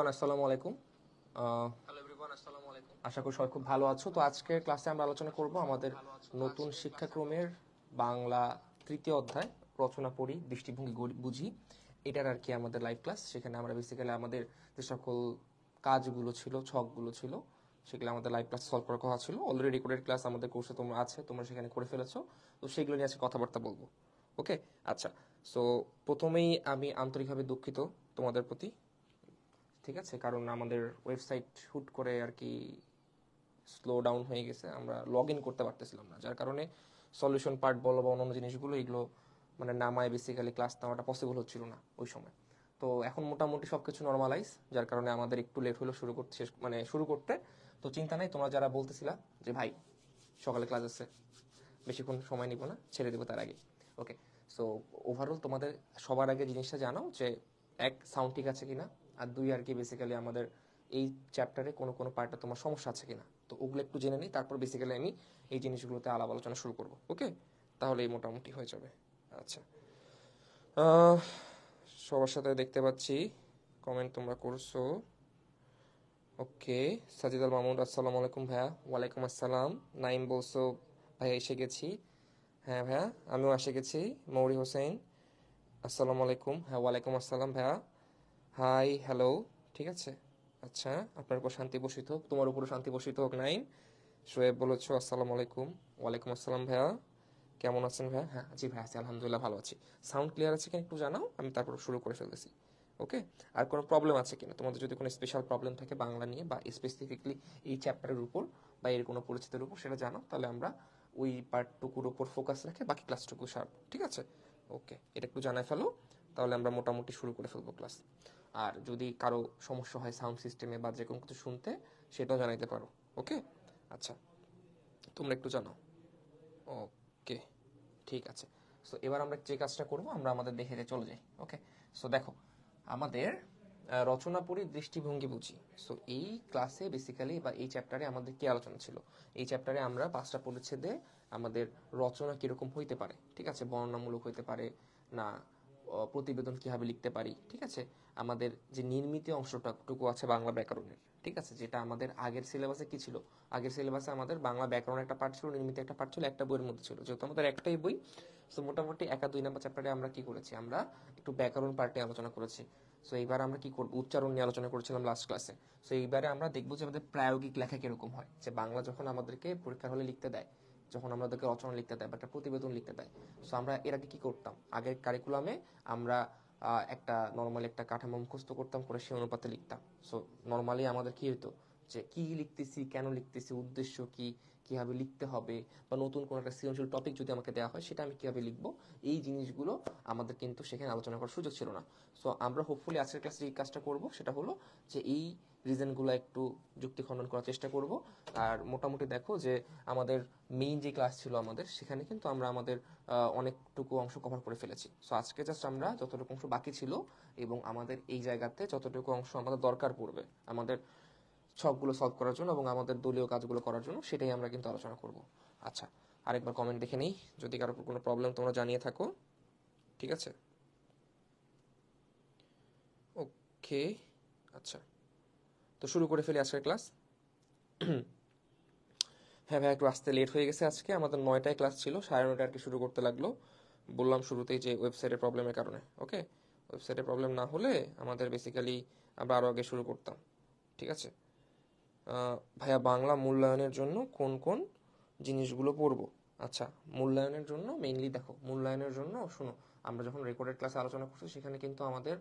আসসালামু আশা করি সবাই খুব ভালো আছো তো আজকের ক্লাসে আমরা আলোচনা করব আমাদের নতুন শিক্ষাক্রমের বাংলা তৃতীয় অধ্যায় রচনা পড়ি দৃষ্টিভঙ্গি বুঝি এটার আর কি আমাদের লাইভ ক্লাস সেখানে আমরা বেসিক্যালি আমাদের যে সকল কাজগুলো ছিল ছকগুলো ছিল সেগুলো আমাদের লাইভ ক্লাস সলভ করার কথা ছিল অলরেডি রেকর্ডেড ক্লাস আমাদের কোর্সে তোমরা আছে তোমরা সেখানে করে ফেলেছো তো সেগুলো নিয়ে আজকে কথাবার্তা বলবো ওকে আচ্ছা সো প্রথমেই আমি আন্তরিকভাবে দুঃখিত তোমাদের প্রতি ঠিক আছে কারণ আমাদের ওয়েবসাইট হুট করে আর কি স্লো ডাউন হয়ে গেছে আমরা লগ ইন করতে পারতেছিলাম না যার কারণে সলিউশন পার্ট বলো বা অন্যান্য জিনিসগুলো এগুলো মানে নামায় বেসিক্যালি ক্লাস নেওয়াটা পসিবল হচ্ছিল না ওই সময় তো এখন মোটামুটি সব কিছু নর্মালাইজ যার কারণে আমাদের একটু লেট হলো শুরু করতে শেষ মানে শুরু করতে তো চিন্তা নাই তোমরা যারা বলতেছিলা যে ভাই সকালে ক্লাস আছে বেশিক্ষণ সময় নিব না ছেড়ে দেবো তার আগে ওকে সো ওভারঅল তোমাদের সবার আগে জিনিসটা জানাও যে এক সাউন্ড ঠিক আছে কিনা আর দুই আর কি বেসিক্যালি আমাদের এই চ্যাপ্টারে কোনো কোনো পার্টটা তোমার সমস্যা আছে কিনা তো ওগুলো একটু জেনে নিই তারপর বেসিক্যালি আমি এই জিনিসগুলোতে আলাপ আলোচনা শুরু করব ওকে তাহলে এই মোটামুটি হয়ে যাবে আচ্ছা সবার সাথে দেখতে পাচ্ছি কমেন্ট তোমরা করছো ওকে সাজিদ আল মাহমুদ আসসালামু আলাইকুম ভাইয়া ওয়ালাইকুম আসসালাম নাইম বলছো ভাইয়া এসে গেছি হ্যাঁ ভাইয়া আমিও এসে গেছি মৌরি হোসেন আসসালামু আলাইকুম হ্যাঁ ওয়ালাইকুম আসসালাম ভাইয়া হাই হ্যালো ঠিক আছে আচ্ছা আপনার উপর শান্তি বসিত হোক তোমার উপরও শান্তি বসিত হোক নাই শোয়েব বলেছ আসসালামু আলাইকুম ওয়ালাইকুম আসসালাম ভাইয়া কেমন আছেন ভাইয়া হ্যাঁ জি ভাই আছি আলহামদুলিল্লাহ ভালো আছি সাউন্ড ক্লিয়ার আছে কিনা একটু জানাও আমি তারপর শুরু করে ফেলতেছি ওকে আর কোনো প্রবলেম আছে কিনা তোমাদের যদি কোনো স্পেশাল প্রবলেম থাকে বাংলা নিয়ে বা স্পেসিফিকলি এই চ্যাপ্টারের উপর বা এর কোনো পরিচিতির উপর সেটা জানাও তাহলে আমরা ওই পার্টটুকুর উপর ফোকাস রাখে বাকি ক্লাসটুকু সার ঠিক আছে ওকে এটা একটু জানায় ফেলো তাহলে আমরা মোটামুটি শুরু করে ফেলবো ক্লাস আর যদি কারো সমস্যা হয় সাউন্ড সিস্টেমে বা যে কোনো কিছু শুনতে সেটাও জানাইতে পারো ওকে আচ্ছা তোমরা একটু জানাও ওকে ঠিক আছে সো এবার আমরা যে কাজটা করব আমরা আমাদের দেখে দেখেতে চলে যাই ওকে সো দেখো আমাদের রচনা পড়ি দৃষ্টিভঙ্গি বুঝি সো এই ক্লাসে বেসিক্যালি বা এই চ্যাপ্টারে আমাদের কি আলোচনা ছিল এই চ্যাপ্টারে আমরা পাঁচটা পরিচ্ছেদে আমাদের রচনা কীরকম হইতে পারে ঠিক আছে বর্ণনামূলক হইতে পারে না প্রতিবেদন কিভাবে লিখতে পারি ঠিক আছে আমাদের যে নির্মিত অংশটাটুকু আছে বাংলা ব্যাকরণের ঠিক আছে যেটা আমাদের আগের সিলেবাসে কি ছিল আগের সিলেবাসে আমাদের বাংলা ব্যাকরণ একটা পার্ট ছিল নির্মিত একটা পার্ট ছিল একটা বইয়ের মধ্যে ছিল যেহেতু আমাদের একটাই বই সো মোটামুটি একা দুই নম্বর চ্যাপ্টারে আমরা কি করেছি আমরা একটু ব্যাকরণ পার্টে আলোচনা করেছি সো এইবার আমরা কি করব উচ্চারণ নিয়ে আলোচনা করেছিলাম লাস্ট ক্লাসে সো এইবারে আমরা দেখবো যে আমাদের প্রায়োগিক লেখা কিরকম হয় যে বাংলা যখন আমাদেরকে পরীক্ষার হলে লিখতে দেয় যখন আমাদেরকে রচনা লিখতে দেয় বা একটা প্রতিবেদন লিখতে দেয় সো আমরা এর আগে কি করতাম আগের কারিকুলামে আমরা একটা নর্মালি একটা কাঠামো মুখস্ত করতাম করে সেই অনুপাতে লিখতাম সো নর্মালি আমাদের কি হতো যে কি লিখতেছি কেন লিখতেছি উদ্দেশ্য কি কিভাবে লিখতে হবে বা নতুন কোনো একটা সৃজনশীল টপিক যদি আমাকে দেওয়া হয় সেটা আমি কিভাবে লিখবো এই জিনিসগুলো আমাদের কিন্তু সেখানে আলোচনা করার সুযোগ ছিল না সো আমরা হোপফুলি আজকের ক্লাসে এই কাজটা করব সেটা হলো যে এই রিজনগুলো একটু যুক্তি খণ্ডন করার চেষ্টা করব আর মোটামুটি দেখো যে আমাদের মেইন যে ক্লাস ছিল আমাদের সেখানে কিন্তু আমরা আমাদের অনেকটুকু অংশ কভার করে ফেলেছি সো আজকে জাস্ট আমরা যতটুকু অংশ বাকি ছিল এবং আমাদের এই জায়গাতে যতটুকু অংশ আমাদের দরকার পড়বে আমাদের ছকগুলো সলভ করার জন্য এবং আমাদের দলীয় কাজগুলো করার জন্য সেটাই আমরা কিন্তু আলোচনা করব আচ্ছা আরেকবার কমেন্ট দেখে নেই যদি কারো কোনো প্রবলেম তোমরা জানিয়ে থাকো ঠিক আছে ওকে আচ্ছা তো শুরু করে ফেলি আজকের ক্লাস হ্যাঁ ভাই একটু আসতে লেট হয়ে গেছে আজকে আমাদের নয়টায় ক্লাস ছিল সাড়ে নয়টা আর কি শুরু করতে লাগলো বললাম শুরুতেই যে ওয়েবসাইটের প্রবলেমের কারণে ওকে ওয়েবসাইটে প্রবলেম না হলে আমাদের বেসিক্যালি আমরা আরও আগে শুরু করতাম ঠিক আছে ভাইয়া বাংলা মূল্যায়নের জন্য কোন কোন জিনিসগুলো পড়ব আচ্ছা মূল্যায়নের জন্য মেইনলি দেখো মূল্যায়নের জন্য শোনো আমরা যখন রেকর্ডেড ক্লাসে আলোচনা করছি সেখানে কিন্তু আমাদের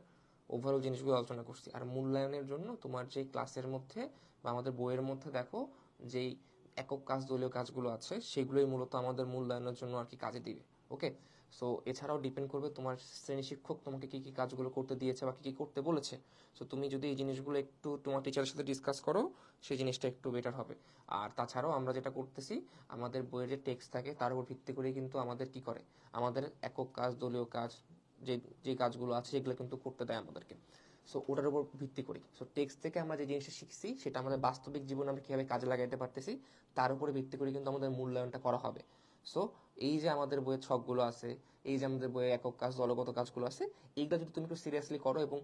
ওভারঅল জিনিসগুলো আলোচনা করছি আর মূল্যায়নের জন্য তোমার যে ক্লাসের মধ্যে বা আমাদের বইয়ের মধ্যে দেখো যেই একক কাজ দলীয় কাজগুলো আছে সেগুলোই মূলত আমাদের মূল্যায়নের জন্য আর কি কাজে দিবে ওকে সো এছাড়াও ডিপেন্ড করবে তোমার শ্রেণী শিক্ষক তোমাকে কি কি কাজগুলো করতে দিয়েছে বা কি কি করতে বলেছে সো তুমি যদি এই জিনিসগুলো একটু তোমার টিচারের সাথে ডিসকাস করো সেই জিনিসটা একটু বেটার হবে আর তাছাড়াও আমরা যেটা করতেছি আমাদের বইয়ের যে টেক্সট থাকে তার উপর ভিত্তি করে কিন্তু আমাদের কি করে আমাদের একক কাজ দলীয় কাজ যে যে কাজগুলো আছে সেগুলো কিন্তু করতে দেয় আমাদেরকে সো ওটার উপর ভিত্তি করি সো টেক্সট থেকে আমরা যে জিনিসটা শিখছি সেটা আমাদের বাস্তবিক জীবনে আমরা কীভাবে কাজে লাগাইতে পারতেছি তার উপরে ভিত্তি করে কিন্তু আমাদের মূল্যায়নটা করা হবে সো এই যে আমাদের বইয়ের ছকগুলো আছে এই যে আমাদের বইয়ের একক কাজ দলগত কাজগুলো আছে এইগুলো যদি তুমি একটু সিরিয়াসলি করো এবং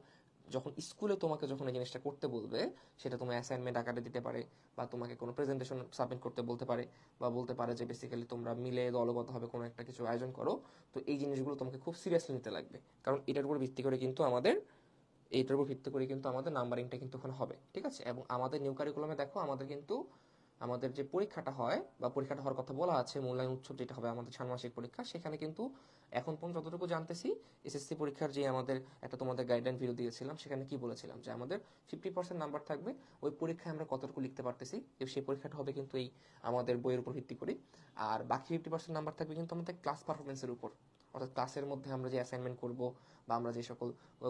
যখন স্কুলে তোমাকে যখন এই জিনিসটা করতে বলবে সেটা তোমার অ্যাসাইনমেন্ট আকারে দিতে পারে বা তোমাকে কোনো প্রেজেন্টেশন সাবমিট করতে বলতে পারে বা বলতে পারে যে বেসিক্যালি তোমরা মিলে দলগতভাবে কোনো একটা কিছু আয়োজন করো তো এই জিনিসগুলো তোমাকে খুব সিরিয়াসলি নিতে লাগবে কারণ এটার উপর ভিত্তি করে কিন্তু আমাদের এইটার উপর ভিত্তি করে কিন্তু আমাদের নাম্বারিংটা কিন্তু ওখানে হবে ঠিক আছে এবং আমাদের নিউ কারিকুলামে দেখো আমাদের কিন্তু আমাদের যে পরীক্ষাটা হয় বা পরীক্ষাটা হওয়ার কথা বলা আছে মূল্যায়ন উৎসব যেটা হবে আমাদের ষাণমাসিক পরীক্ষা সেখানে কিন্তু এখন পর্যন্ত যতটুকু জানতেছি এসএসসি পরীক্ষার যে আমাদের একটা তোমাদের গাইডলাইন ভিডিও দিয়েছিলাম সেখানে কি বলেছিলাম যে আমাদের ফিফটি পার্সেন্ট নাম্বার থাকবে ওই পরীক্ষায় আমরা কতটুকু লিখতে পারতেছি সেই পরীক্ষাটা হবে কিন্তু এই আমাদের বইয়ের উপর ভিত্তি করে আর বাকি ফিফটি পার্সেন্ট নাম্বার থাকবে কিন্তু আমাদের ক্লাস পারফরমেন্সের উপর অর্থাৎ ক্লাসের মধ্যে আমরা যে অ্যাসাইনমেন্ট করব বা আমরা যে সকল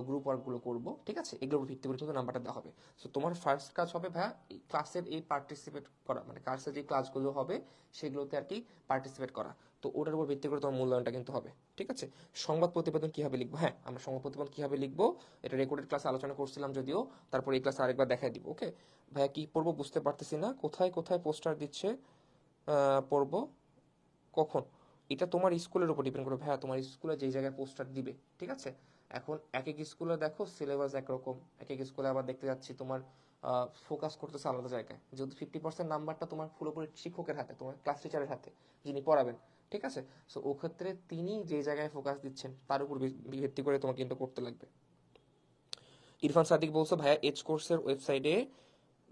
গ্রুপ ওয়ার্কগুলো করব ঠিক আছে এগুলোর ভিত্তি করে কিন্তু নাম্বারটা দেওয়া হবে সো তোমার ফার্স্ট কাজ হবে ভাইয়া এই ক্লাসের এই পার্টিসিপেট করা মানে ক্লাসের যে ক্লাসগুলো হবে সেগুলোতে আর কি পার্টিসিপেট করা তো ওটার উপর ভিত্তি করে তোমার মূল্যায়নটা কিন্তু হবে ঠিক আছে সংবাদ প্রতিবেদন কীভাবে লিখবো হ্যাঁ আমরা সংবাদ প্রতিবেদন কীভাবে লিখবো এটা রেকর্ডেড ক্লাসে আলোচনা করছিলাম যদিও তারপর এই ক্লাসে আরেকবার দেখাই দিব ওকে ভাইয়া কী পড়বো বুঝতে পারতেছি না কোথায় কোথায় পোস্টার দিচ্ছে পড়বো কখন এটা তোমার স্কুলের উপর ডিপেন্ড করবে হ্যাঁ তোমার স্কুলে যেই জায়গায় পোস্টার দিবে ঠিক আছে এখন এক এক স্কুলে দেখো সিলেবাস একরকম এক এক স্কুলে আবার দেখতে যাচ্ছি তোমার ফোকাস করতেছে আলাদা জায়গায় যদি ফিফটি পার্সেন্ট নাম্বারটা তোমার পুরোপুরি শিক্ষকের হাতে তোমার ক্লাস টিচারের হাতে যিনি পড়াবেন ঠিক আছে সো ও ক্ষেত্রে তিনি যে জায়গায় ফোকাস দিচ্ছেন তার উপর ভিত্তি করে তোমাকে কিন্তু করতে লাগবে ইরফান সাদিক বলছো ভাইয়া এজ কোর্সের ওয়েবসাইটে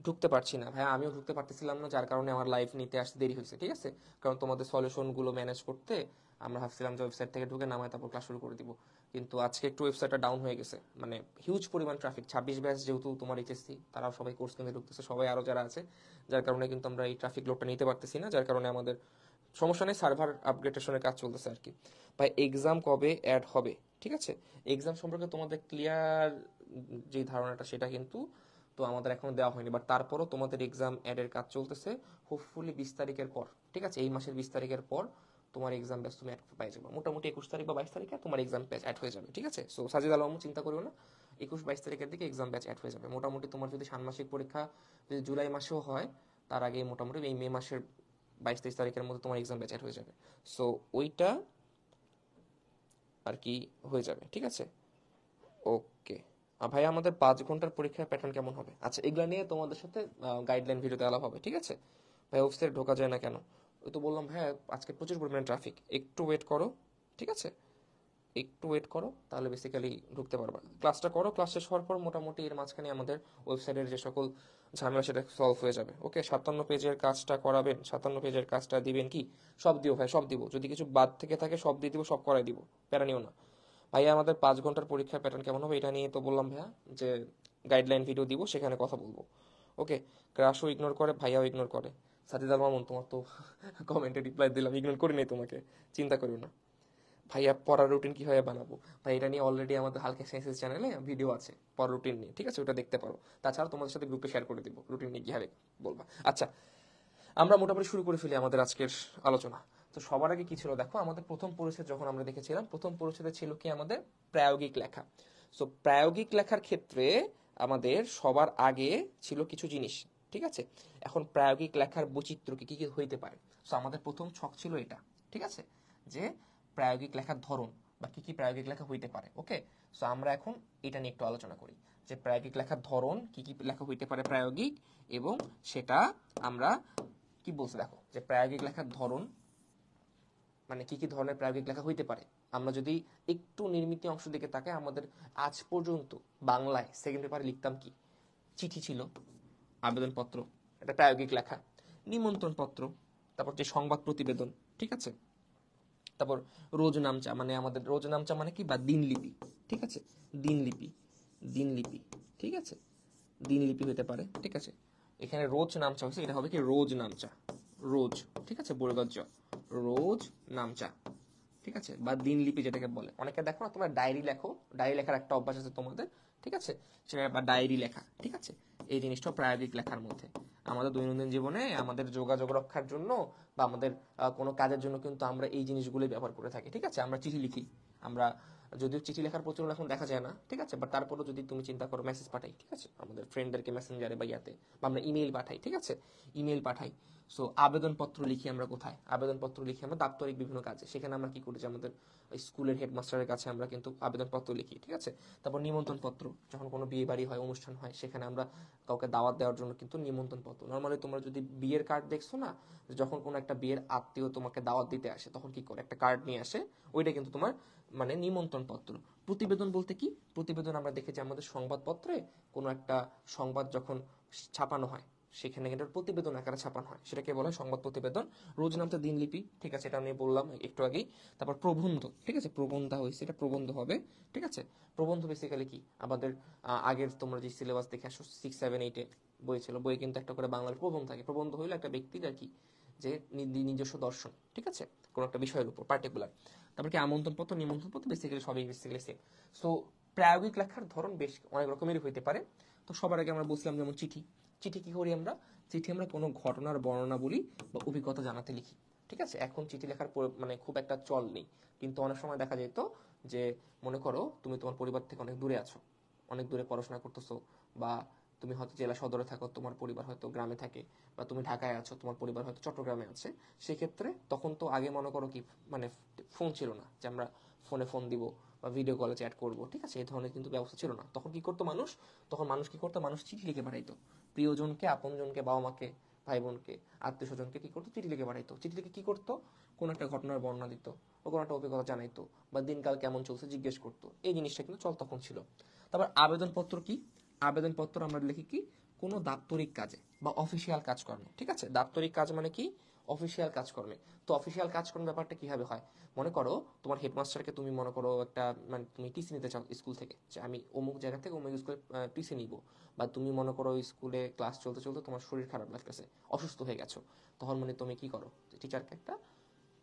ঢুকতে পারছি না ভাই আমিও ঢুকতে পারতেছিলাম না যার কারণে আমার লাইফ নিতে আসতে দেরি হয়েছে ঠিক আছে কারণ তোমাদের সলিউশনগুলো ম্যানেজ করতে আমরা ভাবছিলাম যে ওয়েবসাইট থেকে ঢুকে নামায় তারপর ক্লাস শুরু করে দিব কিন্তু আজকে একটু ওয়েবসাইটটা ডাউন হয়ে গেছে মানে হিউজ পরিমাণ ট্রাফিক ছাব্বিশ ব্যাচ যেহেতু তোমার এইচএসসি তারাও সবাই কোর্স কেন্দ্রে ঢুকতেছে সবাই আরও যারা আছে যার কারণে কিন্তু আমরা এই ট্রাফিক লোডটা নিতে পারতেছি না যার কারণে আমাদের সমস্যা নেই সার্ভার আপগ্রেডেশনের কাজ চলতেছে আর কি ভাই এক্সাম কবে অ্যাড হবে ঠিক আছে এক্সাম সম্পর্কে তোমাদের ক্লিয়ার যে ধারণাটা সেটা কিন্তু তো আমাদের এখনো দেওয়া হয়নি বাট তারপরও তোমাদের এক্সাম অ্যাডের কাজ চলতেছে হোপফুলি বিশ তারিখের পর ঠিক আছে এই মাসের বিশ তারিখের পর তোমার এক্সাম ব্যাস তুমি অ্যাড পেয়ে যাবে মোটামুটি একুশ তারিখ বা বাইশ তারিখে তোমার এক্সাম ব্যাচ অ্যাড হয়ে যাবে ঠিক আছে সো সাজিদ আলম চিন্তা করবো না একুশ বাইশ তারিখের দিকে এক্সাম ব্যাচ অ্যাড হয়ে যাবে মোটামুটি তোমার যদি ষান্মাসিক পরীক্ষা যদি জুলাই মাসেও হয় তার আগে মোটামুটি এই মে মাসের বাইশ তেইশ তারিখের মধ্যে তোমার এক্সাম ব্যাচ অ্যাড হয়ে যাবে সো ওইটা আর কি হয়ে যাবে ঠিক আছে ওকে ভাই আমাদের পাঁচ ঘন্টার পরীক্ষার প্যাটার্ন কেমন হবে আচ্ছা এগুলো নিয়ে তোমাদের সাথে গাইডলাইন ভিডিওতে আলাপ হবে ঠিক আছে ভাই অফিসে ঢোকা যায় না কেন ওই তো বললাম ভাই আজকে প্রচুর পরিমাণে ট্রাফিক একটু ওয়েট করো ঠিক আছে একটু ওয়েট করো তাহলে বেসিক্যালি ঢুকতে পারবা ক্লাসটা করো ক্লাস শেষ হওয়ার পর মোটামুটি এর মাঝখানে আমাদের ওয়েবসাইটের যে সকল ঝামেলা সেটা সলভ হয়ে যাবে ওকে সাতান্ন পেজের কাজটা করাবেন সাতান্ন পেজের কাজটা দিবেন কি সব দিও ভাই সব দিব যদি কিছু বাদ থেকে থাকে সব দিয়ে দিব সব করাই দিব প্যারা নিও না ভাইয়া আমাদের পাঁচ ঘন্টার পরীক্ষার প্যাটার্ন কেমন হবে এটা নিয়ে তো বললাম ভাইয়া যে গাইডলাইন ভিডিও দিব সেখানে কথা বলবো ওকে ক্রাশও ইগনোর করে ভাইয়াও ইগনোর করে সাজিদা মামুন তোমার তো কমেন্টে রিপ্লাই দিলাম ইগনোর করি নাই তোমাকে চিন্তা করিও না ভাইয়া পড়ার রুটিন কিভাবে বানাবো ভাই এটা নিয়ে অলরেডি আমাদের হালকা সায়েন্সেস চ্যানেলে ভিডিও আছে পড়ার রুটিন নিয়ে ঠিক আছে ওটা দেখতে পারো তাছাড়া তোমাদের সাথে গ্রুপে শেয়ার করে দিব রুটিন নিয়ে কীভাবে বলবা আচ্ছা আমরা মোটামুটি শুরু করে ফেলি আমাদের আজকের আলোচনা তো সবার আগে কি ছিল দেখো আমাদের প্রথম পরিচ্ছেদ যখন আমরা দেখেছিলাম প্রথম পরিচ্ছেদে ছিল কি আমাদের প্রায়োগিক লেখা সো প্রায়োগিক লেখার ক্ষেত্রে আমাদের সবার আগে ছিল কিছু জিনিস ঠিক আছে এখন প্রায়োগিক লেখার বৈচিত্র্য কি কি হইতে পারে সো আমাদের প্রথম ছক ছিল এটা ঠিক আছে যে প্রায়োগিক লেখার ধরন বা কি কি প্রায়োগিক লেখা হইতে পারে ওকে সো আমরা এখন এটা নিয়ে একটু আলোচনা করি যে প্রায়োগিক লেখার ধরন কি কি লেখা হইতে পারে প্রায়োগিক এবং সেটা আমরা কি বলছে দেখো যে প্রায়োগিক লেখার ধরন মানে কি কি ধরনের প্রায়োগিক লেখা হইতে পারে আমরা যদি একটু নির্মিতি অংশ দিকে তাকে আমাদের আজ পর্যন্ত বাংলায় সেকেন্ড পেপারে লিখতাম কি চিঠি ছিল আবেদনপত্র এটা প্রায়োগিক লেখা নিমন্ত্রণপত্র তারপর যে সংবাদ প্রতিবেদন ঠিক আছে তারপর রোজ নামচা মানে আমাদের রোজ নামচা মানে কি বা দিনলিপি ঠিক আছে দিনলিপি দিনলিপি ঠিক আছে দিনলিপি হতে পারে ঠিক আছে এখানে রোজ নামচা হয়েছে এটা হবে কি রোজ নামচা রোজ ঠিক আছে বোরগজ্জ রোজ নামচা ঠিক আছে বা দিনলিপি যেটাকে বলে অনেকে দেখো না তোমরা ডায়েরি লেখো ডায়েরি লেখার একটা অভ্যাস আছে তোমাদের ঠিক আছে সেটা বা ডায়েরি লেখা ঠিক আছে এই জিনিসটা প্রায়োগিক লেখার মধ্যে আমাদের দৈনন্দিন জীবনে আমাদের যোগাযোগ রক্ষার জন্য বা আমাদের কোনো কাজের জন্য কিন্তু আমরা এই জিনিসগুলোই ব্যবহার করে থাকি ঠিক আছে আমরা চিঠি লিখি আমরা যদিও চিঠি লেখার প্রচলন এখন দেখা যায় না ঠিক আছে বাট তারপরও যদি তুমি চিন্তা করো মেসেজ পাঠাই ঠিক আছে আমাদের ফ্রেন্ডদেরকে মেসেঞ্জারে বা ইয়াতে বা আমরা ইমেল পাঠাই ঠিক আছে ইমেল পাঠাই সো আবেদনপত্র লিখি আমরা কোথায় আবেদনপত্র লিখি আমরা দাপ্তরিক বিভিন্ন কাজে সেখানে আমরা কি যে আমাদের স্কুলের হেডমাস্টারের কাছে আমরা কিন্তু আবেদনপত্র লিখি ঠিক আছে তারপর নিমন্ত্রণ পত্র যখন কোনো বিয়ে বাড়ি হয় অনুষ্ঠান হয় সেখানে আমরা কাউকে দাওয়াত দেওয়ার জন্য কিন্তু নিমন্ত্রণ পত্র নর্মালি তোমরা যদি বিয়ের কার্ড দেখছো না যখন কোনো একটা বিয়ের আত্মীয় তোমাকে দাওয়াত দিতে আসে তখন কি করে একটা কার্ড নিয়ে আসে ওইটা কিন্তু তোমার মানে নিমন্ত্রণ পত্র প্রতিবেদন বলতে কি প্রতিবেদন আমরা দেখেছি আমাদের সংবাদপত্রে কোনো একটা সংবাদ যখন ছাপানো হয় সেখানে কিন্তু প্রতিবেদন আকারে ছাপানো হয় সেটাকে বলা হয় সংবাদ প্রতিবেদন রোজ নামটা দিনলিপি ঠিক আছে এটা আমি বললাম একটু আগেই তারপর প্রবন্ধ ঠিক আছে প্রবন্ধা হয়েছে এটা প্রবন্ধ হবে ঠিক আছে প্রবন্ধ বেসিক্যালি কি আমাদের আগের তোমরা যে সিলেবাস দেখে আসো সিক্স সেভেন এইটে বই ছিল বই কিন্তু একটা করে বাংলার প্রবন্ধ থাকে প্রবন্ধ হইলো একটা ব্যক্তির আর কি যে নিজস্ব দর্শন ঠিক আছে কোনো একটা বিষয়ের উপর পার্টিকুলার তারপর কি আমন্ত্রণপত্র নিমন্ত্রণপত্র বেসিক্যালি সবই বেসিক্যালি সেম সো প্রায়োগিক লেখার ধরন বেশ অনেক রকমেরই হইতে পারে তো সবার আগে আমরা বলছিলাম যেমন চিঠি চিঠি কি করি আমরা চিঠি আমরা কোনো ঘটনার বর্ণনা বলি বা অভিজ্ঞতা জানাতে লিখি ঠিক আছে এখন চিঠি লেখার মানে খুব একটা চল নেই কিন্তু অনেক সময় দেখা যেত যে মনে করো তুমি তোমার পরিবার থেকে অনেক দূরে আছো অনেক দূরে পড়াশোনা করতেছো বা তুমি হয়তো জেলা সদরে থাকো তোমার পরিবার হয়তো গ্রামে থাকে বা তুমি ঢাকায় আছো তোমার পরিবার হয়তো চট্টগ্রামে আছে সেক্ষেত্রে তখন তো আগে মনে করো কি মানে ফোন ছিল না যে আমরা ফোনে ফোন দিব বা ভিডিও কলে চ্যাট করবো ঠিক আছে এই ধরনের কিন্তু ব্যবস্থা ছিল না তখন কি করতো মানুষ তখন মানুষ কি করতো মানুষ চিঠি লিখে পাঠাইতো প্রিয়জনকে আপনজনকে বাবা মাকে ভাই বোনকে আত্মীয় স্বজনকে কি করতো চিঠি লিখে পাঠাইতো চিঠি লিখে কি করতো কোনো একটা ঘটনার বর্ণনা দিত বা কোনো একটা অভিজ্ঞতা জানাইতো বা দিনকাল কেমন চলছে জিজ্ঞেস করতো এই জিনিসটা কিন্তু চল তখন ছিল তারপর আবেদনপত্র কি আবেদনপত্র আমরা লিখি কি কোনো দাপ্তরিক কাজে বা অফিসিয়াল কাজকর্মে ঠিক আছে দাপ্তরিক কাজ মানে কি অফিসিয়াল কাজকর্মে তো অফিসিয়াল কাজকর্ম ব্যাপারটা কিভাবে হয় মনে করো তোমার হেডমাস্টারকে তুমি মনে করো একটা মানে তুমি টিসি নিতে চাও স্কুল থেকে যে আমি অমুক জায়গা থেকে অমুক স্কুলে টিসি নিব বা তুমি মনে করো স্কুলে ক্লাস চলতে চলতে তোমার শরীর খারাপ লাগতেছে অসুস্থ হয়ে গেছো তখন মানে তুমি কি করো টিচারকে একটা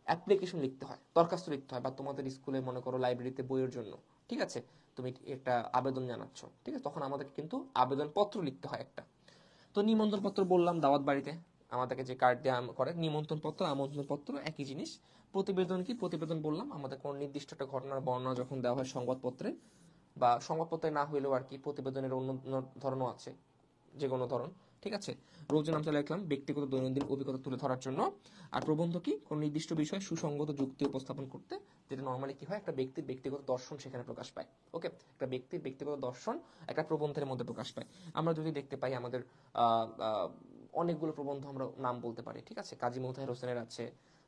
অ্যাপ্লিকেশন লিখতে হয় দরখাস্ত লিখতে হয় বা তোমাদের স্কুলে মনে করো লাইব্রেরিতে বইয়ের জন্য ঠিক আছে তুমি একটা আবেদন জানাচ্ছ ঠিক আছে তখন আমাদেরকে কিন্তু আবেদনপত্র লিখতে হয় একটা তো নিমন্ত্রণপত্র বললাম দাওয়াত বাড়িতে আমাদেরকে যে কার্ড দেওয়া করে নিমন্ত্রণপত্র আমন্ত্রণপত্র একই জিনিস প্রতিবেদন কি প্রতিবেদন বললাম আমাদের কোনো নির্দিষ্ট একটা ঘটনার বর্ণনা যখন দেওয়া হয় সংবাদপত্রে বা সংবাদপত্রে না হইলেও আর কি প্রতিবেদনের অন্য ধরনও আছে যে কোনো ধরন ঠিক আছে রোজ নাম নামটা রাখলাম ব্যক্তিগত দৈনন্দিন অভিজ্ঞতা তুলে ধরার জন্য আর প্রবন্ধ কি কোন নির্দিষ্ট বিষয়ে সুসংগত যুক্তি উপস্থাপন করতে যেটা নর্মালি কি হয় একটা ব্যক্তির ব্যক্তিগত দর্শন সেখানে প্রকাশ পায় ওকে একটা ব্যক্তির ব্যক্তিগত দর্শন একটা প্রবন্ধের মধ্যে প্রকাশ পায় আমরা যদি দেখতে পাই আমাদের অনেকগুলো প্রবন্ধ আমরা নাম বলতে পারি ঠিক আছে কাজী মোতাহির হোসেনের আছে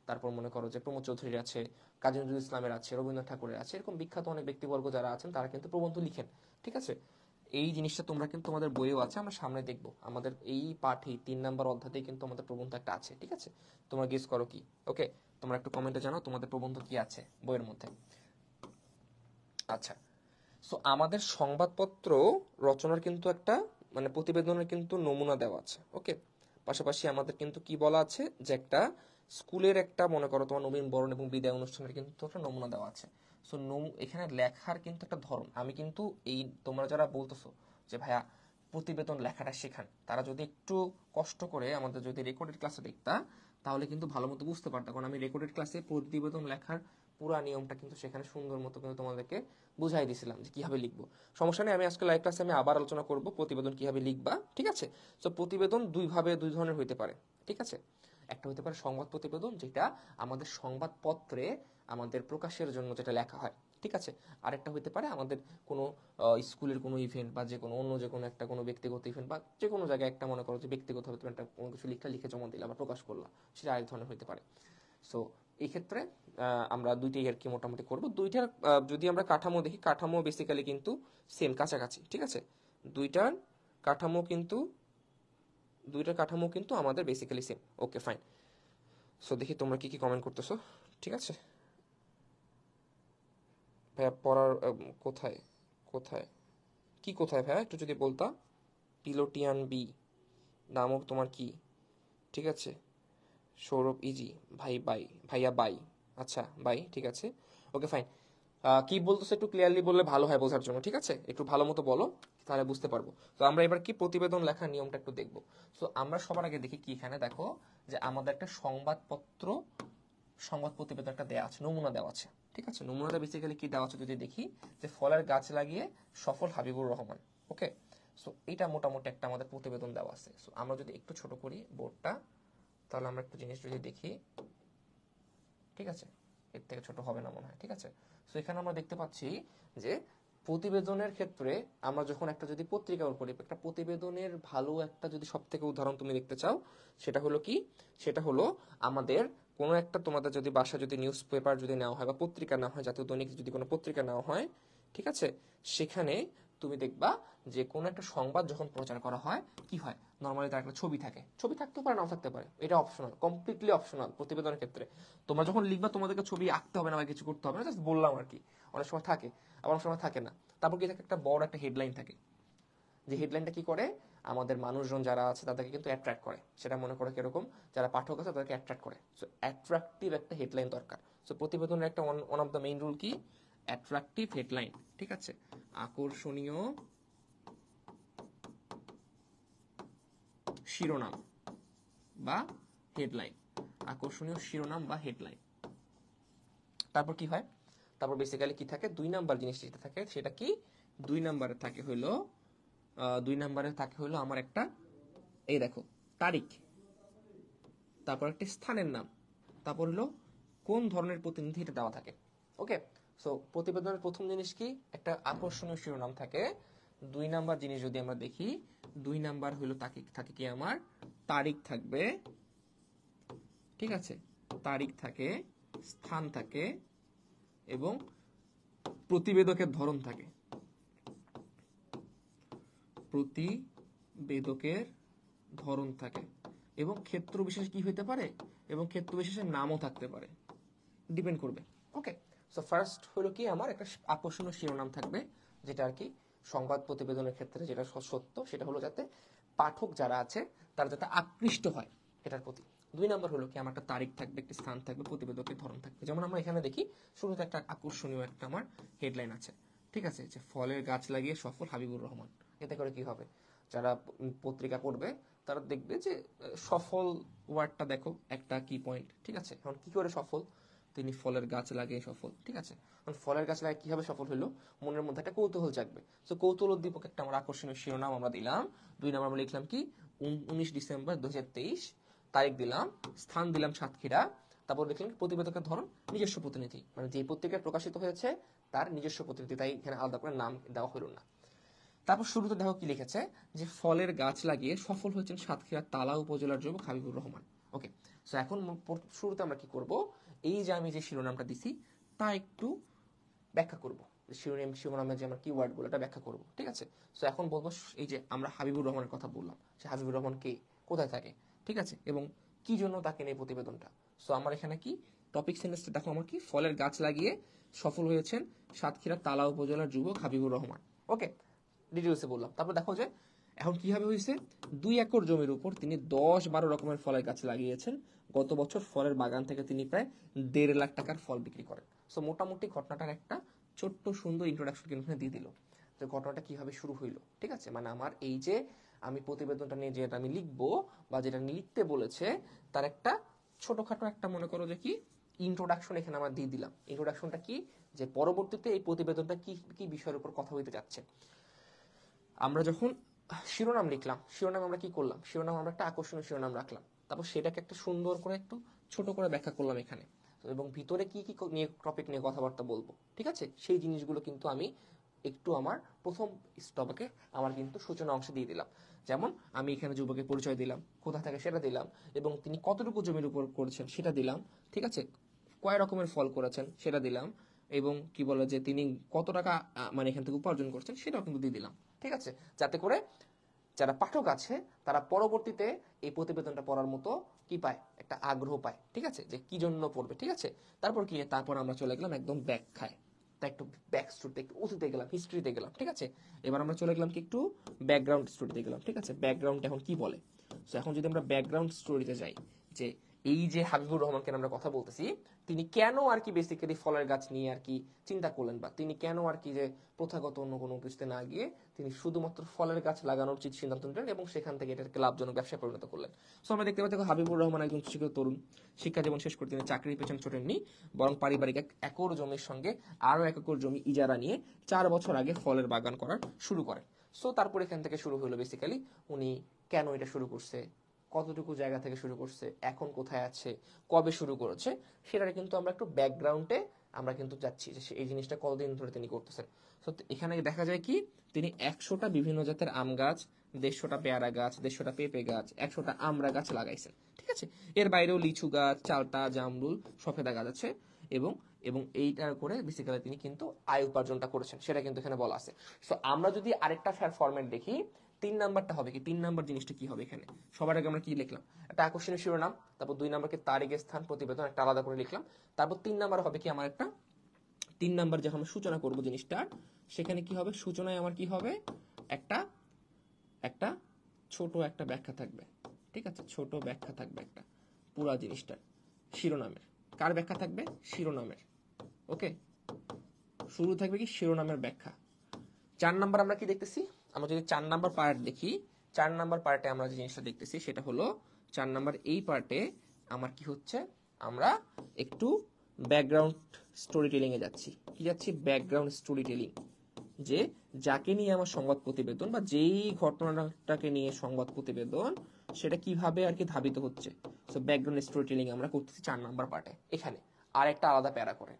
তারপর মনে করো যে প্রমোদ চৌধুরীর আছে কাজী নজরুল ইসলামের আছে রবীন্দ্রনাথ ঠাকুরের আছে এরকম বিখ্যাত অনেক ব্যক্তিবর্গ যারা আছেন তারা কিন্তু প্রবন্ধ লিখেন ঠিক আছে এই জিনিসটা তোমরা কিন্তু তোমাদের বইয়েও আছে আমরা সামনে দেখবো আমাদের এই পাঠে তিন নাম্বার অধ্যায়ে কিন্তু আমাদের প্রবন্ধ একটা আছে ঠিক আছে তোমরা গেস করো কি ওকে তোমরা একটু কমেন্টে জানাও তোমাদের প্রবন্ধ কি আছে বইয়ের মধ্যে আচ্ছা সো আমাদের সংবাদপত্র রচনার কিন্তু একটা মানে প্রতিবেদনের কিন্তু নমুনা দেওয়া আছে ওকে পাশাপাশি আমাদের কিন্তু কি বলা আছে যে একটা স্কুলের একটা মনে করো তোমার নবীন বরণ এবং বিদায় অনুষ্ঠানের কিন্তু একটা নমুনা দেওয়া আছে সো নো এখানে লেখার কিন্তু একটা ধরন আমি কিন্তু এই তোমরা যারা বলতেছো যে ভাইয়া প্রতিবেদন লেখাটা শেখান তারা যদি একটু কষ্ট করে আমাদের যদি রেকর্ডেড ক্লাসে দেখতা তাহলে কিন্তু ভালো মতো বুঝতে পারতাম কারণ আমি রেকর্ডেড ক্লাসে প্রতিবেদন লেখার পুরা নিয়মটা কিন্তু সেখানে সুন্দর মতো কিন্তু তোমাদেরকে বুঝাই দিয়েছিলাম যে কীভাবে লিখবো সমস্যা নেই আমি আজকে লাইভ ক্লাসে আমি আবার আলোচনা করব প্রতিবেদন কীভাবে লিখবা ঠিক আছে তো প্রতিবেদন দুইভাবে দুই ধরনের হইতে পারে ঠিক আছে একটা হতে পারে সংবাদ প্রতিবেদন যেটা আমাদের সংবাদপত্রে আমাদের প্রকাশের জন্য যেটা লেখা হয় ঠিক আছে আরেকটা হইতে পারে আমাদের কোনো স্কুলের কোনো ইভেন্ট বা যে কোনো অন্য যে কোনো একটা কোনো ব্যক্তিগত ইভেন্ট বা যে কোনো জায়গায় একটা মনে করো যে ব্যক্তিগতভাবে তুমি একটা কোনো কিছু লিখা লিখে জমা দিলে বা প্রকাশ করলা সেটা আরেক ধরনের হইতে পারে সো এই ক্ষেত্রে আমরা দুইটাই আর কি মোটামুটি করবো দুইটার যদি আমরা কাঠামো দেখি কাঠামো বেসিক্যালি কিন্তু সেম কাছাকাছি ঠিক আছে দুইটার কাঠামো কিন্তু দুইটার কাঠামো কিন্তু আমাদের basically same okay fine so দেখি তোমরা কি কি কমেন্ট করতেছো ঠিক আছে ভাইয়া পড়ার কোথায় কোথায় কি কোথায় ভাইয়া একটু যদি বলতা পিলোটিয়ান বি নামক তোমার কি ঠিক আছে সৌরভ ইজি e ভাই বাই ভাইয়া বাই আচ্ছা বাই ঠিক আছে ওকে ফাইন কি বলতেছে একটু ক্লিয়ারলি বললে ভালো হয় বোঝার জন্য ঠিক আছে একটু ভালো মতো বলো তাহলে বুঝতে পারবো তো আমরা এবার কি প্রতিবেদন লেখার নিয়মটা একটু দেখবো তো আমরা সবার আগে দেখি কি এখানে দেখো যে আমাদের একটা সংবাদপত্র সংবাদ প্রতিবেদন একটা দেওয়া আছে নমুনা দেওয়া আছে ঠিক আছে নমুনাটা বেসিক্যালি কি দেওয়া আছে যদি দেখি যে ফলের গাছ লাগিয়ে সফল হাবিবুর রহমান ওকে সো এটা মোটামুটি একটা আমাদের প্রতিবেদন দেওয়া আছে সো আমরা যদি একটু ছোট করি বোর্ডটা তাহলে আমরা একটু জিনিস যদি দেখি ঠিক আছে এর থেকে ছোট হবে না মনে হয় ঠিক আছে সো এখানে আমরা দেখতে পাচ্ছি যে প্রতিবেদনের ক্ষেত্রে আমরা যখন একটা যদি পত্রিকা করি একটা প্রতিবেদনের ভালো একটা যদি সব থেকে উদাহরণ তুমি দেখতে চাও সেটা হলো কি সেটা হলো আমাদের কোনো একটা তোমাদের যদি বাসা যদি নিউজ পেপার যদি নেওয়া হয় বা পত্রিকা নেওয়া হয় জাতীয় দৈনিক যদি কোনো পত্রিকা নেওয়া হয় ঠিক আছে সেখানে তুমি দেখবা যে কোনো একটা সংবাদ যখন প্রচার করা হয় কি হয় নর্মালি তার একটা ছবি থাকে ছবি থাকতে পারে নাও থাকতে পারে এটা অপশনাল কমপ্লিটলি অপশনাল প্রতিবেদনের ক্ষেত্রে তোমরা যখন লিখবা তোমাদেরকে ছবি আঁকতে হবে না বা কিছু করতে হবে না জাস্ট বললাম আর কি অনেক সময় থাকে আবার অনেক সময় থাকে না তারপর কি থাকে একটা বড় একটা হেডলাইন থাকে যে হেডলাইনটা কি করে আমাদের মানুষজন যারা আছে তাদেরকে কিন্তু অ্যাট্রাক্ট করে সেটা মনে করো কীরকম যারা পাঠক আছে তাদেরকে অ্যাট্রাক্ট করে সো অ্যাট্রাকটিভ একটা হেডলাইন দরকার সো প্রতিবেদনের একটা one of the main rule কি অ্যাট্রাকটিভ হেডলাইন ঠিক আছে আকর্ষণীয় শিরোনাম বা হেডলাইন আকর্ষণীয় শিরোনাম বা হেডলাইন তারপর কি হয় তারপর বেসিক্যালি কি থাকে দুই নাম্বার জিনিসটা থাকে সেটা কি দুই নাম্বারে থাকে হলো দুই নাম্বারে থাকে হলো আমার একটা এই দেখো তারিখ তারপর একটি স্থানের নাম তারপর হলো কোন ধরনের প্রতিনিধি এটা দেওয়া থাকে ওকে সো প্রতিবেদনের প্রথম জিনিস কি একটা আকর্ষণীয় শিরোনাম থাকে দুই নাম্বার জিনিস যদি আমরা দেখি দুই নাম্বার হলো তাকে থাকে কি আমার তারিখ থাকবে ঠিক আছে তারিখ থাকে স্থান থাকে এবং প্রতিবেদকের ধরন থাকে প্রতিবেদকের ধরন থাকে এবং ক্ষেত্র বিশেষ কি হইতে পারে এবং ক্ষেত্র বিশেষের নামও থাকতে পারে ডিপেন্ড করবে ওকে সো ফার্স্ট হলো কি আমার একটা আকর্ষণীয় শিরোনাম থাকবে যেটা আর কি সংবাদ প্রতিবেদনের ক্ষেত্রে যেটা সত্য সেটা হলো যাতে পাঠক যারা আছে তারা যাতে আকৃষ্ট হয় এটার প্রতি দুই নম্বর হলো কি আমার একটা তারিখ থাকবে একটি স্থান থাকবে প্রতিবেদকের ধরন থাকবে যেমন আমরা এখানে দেখি শুরুতে একটা আকর্ষণীয় একটা আমার হেডলাইন আছে ঠিক আছে যে ফলের গাছ লাগিয়ে সফল হাবিবুর রহমান এতে করে কি হবে যারা পত্রিকা পড়বে তারা দেখবে যে সফল ওয়ার্ডটা দেখো একটা কি পয়েন্ট ঠিক আছে এখন কি করে সফল তিনি ফলের গাছ লাগিয়ে সফল ঠিক আছে ফলের গাছ লাগিয়ে কিভাবে সফল হলো মনের মধ্যে একটা কৌতূহল জাগবে তো কৌতূহল উদ্দীপক একটা আমার আকর্ষণীয় শিরোনাম আমরা দিলাম দুই নম্বর আমরা লিখলাম কি উনিশ ডিসেম্বর দু তারিখ দিলাম স্থান দিলাম সাতক্ষীরা তারপর লিখলাম প্রতিবেদকের ধরন নিজস্ব প্রতিনিধি মানে যে পত্রিকায় প্রকাশিত হয়েছে তার নিজস্ব প্রতিনিধি তাই এখানে আলাদা করে নাম দেওয়া হলো না তারপর শুরুতে দেখো কি লিখেছে যে ফলের গাছ লাগিয়ে সফল হয়েছেন সাতক্ষীরা তালা উপজেলার যুবক হাবিবুর রহমান ওকে সো এখন শুরুতে আমরা কি করব এই যে আমি যে শিরোনামটা দিছি তা একটু ব্যাখ্যা করব শিরোনাম শিরোনামে যে আমরা কিওয়ার্ডগুলো এটা ব্যাখ্যা করব ঠিক আছে সো এখন বলবো এই যে আমরা হাবিবুর রহমানের কথা বললাম সে হাবিবুর রহমান কে কোথায় থাকে ঠিক আছে এবং কি জন্য তাকে নেই প্রতিবেদনটা সো আমার এখানে কি টপিক সেন্টেন্সটা দেখো আমার কি ফলের গাছ লাগিয়ে সফল হয়েছেন সাতক্ষীরা তালা উপজেলার যুবক হাবিবুর রহমান ওকে ডিটেলসে বললাম তারপর দেখো যে এখন কিভাবে হয়েছে দুই একর জমির উপর তিনি দশ বারো রকমের ফলের গাছ লাগিয়েছেন গত বছর ফলের বাগান থেকে তিনি প্রায় দেড় লাখ টাকার ফল বিক্রি করেন সো মোটামুটি ঘটনাটার একটা ছোট্ট সুন্দর ইন্ট্রোডাকশন কিন্তু দিয়ে দিল যে ঘটনাটা কিভাবে শুরু হইলো ঠিক আছে মানে আমার এই যে আমি প্রতিবেদনটা নিয়ে যেটা আমি লিখবো বা যেটা লিখতে বলেছে তার একটা ছোটখাটো একটা মনে করো যে কি ইন্ট্রোডাকশন এখানে আমার দিয়ে দিলাম ইন্ট্রোডাকশনটা কি যে পরবর্তীতে এই প্রতিবেদনটা কি কি বিষয়ের উপর কথা হইতে যাচ্ছে আমরা যখন শিরোনাম লিখলাম শিরোনাম আমরা কি করলাম শিরোনাম আমরা একটা আকর্ষণীয় শিরোনাম রাখলাম তারপর সেটাকে একটা সুন্দর করে একটু ছোট করে ব্যাখ্যা করলাম এখানে এবং ভিতরে কি কি নিয়ে টপিক নিয়ে কথাবার্তা বলবো ঠিক আছে সেই জিনিসগুলো কিন্তু আমি একটু আমার প্রথম স্তবকে আমার কিন্তু সূচনা অংশে দিয়ে দিলাম যেমন আমি এখানে যুবকের পরিচয় দিলাম কোথা থেকে সেটা দিলাম এবং তিনি কতটুকু জমির উপর করেছেন সেটা দিলাম ঠিক আছে কয় রকমের ফল করেছেন সেটা দিলাম এবং কি বলে যে তিনি কত টাকা মানে এখান থেকে উপার্জন করছেন সেটাও কিন্তু দিয়ে দিলাম ঠিক আছে যাতে করে যারা পাঠক আছে তারা পরবর্তীতে এই প্রতিবেদনটা পড়ার মতো কি পায় একটা আগ্রহ পায় ঠিক আছে যে কি জন্য পড়বে ঠিক আছে তারপর কি তারপর আমরা চলে গেলাম একদম ব্যাখ্যায় তা একটু ব্যাক স্টোরিতে একটু অতীতে গেলাম হিস্ট্রিতে গেলাম ঠিক আছে এবার আমরা চলে গেলাম কি একটু ব্যাকগ্রাউন্ড স্টোরিতে গেলাম ঠিক আছে ব্যাকগ্রাউন্ড এখন কি বলে সো এখন যদি আমরা ব্যাকগ্রাউন্ড স্টোরিতে যাই যে এই যে হাবিবুর রহমানকে আমরা কথা বলতেছি তিনি কেন আর কি বেসিক্যালি ফলের গাছ নিয়ে আর কি চিন্তা করলেন বা তিনি কেন আর কি যে প্রথাগত অন্য কোনো কিছুতে না গিয়ে তিনি শুধুমাত্র ফলের গাছ লাগানোর উচিত সিদ্ধান্ত নিলেন এবং সেখান থেকে এটাকে লাভজনক ব্যবসায় পরিণত করলেন সো আমরা দেখতে পাচ্ছি হাবিবুর রহমান একজন শিক্ষিত তরুণ শিক্ষা জীবন শেষ করে তিনি চাকরির পেছন ছোটেননি বরং পারিবারিক এক একর জমির সঙ্গে আরও এক একর জমি ইজারা নিয়ে চার বছর আগে ফলের বাগান করার শুরু করেন সো তারপর এখান থেকে শুরু হলো বেসিক্যালি উনি কেন এটা শুরু করছে কতটুকু জায়গা থেকে শুরু করছে এখন কোথায় আছে কবে শুরু করেছে সেটা কিন্তু আমরা একটু ব্যাকগ্রাউন্ডে আমরা কিন্তু যাচ্ছি যে এই জিনিসটা কতদিন ধরে তিনি করতেছেন তো এখানে দেখা যায় কি তিনি একশোটা বিভিন্ন জাতের আম গাছ দেড়শোটা পেয়ারা গাছ দেড়শোটা পেঁপে গাছ একশোটা আমরা গাছ লাগাইছেন ঠিক আছে এর বাইরেও লিচু গাছ চালটা জামরুল সফেদা গাছ আছে এবং এবং এইটা করে বেসিক্যালি তিনি কিন্তু আয় উপার্জনটা করেছেন সেটা কিন্তু এখানে বলা আছে সো আমরা যদি আরেকটা ফ্যার ফরম্যাট দেখি তিন নাম্বারটা হবে কি তিন নাম্বার জিনিসটা কি হবে এখানে সবার আগে আমরা কি লিখলাম একটা আকর্ষণীয় শিরোনাম তারপর দুই নাম্বারকে তারিখের স্থান প্রতিবেদন একটা আলাদা করে লিখলাম তারপর তিন নাম্বার হবে কি আমার একটা তিন নাম্বার যখন আমরা সূচনা করব জিনিসটার সেখানে কি হবে সূচনায় আমার কি হবে একটা একটা ছোট একটা ব্যাখ্যা থাকবে ঠিক আছে ছোট ব্যাখ্যা থাকবে একটা পুরা জিনিসটার শিরোনামের কার ব্যাখ্যা থাকবে শিরোনামের ওকে শুরু থাকবে কি শিরোনামের ব্যাখ্যা চার নাম্বার আমরা কি দেখতেছি আমরা যদি চার নাম্বার পার্ট দেখি চার নাম্বার পার্টে আমরা যে জিনিসটা দেখতেছি সেটা হলো চার নাম্বার এই পার্টে আমার কি হচ্ছে আমরা একটু ব্যাকগ্রাউন্ড স্টোরি টেলিংয়ে যাচ্ছি কি যাচ্ছি ব্যাকগ্রাউন্ড স্টোরি টেলিং যে যাকে নিয়ে আমার সংবাদ প্রতিবেদন বা যেই ঘটনাটাকে নিয়ে সংবাদ প্রতিবেদন সেটা কিভাবে আর কি ধাবিত হচ্ছে সো ব্যাকগ্রাউন্ড স্টোরি টেলিং আমরা করতেছি চার নাম্বার পার্টে এখানে আর একটা আলাদা প্যারা করে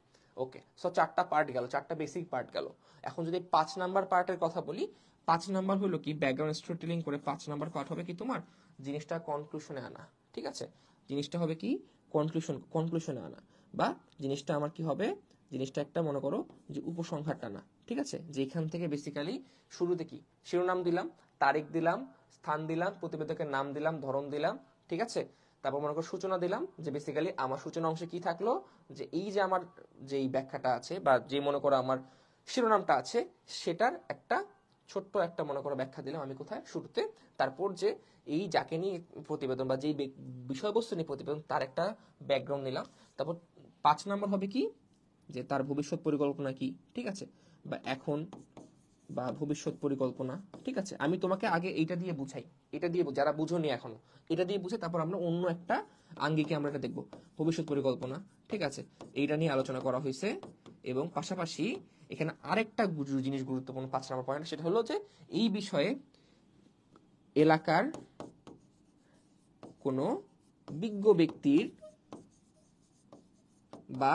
ওকে সো চারটা পার্ট গেল চারটা বেসিক পার্ট গেল এখন যদি পাঁচ নাম্বার পার্টের কথা বলি পাঁচ নাম্বার হলো কি ব্যাকগ্রাউন্ড স্টোরি টেলিং করে পাঁচ নাম্বার পার্ট হবে কি তোমার জিনিসটা কনক্লুশনে আনা ঠিক আছে জিনিসটা হবে কি কনক্লুশন কনক্লুশনে আনা বা জিনিসটা আমার কি হবে জিনিসটা একটা মনে করো যে উপসংহার টানা ঠিক আছে যে এখান থেকে বেসিক্যালি শুরুতে কি শিরোনাম দিলাম তারিখ দিলাম স্থান দিলাম প্রতিবেদকের নাম দিলাম ধরন দিলাম ঠিক আছে তারপর মনে করো সূচনা দিলাম যে বেসিক্যালি আমার সূচনা অংশে কি থাকলো যে এই যে আমার যেই ব্যাখ্যাটা আছে বা যে মনে করো আমার শিরোনামটা আছে সেটার একটা ছোট্ট একটা মনে করো ব্যাখ্যা দিলাম আমি কোথায় শুরুতে তারপর যে এই যাকে নিয়ে প্রতিবেদন বা যেই বিষয়বস্তু নিয়ে প্রতিবেদন তার একটা ব্যাকগ্রাউন্ড নিলাম তারপর পাঁচ নম্বর হবে কি যে তার ভবিষ্যৎ পরিকল্পনা কি ঠিক আছে বা এখন বা ভবিষ্যৎ পরিকল্পনা ঠিক আছে আমি তোমাকে আগে এটা দিয়ে বুঝাই এটা দিয়ে যারা বুঝোনি এখনো এটা দিয়ে বুঝে তারপর আমরা অন্য একটা আঙ্গিকে আমরা এটা দেখব ভবিষ্যৎ পরিকল্পনা ঠিক আছে এইটা নিয়ে আলোচনা করা হয়েছে এবং পাশাপাশি এখানে আরেকটা জিনিস গুরুত্বপূর্ণ পাঁচ নম্বর পয়েন্ট সেটা হলো যে এই বিষয়ে এলাকার কোনো বিজ্ঞ ব্যক্তির বা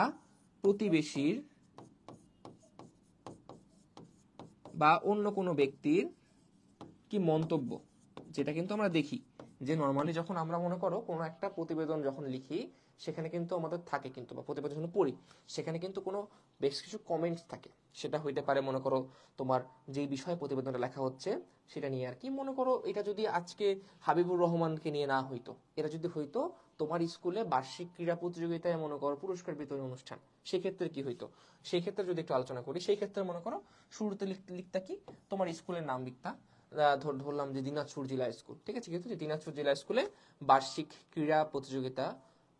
প্রতিবেশীর বা অন্য কোনো ব্যক্তির কি মন্তব্য যেটা কিন্তু আমরা দেখি যে নর্মালি যখন আমরা মনে করো কোনো একটা প্রতিবেদন যখন লিখি সেখানে কিন্তু আমাদের থাকে কিন্তু বা প্রতিবেদন যখন পড়ি সেখানে কিন্তু কোনো বেশ কিছু কমেন্টস থাকে সেটা হইতে পারে মনে করো তোমার যেই বিষয়ে প্রতিবেদনটা লেখা হচ্ছে সেটা নিয়ে আর কি মনে করো এটা যদি আজকে হাবিবুর রহমানকে নিয়ে না হইতো এটা যদি হইতো তোমার স্কুলে বার্ষিক ক্রীড়া প্রতিযোগিতায় মনে করো পুরস্কার বিতরণ অনুষ্ঠান সেক্ষেত্রে কি হইতো সেক্ষেত্রে যদি একটু আলোচনা করি সেই ক্ষেত্রে মনে করো শুরুতে লিখতা কি তোমার স্কুলের নাম লিখতা ধরলাম যে দিনাজপুর জেলা স্কুল ঠিক আছে কিন্তু দিনাজপুর জেলা স্কুলে বার্ষিক ক্রীড়া প্রতিযোগিতা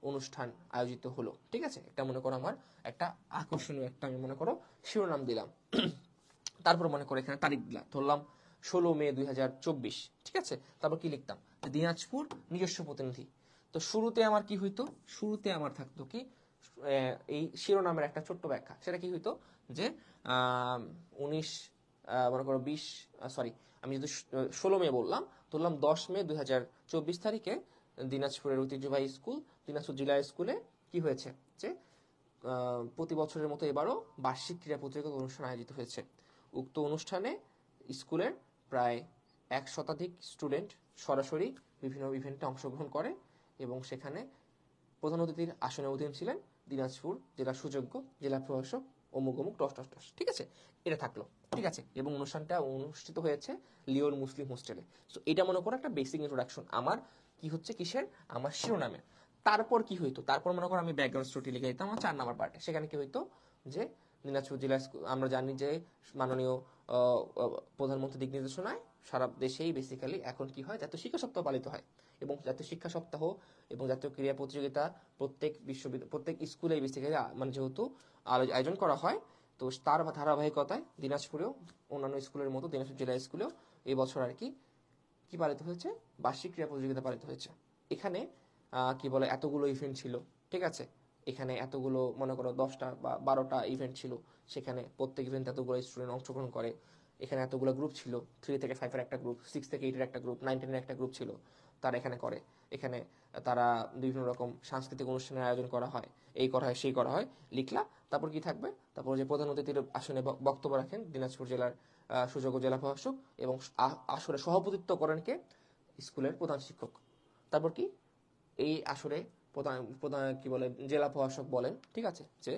অনুষ্ঠান আয়োজিত হলো ঠিক আছে এটা মনে করো আমার একটা আকর্ষণীয় একটা আমি মনে করো শিরোনাম দিলাম তারপর মনে করো এখানে তারিখ দিলাম ধরলাম ষোলো মে দুই ঠিক আছে তারপর কি লিখতাম দিনাজপুর নিজস্ব প্রতিনিধি তো শুরুতে আমার কি হইতো শুরুতে আমার থাকতো কি এই শিরোনামের একটা ছোট্ট ব্যাখ্যা সেটা কি হইতো যে উনিশ মনে করো বিশ সরি আমি যদি ষোলো মে বললাম ধরলাম দশ মে দুই তারিখে দিনাজপুরের ঐতিহ্যবাহী স্কুল দিনাজপুর জিলা স্কুলে কি হয়েছে যে প্রতি বছরের মতো এবারও বার্ষিক ক্রীড়া প্রতিযোগিতা অনুষ্ঠান আয়োজিত হয়েছে উক্ত অনুষ্ঠানে স্কুলের প্রায় এক শতাধিক স্টুডেন্ট সরাসরি বিভিন্ন ইভেন্টে অংশগ্রহণ করে এবং সেখানে প্রধান অতিথির আসনে অধীন ছিলেন দিনাজপুর জেলা সুযোগ্য জেলা প্রশাসক অমুক অমুক টস টস টস ঠিক আছে এটা থাকলো ঠিক আছে এবং অনুষ্ঠানটা অনুষ্ঠিত হয়েছে লিওর মুসলিম হোস্টেলে সো এটা মনে করো একটা বেসিক ইন্ট্রোডাকশন আমার কি হচ্ছে কিসের আমার শিরোনামের তারপর কি হইতো তারপর মনে করো আমি ব্যাকগ্রাউন্ড স্টোরি লিখে দিতাম চার নাম্বার পার্টে সেখানে কি হইতো যে দিনাজপুর জেলা আমরা জানি যে মাননীয় প্রধানমন্ত্রী দিক নির্দেশনায় সারা দেশেই বেসিক্যালি এখন কি হয় জাতীয় শিক্ষা সপ্তাহ পালিত হয় এবং জাতীয় শিক্ষা সপ্তাহ এবং জাতীয় ক্রীড়া প্রতিযোগিতা প্রত্যেক বিশ্ববিদ্যালয় প্রত্যেক স্কুলে বেসিক্যালি মানে যেহেতু আয়োজন করা হয় তো তার ধারাবাহিকতায় দিনাজপুরেও অন্যান্য স্কুলের মতো দিনাজপুর জেলা স্কুলেও এবছর আর কি কি পালিত হয়েছে বার্ষিক ক্রীড়া প্রতিযোগিতা পালিত হয়েছে এখানে কি বলে এতগুলো ইভেন্ট ছিল ঠিক আছে এখানে এতগুলো মনে করো দশটা বা বারোটা ইভেন্ট ছিল সেখানে প্রত্যেক ইভেন্ট এতগুলো স্টুডেন্ট অংশগ্রহণ করে এখানে এতগুলো গ্রুপ ছিল থ্রি থেকে ফাইভের একটা গ্রুপ সিক্স থেকে এইটের একটা গ্রুপ নাইন টেনের একটা গ্রুপ ছিল তারা এখানে করে এখানে তারা বিভিন্ন রকম সাংস্কৃতিক অনুষ্ঠানের আয়োজন করা হয় এই করা হয় সেই করা হয় লিখলা তারপর কি থাকবে তারপর যে প্রধান অতিথির আসনে বক্তব্য রাখেন দিনাজপুর জেলার সুযোগ্য জেলা প্রশাসক এবং আসরে সভাপতিত্ব করেন কে স্কুলের প্রধান শিক্ষক তারপর কি এই আসরে প্রধান প্রধান কি বলে জেলা প্রশাসক বলেন ঠিক আছে যে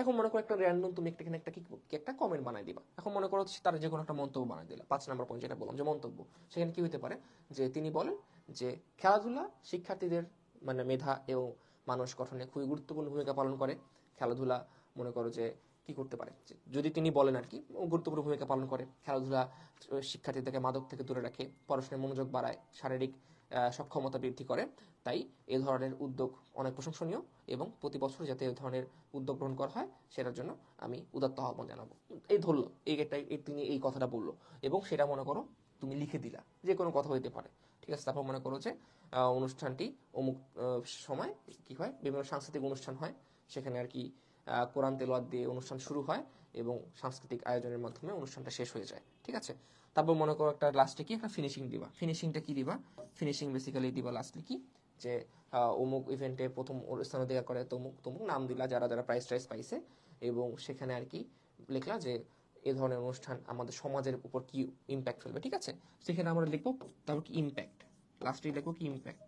এখন মনে করো একটা র্যান্ডম তুমি একটা একটা কি একটা কমেন্ট বানাই দিবা এখন মনে করো তার যে কোনো একটা মন্তব্য বানাই দিলা পাঁচ নম্বর পয়েন্ট যেটা বললাম যে মন্তব্য সেখানে কি হতে পারে যে তিনি বলেন যে খেলাধুলা শিক্ষার্থীদের মানে মেধা এবং মানুষ গঠনে খুবই গুরুত্বপূর্ণ ভূমিকা পালন করে খেলাধুলা মনে করো যে কি করতে পারে যদি তিনি বলেন আর কি গুরুত্বপূর্ণ ভূমিকা পালন করে খেলাধুলা শিক্ষার্থীদেরকে মাদক থেকে দূরে রাখে পড়াশোনায় মনোযোগ বাড়ায় শারীরিক সক্ষমতা বৃদ্ধি করে তাই এ ধরনের উদ্যোগ অনেক প্রশংসনীয় এবং প্রতি বছর যাতে এ ধরনের উদ্যোগ গ্রহণ করা হয় সেটার জন্য আমি উদাত্ত আহ্বান জানাবো এই ধরল এইটাই তিনি এই কথাটা বললো এবং সেটা মনে করো তুমি লিখে দিলা যে কোনো কথা হইতে পারে ঠিক আছে তারপর মনে করো যে অনুষ্ঠানটি অমুক সময় কি হয় বিভিন্ন সাংস্কৃতিক অনুষ্ঠান হয় সেখানে আর কি কোরআন তেলোয়াদ দিয়ে অনুষ্ঠান শুরু হয় এবং সাংস্কৃতিক আয়োজনের মাধ্যমে অনুষ্ঠানটা শেষ হয়ে যায় ঠিক আছে তারপর মনে করো একটা লাস্টে কি একটা ফিনিশিং দিবা ফিনিশিংটা কি দিবা ফিনিশিং বেসিক্যালি দিবা লাস্টে কি যে অমুক ইভেন্টে প্রথম স্থান দেখা করে তমুক তমুক নাম দিলা যারা যারা প্রাইজ টাইজ পাইছে এবং সেখানে আর কি লিখলা যে এ ধরনের অনুষ্ঠান আমাদের সমাজের উপর কি ইম্প্যাক্ট ফেলবে ঠিক আছে সেখানে আমরা লিখবো তারপর কি ইম্প্যাক্ট লাস্টে লিখবো কি ইম্প্যাক্ট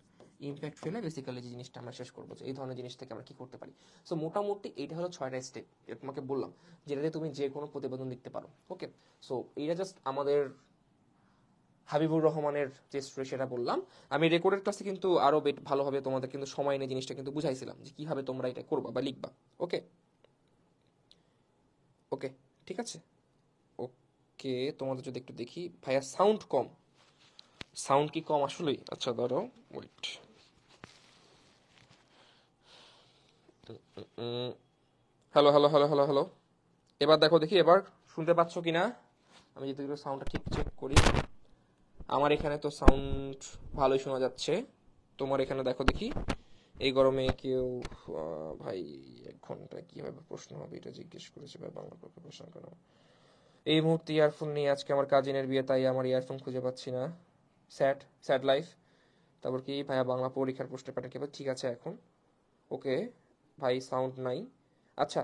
ইম্প্যাক্ট ফেলে বেসিক্যালি যে জিনিসটা আমরা শেষ করবো এই ধরনের জিনিস থেকে আমরা কি করতে পারি সো মোটামুটি এটা হলো ছয়টা স্টেপ তোমাকে বললাম যেটাতে তুমি যে কোনো প্রতিবেদন লিখতে পারো ওকে সো এইটা জাস্ট আমাদের হাবিবুর রহমানের যে স্টোরি সেটা বললাম আমি রেকর্ডের ক্লাসে কিন্তু আরও ভালোভাবে তোমাদের কিন্তু সময় নিয়ে জিনিসটা কিন্তু বুঝাইছিলাম যে কীভাবে তোমরা এটা করবা বা লিখবা ওকে ওকে ঠিক আছে ওকে তোমাদের যদি একটু দেখি ভাইয়া সাউন্ড কম সাউন্ড কি কম আসলেই আচ্ছা ধরো wait hello hello hello hello hello এবার দেখো দেখি এবার শুনতে পাচ্ছ কি না আমি যদি একটু সাউন্ডটা ঠিক চেক করি আমার এখানে তো সাউন্ড ভালোই শোনা যাচ্ছে তোমার এখানে দেখো দেখি এই গরমে কেউ ভাই এক ঘন্টা কীভাবে প্রশ্ন হবে এটা জিজ্ঞেস করেছে ভাই বাংলা পক্ষে প্রশ্ন কেন এই মুহূর্তে ইয়ারফোন নিয়ে আজকে আমার কাজিনের বিয়ে তাই আমার ইয়ারফোন খুঁজে পাচ্ছি না স্যাড স্যাড লাইফ তারপর কি ভাইয়া বাংলা পরীক্ষার প্রশ্ন প্যাটার্ন কেবল ঠিক আছে এখন ওকে ভাই সাউন্ড নাই আচ্ছা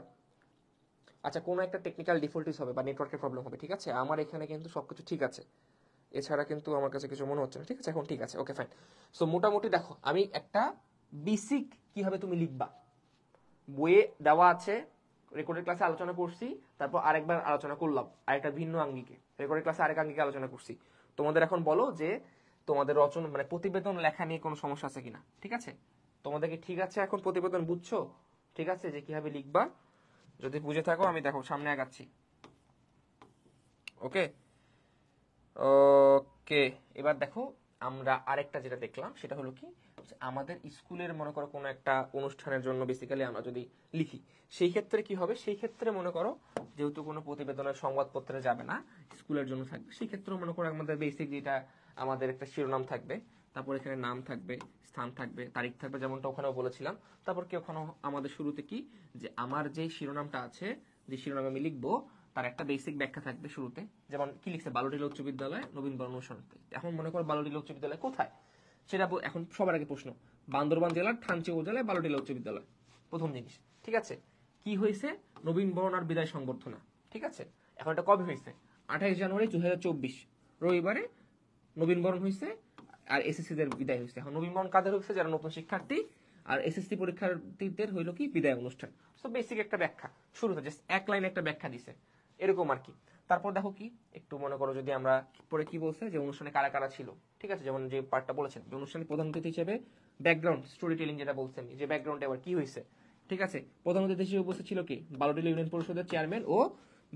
আচ্ছা কোনো একটা টেকনিক্যাল ডিফল্টিস হবে বা নেটওয়ার্কের প্রবলেম হবে ঠিক আছে আমার এখানে কিন্তু সব কিছু ঠিক আছে এছাড়া কিন্তু আমার কাছে কিছু মনে হচ্ছে না ঠিক আছে এখন ঠিক আছে ওকে ফাইন সো মোটামুটি দেখো আমি একটা বেসিক কিভাবে তুমি লিখবা বইয়ে দেওয়া আছে রেকর্ডের ক্লাসে আলোচনা করছি তারপর আরেকবার আলোচনা করলাম আরেকটা ভিন্ন আঙ্গিকে রেকর্ডের ক্লাসে আরেক আঙ্গিকে আলোচনা করছি তোমাদের এখন বলো যে তোমাদের রচনা মানে প্রতিবেদন লেখা নিয়ে কোনো সমস্যা আছে কিনা ঠিক আছে তোমাদেরকে ঠিক আছে এখন প্রতিবেদন বুঝছো ঠিক আছে যে কিভাবে লিখবা যদি বুঝে থাকো আমি দেখো সামনে আগাচ্ছি ওকে ওকে এবার দেখো আমরা আরেকটা যেটা দেখলাম সেটা হলো কি আমাদের স্কুলের মনে করো কোনো একটা অনুষ্ঠানের জন্য বেসিক্যালি আমরা যদি লিখি সেই ক্ষেত্রে কি হবে সেই ক্ষেত্রে মনে করো যেহেতু কোনো প্রতিবেদনের সংবাদপত্রে যাবে না স্কুলের জন্য থাকবে সেই ক্ষেত্রে মনে করো আমাদের বেসিক যেটা আমাদের একটা শিরোনাম থাকবে তারপর এখানে নাম থাকবে স্থান থাকবে তারিখ থাকবে যেমনটা ওখানেও বলেছিলাম তারপর কি ওখানে আমাদের শুরুতে কি যে আমার যে শিরোনামটা আছে যে শিরোনামে আমি লিখবো তার একটা বেসিক ব্যাখ্যা থাকবে শুরুতে যেমন কি লিখছে বালুটিলা উচ্চ বিদ্যালয় নবীন বরণ এখন মনে করো বালুটিলা উচ্চ বিদ্যালয় কোথায় সেটা এখন সবার আগে প্রশ্ন বান্দরবান জেলার থানচি উপজেলায় বালুটিলা উচ্চ বিদ্যালয় প্রথম জিনিস ঠিক আছে কি হয়েছে নবীন বরণ আর বিদায় সংবর্ধনা ঠিক আছে এখন এটা কবে হয়েছে আঠাইশ জানুয়ারি দু রবিবারে নবীন বরণ হয়েছে আর এসএসসি দের বিদায় হয়েছে এখন নবীনবরণ কাদের হয়েছে যারা নতুন শিক্ষার্থী আর এসএসসি পরীক্ষার্থীদের হইলো কি বিদায় অনুষ্ঠান সো বেসিক একটা ব্যাখ্যা শুরু হচ্ছে এক লাইনে একটা ব্যাখ্যা দিছে এরকম আর কি তারপর দেখো কি একটু মনে করো যদি আমরা পরে কি বলছে যে অনুষ্ঠানে কারা কারা ছিল ঠিক আছে যেমন যে পার্টটা বলেছেন যে অনুষ্ঠানে প্রধান অতিথি হিসেবে ব্যাকগ্রাউন্ড স্টোরি টেলিং যেটা বলছেন যে ব্যাকগ্রাউন্ডে আবার কি হয়েছে ঠিক আছে প্রধান অতিথি হিসেবে উপস্থিত ছিল কি বারোটিল ইউনিয়ন পরিষদের চেয়ারম্যান ও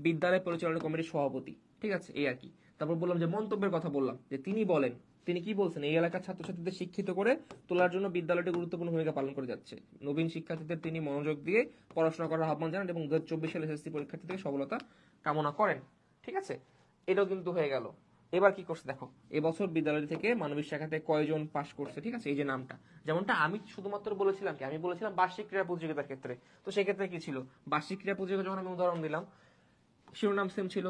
বিদ্যালয় পরিচালনা কমিটির সভাপতি ঠিক আছে এই আর কি তারপর বললাম যে মন্তব্যের কথা বললাম যে তিনি বলেন তিনি কি বলছেন এই এলাকার ছাত্রছাত্রীদের শিক্ষিত করে তোলার জন্য বিদ্যালয়টি গুরুত্বপূর্ণ ভূমিকা পালন করে যাচ্ছে নবীন শিক্ষার্থীদের তিনি মনোযোগ দিয়ে পড়াশোনা করার আহ্বান জানান এবং দু হাজার সালে এসএসসি পরীক্ষার্থীদের সফলতা কামনা করেন ঠিক আছে এটাও কিন্তু হয়ে গেল এবার কি করছে দেখো এবছর বিদ্যালয় থেকে মানবিক শাখাতে কয়জন পাশ করছে ঠিক আছে এই যে নামটা যেমনটা আমি শুধুমাত্র বলেছিলাম কি আমি বলেছিলাম বার্ষিক ক্রীড়া প্রতিযোগিতার ক্ষেত্রে তো সেক্ষেত্রে কি ছিল বার্ষিক ক্রীড়া প্রতিযোগিতা যখন আমি উদাহরণ দিলাম শিরোনাম সেম ছিল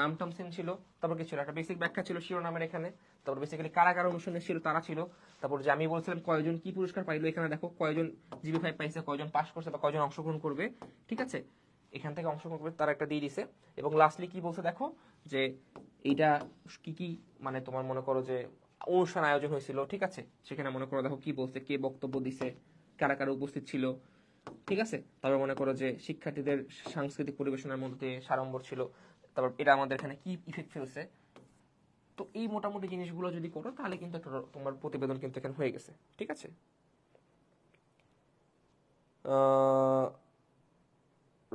নাম টাম সিম ছিল তারপর কি ছিল একটা বেসিক ব্যাখ্যা ছিল শিরোনামের এখানে তারপর বেসিক্যালি কারা কারা অনুষ্ঠানে ছিল তারা ছিল তারপর যে আমি বলছিলাম কয়জন কি পুরস্কার পাইলো এখানে দেখো কয়জন জিবি ফাইভ পাইছে কয়জন পাস করছে বা কয়জন অংশগ্রহণ করবে ঠিক আছে এখান থেকে অংশগ্রহণ করবে তারা একটা দিয়ে দিছে এবং লাস্টলি কি বলছে দেখো যে এইটা কি কি মানে তোমার মনে করো যে অনুষ্ঠান আয়োজন হয়েছিল ঠিক আছে সেখানে মনে করো দেখো কি বলছে কে বক্তব্য দিছে কারা কারা উপস্থিত ছিল ঠিক আছে তারপর মনে করো যে শিক্ষার্থীদের সাংস্কৃতিক পরিবেশনের মধ্যে সারম্বর ছিল তারপর এটা আমাদের এখানে কি ইফেক্ট ফেলছে তো এই মোটামুটি জিনিসগুলো যদি করো তাহলে কিন্তু তোমার প্রতিবেদন কিন্তু এখানে হয়ে গেছে ঠিক আছে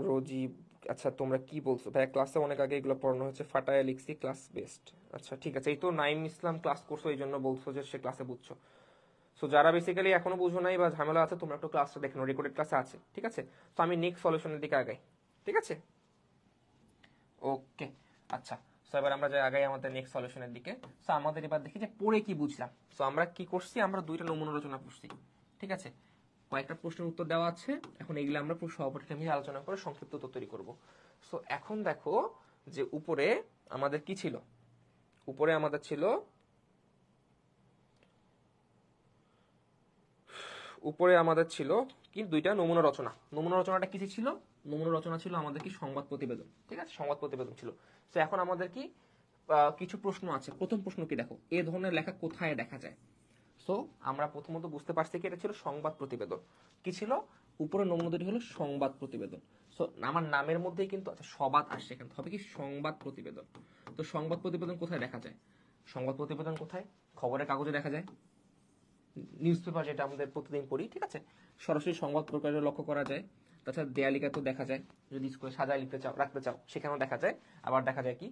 রোজি আচ্ছা তোমরা কি বলছো ভাই ক্লাসে অনেক আগে এগুলো পড়ানো হচ্ছে ফাটায় লিখছি ক্লাস বেস্ট আচ্ছা ঠিক আছে এই তো নাইম ইসলাম ক্লাস করছো এই জন্য বলছো যে সে ক্লাসে বুঝছো সো যারা বেসিক্যালি এখনো বুঝো নাই বা ঝামেলা আছে তোমরা একটু ক্লাসটা দেখো রেকর্ডেড ক্লাসে আছে ঠিক আছে তো আমি নেক্সট সলিউশনের দিকে আগাই ঠিক আছে ওকে আচ্ছা সো এবার আমরা যাই আগাই আমাদের নেক্সট সলিউশনের দিকে সো আমাদের এবার দেখি যে পড়ে কি বুঝলাম সো আমরা কি করছি আমরা দুইটা নমুনা রচনা করছি ঠিক আছে কয়েকটা প্রশ্নের উত্তর দেওয়া আছে এখন এগুলো আমরা সহপাঠীরা মিলে আলোচনা করে সংক্ষিপ্ত তৈরি করব সো এখন দেখো যে উপরে আমাদের কি ছিল উপরে আমাদের ছিল উপরে আমাদের ছিল কি দুইটা নমুনা রচনা নমুনা রচনাটা কি ছিল নমুনা রচনা ছিল আমাদের কি সংবাদ প্রতিবেদন ঠিক আছে সংবাদ প্রতিবেদন ছিল তো এখন আমাদের কি কিছু প্রশ্ন আছে প্রথম প্রশ্ন কি দেখো এ ধরনের লেখা কোথায় দেখা যায় সো আমরা প্রথমত বুঝতে পারছি কি এটা ছিল সংবাদ প্রতিবেদন কি ছিল উপরে নমুনা দুটি হলো সংবাদ প্রতিবেদন সো আমার নামের মধ্যেই কিন্তু আচ্ছা সবাদ আসছে এখানে হবে কি সংবাদ প্রতিবেদন তো সংবাদ প্রতিবেদন কোথায় দেখা যায় সংবাদ প্রতিবেদন কোথায় খবরের কাগজে দেখা যায় নিউজ পেপার যেটা আমাদের প্রতিদিন পড়ি ঠিক আছে সরাসরি সংবাদ প্রকারে লক্ষ্য করা যায় তাছাড়া দেয়ালিকা তো দেখা যায় যদি স্কুলে সাজায় লিখতে চাও রাখতে চাও সেখানেও দেখা যায় আবার দেখা যায় কি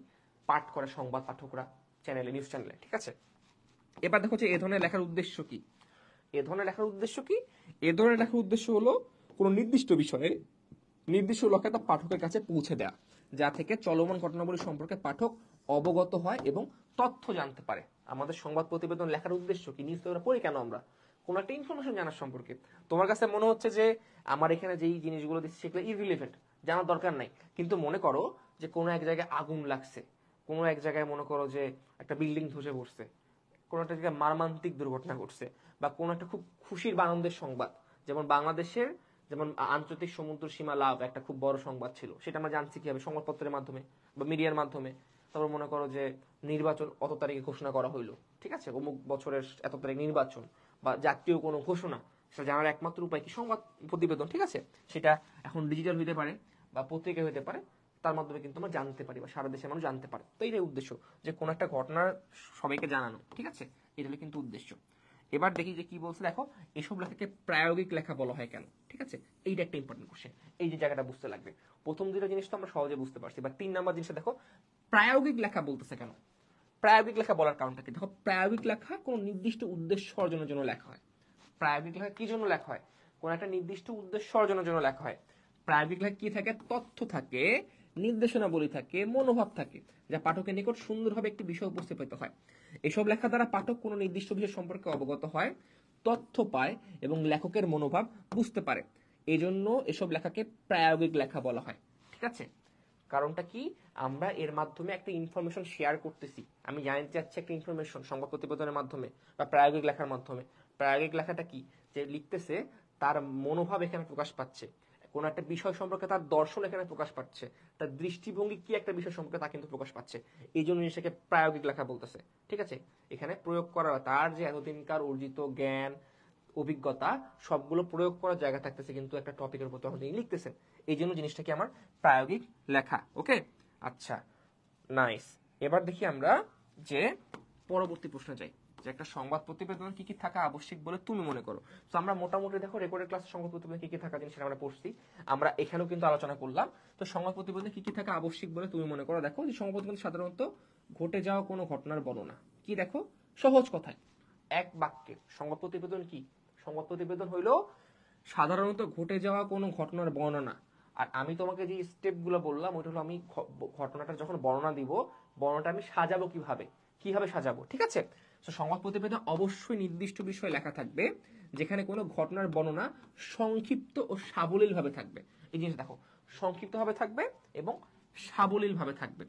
পাঠ করে সংবাদ পাঠকরা চ্যানেলে নিউজ চ্যানেলে ঠিক আছে এবার দেখো যে এ ধরনের লেখার উদ্দেশ্য কি এ ধরনের লেখার উদ্দেশ্য কি এ ধরনের লেখার উদ্দেশ্য হলো কোনো নির্দিষ্ট বিষয়ে নির্দিষ্ট লক্ষ্যে তা পাঠকের কাছে পৌঁছে দেয়া যা থেকে চলমান ঘটনাবলী সম্পর্কে পাঠক অবগত হয় এবং তথ্য জানতে পারে আমাদের সংবাদ প্রতিবেদন লেখার উদ্দেশ্য কি নিউজ পেপার পড়ি কেন আমরা কোনো একটা ইনফরমেশন জানার সম্পর্কে তোমার কাছে মনে হচ্ছে যে আমার এখানে যেই জিনিসগুলো দিচ্ছে সেগুলো ইরিলিভেন্ট জানার দরকার নাই কিন্তু মনে করো যে কোনো এক জায়গায় আগুন লাগছে কোনো এক জায়গায় মনে করো যে একটা বিল্ডিং ধসে পড়ছে কোনো একটা জায়গায় মার্মান্তিক দুর্ঘটনা ঘটছে বা কোনো একটা খুব খুশির বা আনন্দের সংবাদ যেমন বাংলাদেশের যেমন আন্তর্জাতিক সমুদ্র সীমা লাভ একটা খুব বড় সংবাদ ছিল সেটা আমরা জানছি কিভাবে সংবাদপত্রের মাধ্যমে বা মিডিয়ার মাধ্যমে তারপর মনে করো যে নির্বাচন অত তারিখে ঘোষণা করা হইলো ঠিক আছে অমুক বছরের এত তারিখ নির্বাচন বা জাতীয় কোনো ঘোষণা সেটা জানার একমাত্র উপায় কি সংবাদ প্রতিবেদন ঠিক আছে সেটা এখন ডিজিটাল হইতে পারে বা পত্রিকা হইতে পারে তার মাধ্যমে কিন্তু আমরা জানতে পারি বা সারা দেশের মানুষ জানতে পারে তো এটাই উদ্দেশ্য যে কোনো একটা ঘটনার সবাইকে জানানো ঠিক আছে এটা হলো কিন্তু উদ্দেশ্য এবার দেখি যে কি বলছে দেখো এসব লেখাকে প্রায়োগিক লেখা বলা হয় কেন ঠিক আছে এইটা একটা ইম্পর্টেন্ট কোশ্চেন এই যে জায়গাটা বুঝতে লাগবে প্রথম দুটো জিনিস তো আমরা সহজে বুঝতে পারছি বা তিন নাম্বার জিনিসটা দেখো প্রায়োগিক লেখা বলতেছে কেন প্রায়োগিক লেখা বলার কারণটা কি দেখো প্রায়োগিক লেখা কোনো নির্দিষ্ট উদ্দেশ্য অর্জনের জন্য লেখা হয় প্রায়োগিক লেখা কি জন্য লেখা হয় কোন একটা নির্দিষ্ট উদ্দেশ্য অর্জনের জন্য লেখা হয় প্রায়োগিক লেখা কি থাকে তথ্য থাকে বলি থাকে মনোভাব থাকে যা পাঠকের নিকট সুন্দরভাবে একটি বিষয় উপস্থাপিত হয় এসব লেখা দ্বারা পাঠক কোনো নির্দিষ্ট বিষয় সম্পর্কে অবগত হয় তথ্য পায় এবং লেখকের মনোভাব বুঝতে পারে এজন্য এসব লেখাকে প্রায়োগিক লেখা বলা হয় ঠিক আছে কারণটা কি আমরা এর মাধ্যমে একটা ইনফরমেশন শেয়ার করতেছি আমি জানতে চাচ্ছি একটা ইনফরমেশন সংবাদ প্রতিবেদনের মাধ্যমে বা প্রায়োগিক লেখার মাধ্যমে প্রায়োগিক লেখাটা কি যে লিখতেছে তার মনোভাব এখানে প্রকাশ পাচ্ছে কোন একটা বিষয় সম্পর্কে তার দর্শন এখানে প্রকাশ পাচ্ছে তার দৃষ্টিভঙ্গি কি একটা বিষয় সম্পর্কে তা কিন্তু প্রকাশ পাচ্ছে এই জন্য জিনিসটাকে প্রায়োগিক লেখা বলতেছে ঠিক আছে এখানে প্রয়োগ করা তার যে এতদিনকার অর্জিত জ্ঞান অভিজ্ঞতা সবগুলো প্রয়োগ করার জায়গা থাকতেছে কিন্তু একটা টপিকের উপর তখন তিনি লিখতেছেন এই জন্য জিনিসটাকে আমার প্রায়োগিক লেখা ওকে আচ্ছা নাইস এবার দেখি আমরা যে পরবর্তী প্রশ্ন যাই যে একটা সংবাদ প্রতিবেদন কি কি থাকা আবশ্যক বলে তুমি মনে করো তো আমরা মোটামুটি দেখো রেকর্ডের ক্লাস সংবাদ প্রতিবেদন কি কি থাকা জিনিস আমরা পড়ছি আমরা এখানেও কিন্তু আলোচনা করলাম তো সংবাদ প্রতিবেদনে কি কি থাকা আবশ্যক বলে তুমি মনে করো দেখো যে সংবাদ প্রতিবেদন সাধারণত ঘটে যাওয়া কোনো ঘটনার বর্ণনা কি দেখো সহজ কথায় এক বাক্যে সংবাদ প্রতিবেদন কি সংবাদ প্রতিবেদন হইল সাধারণত ঘটে যাওয়া কোনো ঘটনার বর্ণনা আর আমি তোমাকে যে স্টেপগুলো বললাম ওইটা হলো আমি ঘটনাটা যখন বর্ণনা দিব বর্ণনাটা আমি সাজাবো কিভাবে কিভাবে সাজাবো ঠিক আছে তো সংবাদ প্রতিবেদন অবশ্যই নির্দিষ্ট বিষয়ে লেখা থাকবে যেখানে কোনো ঘটনার বর্ণনা সংক্ষিপ্ত ও সাবলীলভাবে থাকবে এই জিনিস দেখো সংক্ষিপ্তভাবে থাকবে এবং সাবলীলভাবে থাকবে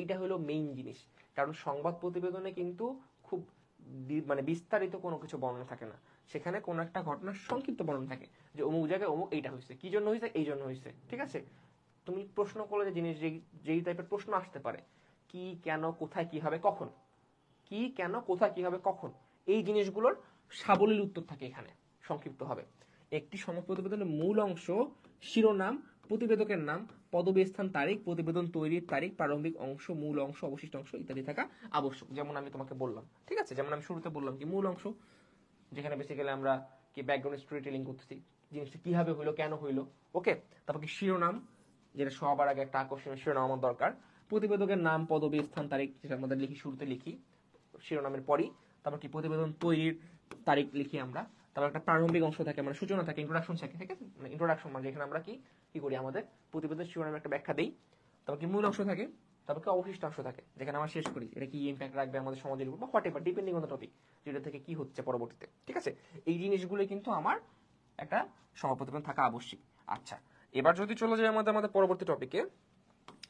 এইটা হলো মেইন জিনিস কারণ সংবাদ প্রতিবেদনে কিন্তু খুব মানে বিস্তারিত কোনো কিছু বর্ণনা থাকে না সেখানে কোন একটা ঘটনার সংক্ষিপ্ত বর্ণনা থাকে যে অমুক জায়গায় অমুক এইটা হয়েছে কি জন্য হয়েছে এই জন্য হয়েছে ঠিক আছে তুমি প্রশ্ন করলে যে জিনিস যেই টাইপের প্রশ্ন আসতে পারে কি কেন কোথায় কি হবে কখন কি কেন কোথায় কি হবে কখন এই জিনিসগুলোর সাবলীল উত্তর থাকে এখানে সংক্ষিপ্ত হবে একটি সমাজ প্রতিবেদনের মূল অংশ শিরোনাম প্রতিবেদকের নাম পদবী স্থান তারিখ প্রতিবেদন তৈরির তারিখ প্রারম্ভিক অংশ মূল অংশ অবশিষ্ট অংশ ইত্যাদি থাকা আবশ্যক যেমন আমি তোমাকে বললাম ঠিক আছে যেমন আমি শুরুতে বললাম কি মূল অংশ যেখানে বেসিক্যালি আমরা কি ব্যাকগ্রাউন্ড স্টোরি টেলিং করতেছি জিনিসটা কিভাবে হইলো কেন হইলো ওকে তারপর কি শিরোনাম যেটা সবার আগে একটা আকর্ষণীয় শিরোনাম আমার দরকার প্রতিবেদকের নাম পদবী স্থান তারিখ যেটা আমাদের লিখি শুরুতে লিখি শিরোনামের পরই তারপর কি প্রতিবেদন তৈরির তারিখ লিখি আমরা তারপর একটা প্রারম্ভিক অংশ থাকে মানে সূচনা থাকে ইন্ট্রোডাকশন থাকে ঠিক আছে মানে ইন্ট্রোডাকশন মানে যেখানে আমরা কি কি করি আমাদের প্রতিবেদন শিরোনামে একটা ব্যাখ্যা দেই তারপর কি মূল অংশ থাকে তারপর কি অবশিষ্টাংশ থাকে যেখানে আমরা শেষ করি এটা কি ইম্প্যাক্ট রাখবে আমাদের সমাজের উপর বা whatever depending on the topic যেটা থেকে কি হচ্ছে পরবর্তীতে ঠিক আছে এই জিনিসগুলো কিন্তু আমার একটা সমাপতিপন থাকা আবশ্যিক আচ্ছা এবার যদি চলে যায় আমাদের আমাদের পরবর্তী টপিকে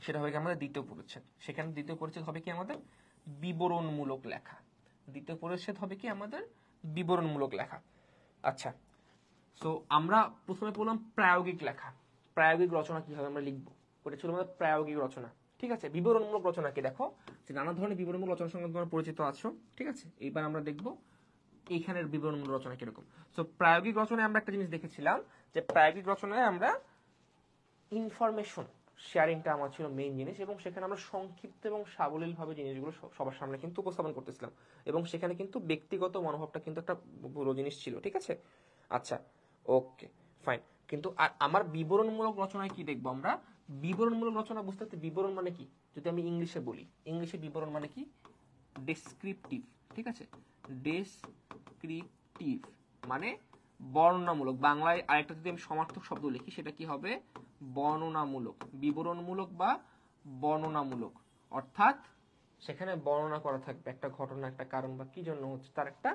সেটা হবে কি আমাদের দ্বিতীয় পরিচ্ছেদ সেখানে দ্বিতীয় পরিচ্ছেদ হবে কি আমাদের বিবরণমূলক লেখা দ্বিতীয় পরিচ্ছেদ হবে কি আমাদের বিবরণমূলক লেখা আচ্ছা সো আমরা প্রথমে বললাম প্রায়োগিক লেখা প্রায়োগিক রচনা কিভাবে আমরা লিখবো ওটা ছিল আমাদের প্রায়োগিক রচনা ঠিক আছে বিবরণমূলক রচনাকে দেখো যে নানা ধরনের বিবরণমূলক রচনা সঙ্গে তোমরা পরিচিত আছো ঠিক আছে এইবার আমরা দেখব এইখানের বিবরণমূলক রচনা কিরকম সো প্রায়োগিক রচনায় আমরা একটা জিনিস দেখেছিলাম যে প্রায়োগিক রচনায় আমরা ইনফরমেশন শেয়ারিংটা আমার ছিল মেইন জিনিস এবং সেখানে আমরা সংক্ষিপ্ত এবং সাবলীলভাবে জিনিসগুলো সবার সামনে কিন্তু উপস্থাপন করতেছিলাম এবং সেখানে কিন্তু ব্যক্তিগত মনোভাবটা কিন্তু একটা বড় জিনিস ছিল ঠিক আছে আচ্ছা ওকে ফাইন কিন্তু আর আমার বিবরণমূলক রচনায় কি দেখবো আমরা বিবরণমূলক রচনা বুঝতে হচ্ছে বিবরণ মানে কি যদি আমি ইংলিশে বলি ইংলিশে বিবরণ মানে কি ডেসক্রিপটিভ ঠিক আছে ডেসক্রিপটিভ মানে বর্ণনামূলক বাংলায় আরেকটা যদি আমি সমার্থক শব্দ লিখি সেটা কি হবে বর্ণনামূলক বিবরণমূলক বা বর্ণনামূলক অর্থাৎ সেখানে বর্ণনা করা থাকবে একটা ঘটনা একটা কারণ বা কি জন্য হচ্ছে তার একটা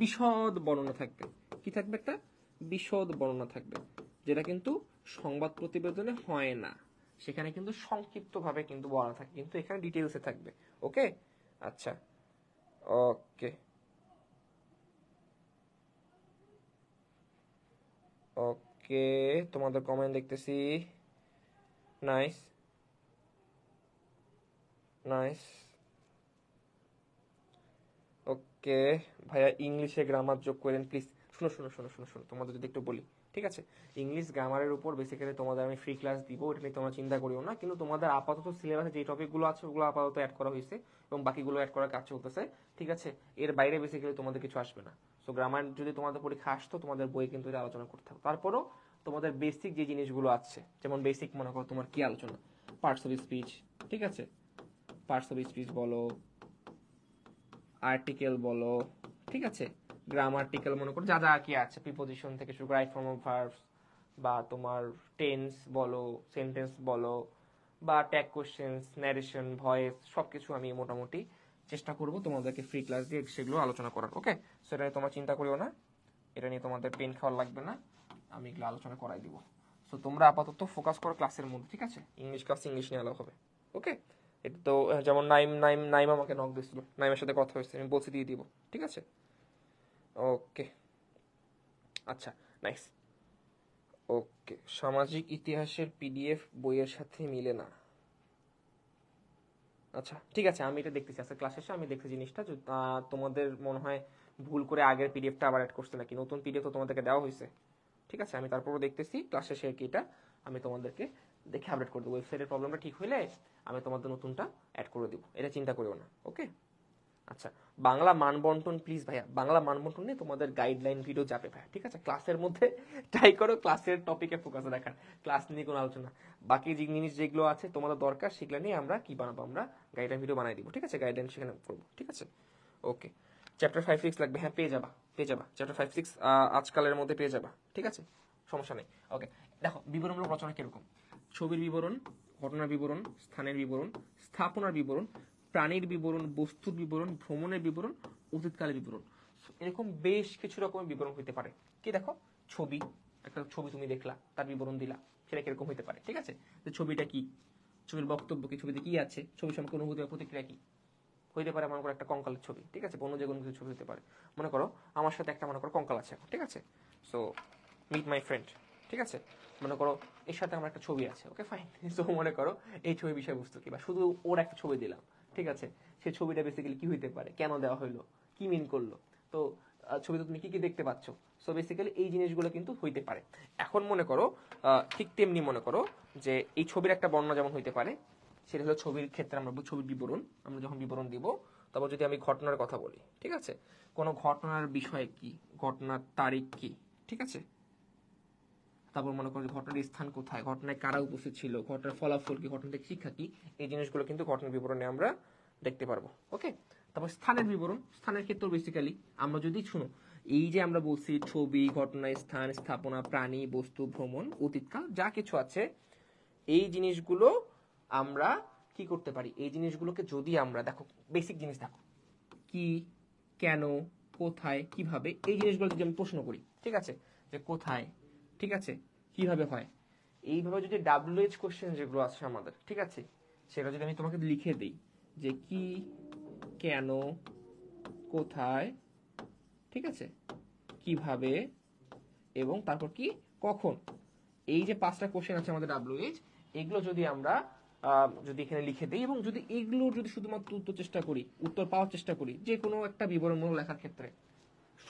বিশদ বর্ণনা থাকবে কি থাকবে একটা বিশদ বর্ণনা থাকবে যেটা কিন্তু সংবাদ প্রতিবেদনে হয় না সেখানে কিন্তু সংক্ষিপ্তভাবে কিন্তু বলা থাকে কিন্তু এখানে ডিটেলসে থাকবে ওকে আচ্ছা ওকে ওকে তোমাদের কমেন্ট দেখতেছি নাইস নাইস ওকে ভাইয়া ইংলিশে গ্রামার যোগ করেন প্লিজ শুনো শুনো শুনো শুনো শুনো তোমাদের যদি একটু বলি ঠিক আছে ইংলিশ গ্রামারের উপর বেসিক্যালি তোমাদের আমি ফ্রি ক্লাস দিব ওটা নিয়ে তোমরা চিন্তা করিও না কিন্তু তোমাদের আপাতত সিলেবাসে যে টপিকগুলো আছে ওগুলো আপাতত অ্যাড করা হয়েছে এবং বাকিগুলো অ্যাড করার কাজ চলতেছে ঠিক আছে এর বাইরে বেসিক্যালি তোমাদের কিছু আসবে না সো গ্রামার যদি তোমাদের পরীক্ষা আসতো তোমাদের বই কিন্তু এটা আলোচনা করতে হবে তারপরও তোমাদের বেসিক যে জিনিসগুলো আছে যেমন বেসিক মনে করো তোমার কি আলোচনা পার্টস অফ স্পিচ ঠিক আছে পার্টস অফ স্পিচ বলো আর্টিকেল বলো ঠিক আছে গ্রামার্টিক্যাল মনে করো যা যা কি আছে প্রিপোজিশন থেকে শুরু রাইট ফর্ম অফ ভার্বস বা তোমার টেন্স বলো সেন্টেন্স বলো বা ট্যাগ কোশ্চেন্স ন্যারেশন ভয়েস সব কিছু আমি মোটামুটি চেষ্টা করব তোমাদেরকে ফ্রি ক্লাস দিয়ে সেগুলো আলোচনা করার ওকে সো এটা নিয়ে তোমরা চিন্তা করিও না এটা নিয়ে তোমাদের পেন খাওয়া লাগবে না আমি এগুলো আলোচনা করাই দিব সো তোমরা আপাতত ফোকাস করো ক্লাসের মধ্যে ঠিক আছে ইংলিশ ক্লাস ইংলিশ নিয়ে আলো হবে ওকে এটা তো যেমন নাইম নাইম নাইম আমাকে নক দিয়েছিল নাইমের সাথে কথা হয়েছে আমি বলছি দিয়ে দিব ঠিক আছে ওকে আচ্ছা নাইস ওকে সামাজিক ইতিহাসের পিডিএফ বইয়ের সাথে মিলে না আচ্ছা ঠিক আছে আমি এটা দেখতেছি আচ্ছা ক্লাস শেষে আমি দেখছি জিনিসটা তোমাদের মনে হয় ভুল করে আগের পিডিএফটা আবার অ্যাড করছে নাকি নতুন পিডিএফ তো তোমাদেরকে দেওয়া হয়েছে ঠিক আছে আমি তারপরও দেখতেছি ক্লাস শেষে কি এটা আমি তোমাদেরকে দেখে আপডেট করে দেবো ওয়েবসাইটের প্রবলেমটা ঠিক হইলে আমি তোমাদের নতুনটা অ্যাড করে দেবো এটা চিন্তা করিও না ওকে আচ্ছা বাংলা মানবন্টন প্লিজ ভাইয়া বাংলা মানবন্টন নিয়ে তোমাদের গাইডলাইন ভিডিও যাবে ভাইয়া ঠিক আছে ক্লাসের মধ্যে ট্রাই করো ক্লাসের টপিকে ফোকাস রাখার ক্লাস নিয়ে কোনো আলোচনা বাকি যে জিনিস যেগুলো আছে তোমাদের দরকার সেগুলো নিয়ে আমরা কি বানাবো আমরা গাইডলাইন ভিডিও বানাই দিব ঠিক আছে গাইডলাইন সেখানে করবো ঠিক আছে ওকে চ্যাপ্টার ফাইভ সিক্স লাগবে হ্যাঁ পেয়ে যাবা পেয়ে যাবা চ্যাপ্টার ফাইভ সিক্স আজকালের মধ্যে পেয়ে যাবা ঠিক আছে সমস্যা নেই ওকে দেখো বিবরণমূলক রচনা কিরকম ছবির বিবরণ ঘটনার বিবরণ স্থানের বিবরণ স্থাপনার বিবরণ প্রাণীর বিবরণ বস্তুর বিবরণ ভ্রমণের বিবরণ অতীতকালের বিবরণ এরকম বেশ কিছু রকমের বিবরণ হতে পারে কি দেখো ছবি একটা ছবি তুমি দেখলা তার বিবরণ দিলা সেটা কিরকম হতে পারে ঠিক আছে যে ছবিটা কি ছবির বক্তব্য কি ছবিতে কি আছে ছবি সম্পর্কে অনুভূতি প্রতিক্রিয়া কি হইতে পারে মনে করো একটা কঙ্কালের ছবি ঠিক আছে কোনো যে কোনো কিছু ছবি হতে পারে মনে করো আমার সাথে একটা মনে করো কঙ্কাল আছে এখন ঠিক আছে সো মিট মাই ফ্রেন্ড ঠিক আছে মনে করো এর সাথে আমার একটা ছবি আছে ওকে ফাইন সো মনে করো এই ছবি বিষয়বস্তু কি বা শুধু ওর একটা ছবি দিলাম ঠিক আছে সে ছবিটা বেসিক্যালি কি হইতে পারে কেন দেওয়া হইলো কি মিন করলো তো ছবিতে তুমি কি কি দেখতে পাচ্ছ সো বেসিক্যালি এই জিনিসগুলো কিন্তু হইতে পারে এখন মনে করো ঠিক তেমনি মনে করো যে এই ছবির একটা বর্ণনা যেমন হইতে পারে সেটা হলো ছবির ক্ষেত্রে আমরা ছবির বিবরণ আমরা যখন বিবরণ দিব তারপর যদি আমি ঘটনার কথা বলি ঠিক আছে কোনো ঘটনার বিষয় কি ঘটনার তারিখ কি ঠিক আছে তারপর মনে করো ঘটনার স্থান কোথায় ঘটনায় কারা উপস্থিত ছিল ঘটনার ফলাফল কি ঘটনা থেকে শিক্ষা কি এই জিনিসগুলো কিন্তু ঘটনার বিবরণে আমরা দেখতে পারবো ওকে তারপর স্থানের বিবরণ স্থানের ক্ষেত্রে বেসিক্যালি আমরা যদি শুনো এই যে আমরা বলছি ছবি ঘটনা স্থান স্থাপনা প্রাণী বস্তু ভ্রমণ অতীতকাল যা কিছু আছে এই জিনিসগুলো আমরা কি করতে পারি এই জিনিসগুলোকে যদি আমরা দেখো বেসিক জিনিস দেখো কি কেন কোথায় কিভাবে এই জিনিসগুলো যদি আমি প্রশ্ন করি ঠিক আছে যে কোথায় ঠিক আছে কিভাবে হয় এইভাবে যদি ডাব্লিউএইচ কোশ্চেন যেগুলো আছে আমাদের ঠিক আছে সেটা যদি আমি তোমাকে লিখে দিই যে কি কেন কোথায় ঠিক আছে কিভাবে এবং তারপর কি কখন এই যে পাঁচটা কোশ্চেন আছে আমাদের ডাব্লিউএইচ এগুলো যদি আমরা যদি এখানে লিখে দিই এবং যদি এগুলো যদি শুধুমাত্র উত্তর চেষ্টা করি উত্তর পাওয়ার চেষ্টা করি যে কোনো একটা বিবরণমূলক লেখার ক্ষেত্রে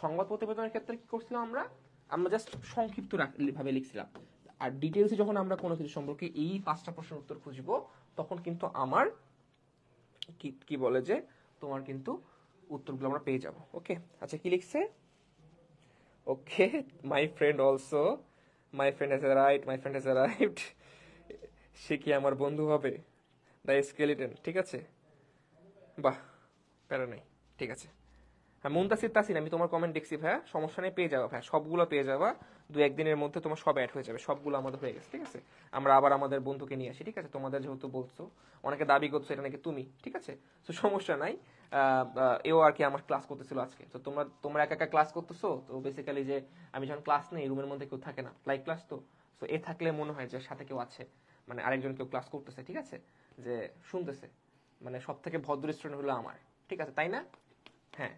সংবাদ প্রতিবেদনের ক্ষেত্রে কি করছিলাম আমরা আমরা জাস্ট সংক্ষিপ্ত ভাবে লিখছিলাম আর ডিটেলসে যখন আমরা কোনো কিছু সম্পর্কে এই পাঁচটা প্রশ্নের উত্তর খুঁজব তখন কিন্তু আমার কি বলে যে তোমার কিন্তু উত্তরগুলো আমরা পেয়ে যাব ওকে আচ্ছা কি লিখছে okay my friend also my friend has write my friend has write সে কি আমার বন্ধু হবে দ্য স্কেলিটেন ঠিক আছে বাহ প্যারা নেই ঠিক আছে হ্যাঁ মুন্তাসির তাসিন আমি তোমার কমেন্ট দেখছি ভাইয়া সমস্যা নেই পেয়ে যাওয়া ভাইয়া সবগুলো পেয়ে যাওয়া দু একদিনের মধ্যে তোমার সব অ্যাড হয়ে যাবে সবগুলো আমাদের হয়ে গেছে ঠিক আছে আমরা আবার আমাদের বন্ধুকে নিয়ে আসি ঠিক আছে তোমাদের যেহেতু বলছো অনেকে দাবি করছো এটা নাকি তুমি ঠিক আছে তো সমস্যা নাই এও আর কি আমার ক্লাস করতেছিল আজকে তো তোমরা তোমরা একা একা ক্লাস করতেছো তো বেসিক্যালি যে আমি যখন ক্লাস নেই রুমের মধ্যে কেউ থাকে না লাইক ক্লাস তো তো এ থাকলে মনে হয় যে সাথে কেউ আছে মানে আরেকজন কেউ ক্লাস করতেছে ঠিক আছে যে শুনতেছে মানে সব থেকে ভদ্র স্টুডেন্ট হলো আমার ঠিক আছে তাই না হ্যাঁ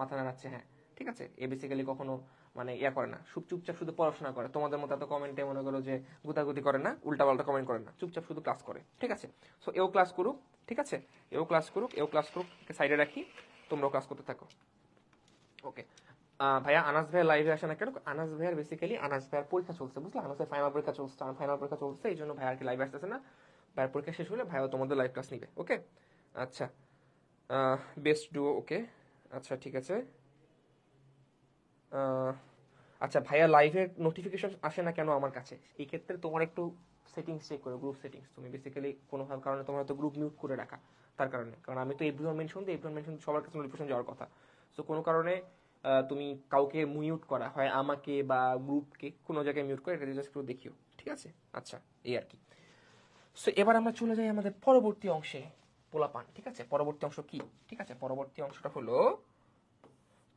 মাথা নাড়াচ্ছে হ্যাঁ ঠিক আছে এ বেসিক্যালি কখনো মানে ইয়া করে না চুপচাপ শুধু পড়াশোনা করে তোমাদের মতো এত কমেন্টে মনে করো যে গুতাগুতি করে না উল্টাপাল্টা কমেন্ট করে না চুপচাপ শুধু ক্লাস করে ঠিক আছে সো এও ক্লাস করুক ঠিক আছে এও ক্লাস করুক এও ক্লাস করুক সাইডে রাখি তোমরাও ক্লাস করতে থাকো ওকে ভাইয়া আনাস ভাইয়ের লাইভে আসে না কেন আনাস ভাইয়ার বেসিক্যালি আনাস ভাইয়ার পরীক্ষা চলছে বুঝলে আনাস ভাইয়ের ফাইনাল পরীক্ষা চলছে আর ফাইনাল পরীক্ষা চলছে এই জন্য ভাইয়া কি লাইভে আসতেছে না ভাইয়ার পরীক্ষা শেষ হলে ভাইয়া তোমাদের লাইভ ক্লাস নিবে ওকে আচ্ছা বেস্ট ডু ওকে আচ্ছা ঠিক আছে আচ্ছা ভাইয়া লাইভের নোটিফিকেশন আসে না কেন আমার কাছে এই ক্ষেত্রে তোমার একটু সেটিংস চেক করো গ্রুপ সেটিংস তুমি বেসিক্যালি কোনো কারণে তোমার হয়তো গ্রুপ মিউট করে রাখা তার কারণে কারণ আমি তো এভরিওয়ান মেনশন দিই এভরিওয়ান মেনশন সবার কাছে নোটিফিকেশন যাওয়ার কথা সো কোনো কারণে তুমি কাউকে মিউট করা হয় আমাকে বা গ্রুপকে কোনো জায়গায় মিউট করে এটা জাস্ট একটু দেখিও ঠিক আছে আচ্ছা এই আর কি সো এবার আমরা চলে যাই আমাদের পরবর্তী অংশে পোলাপান ঠিক আছে পরবর্তী অংশ কি ঠিক আছে পরবর্তী অংশটা হলো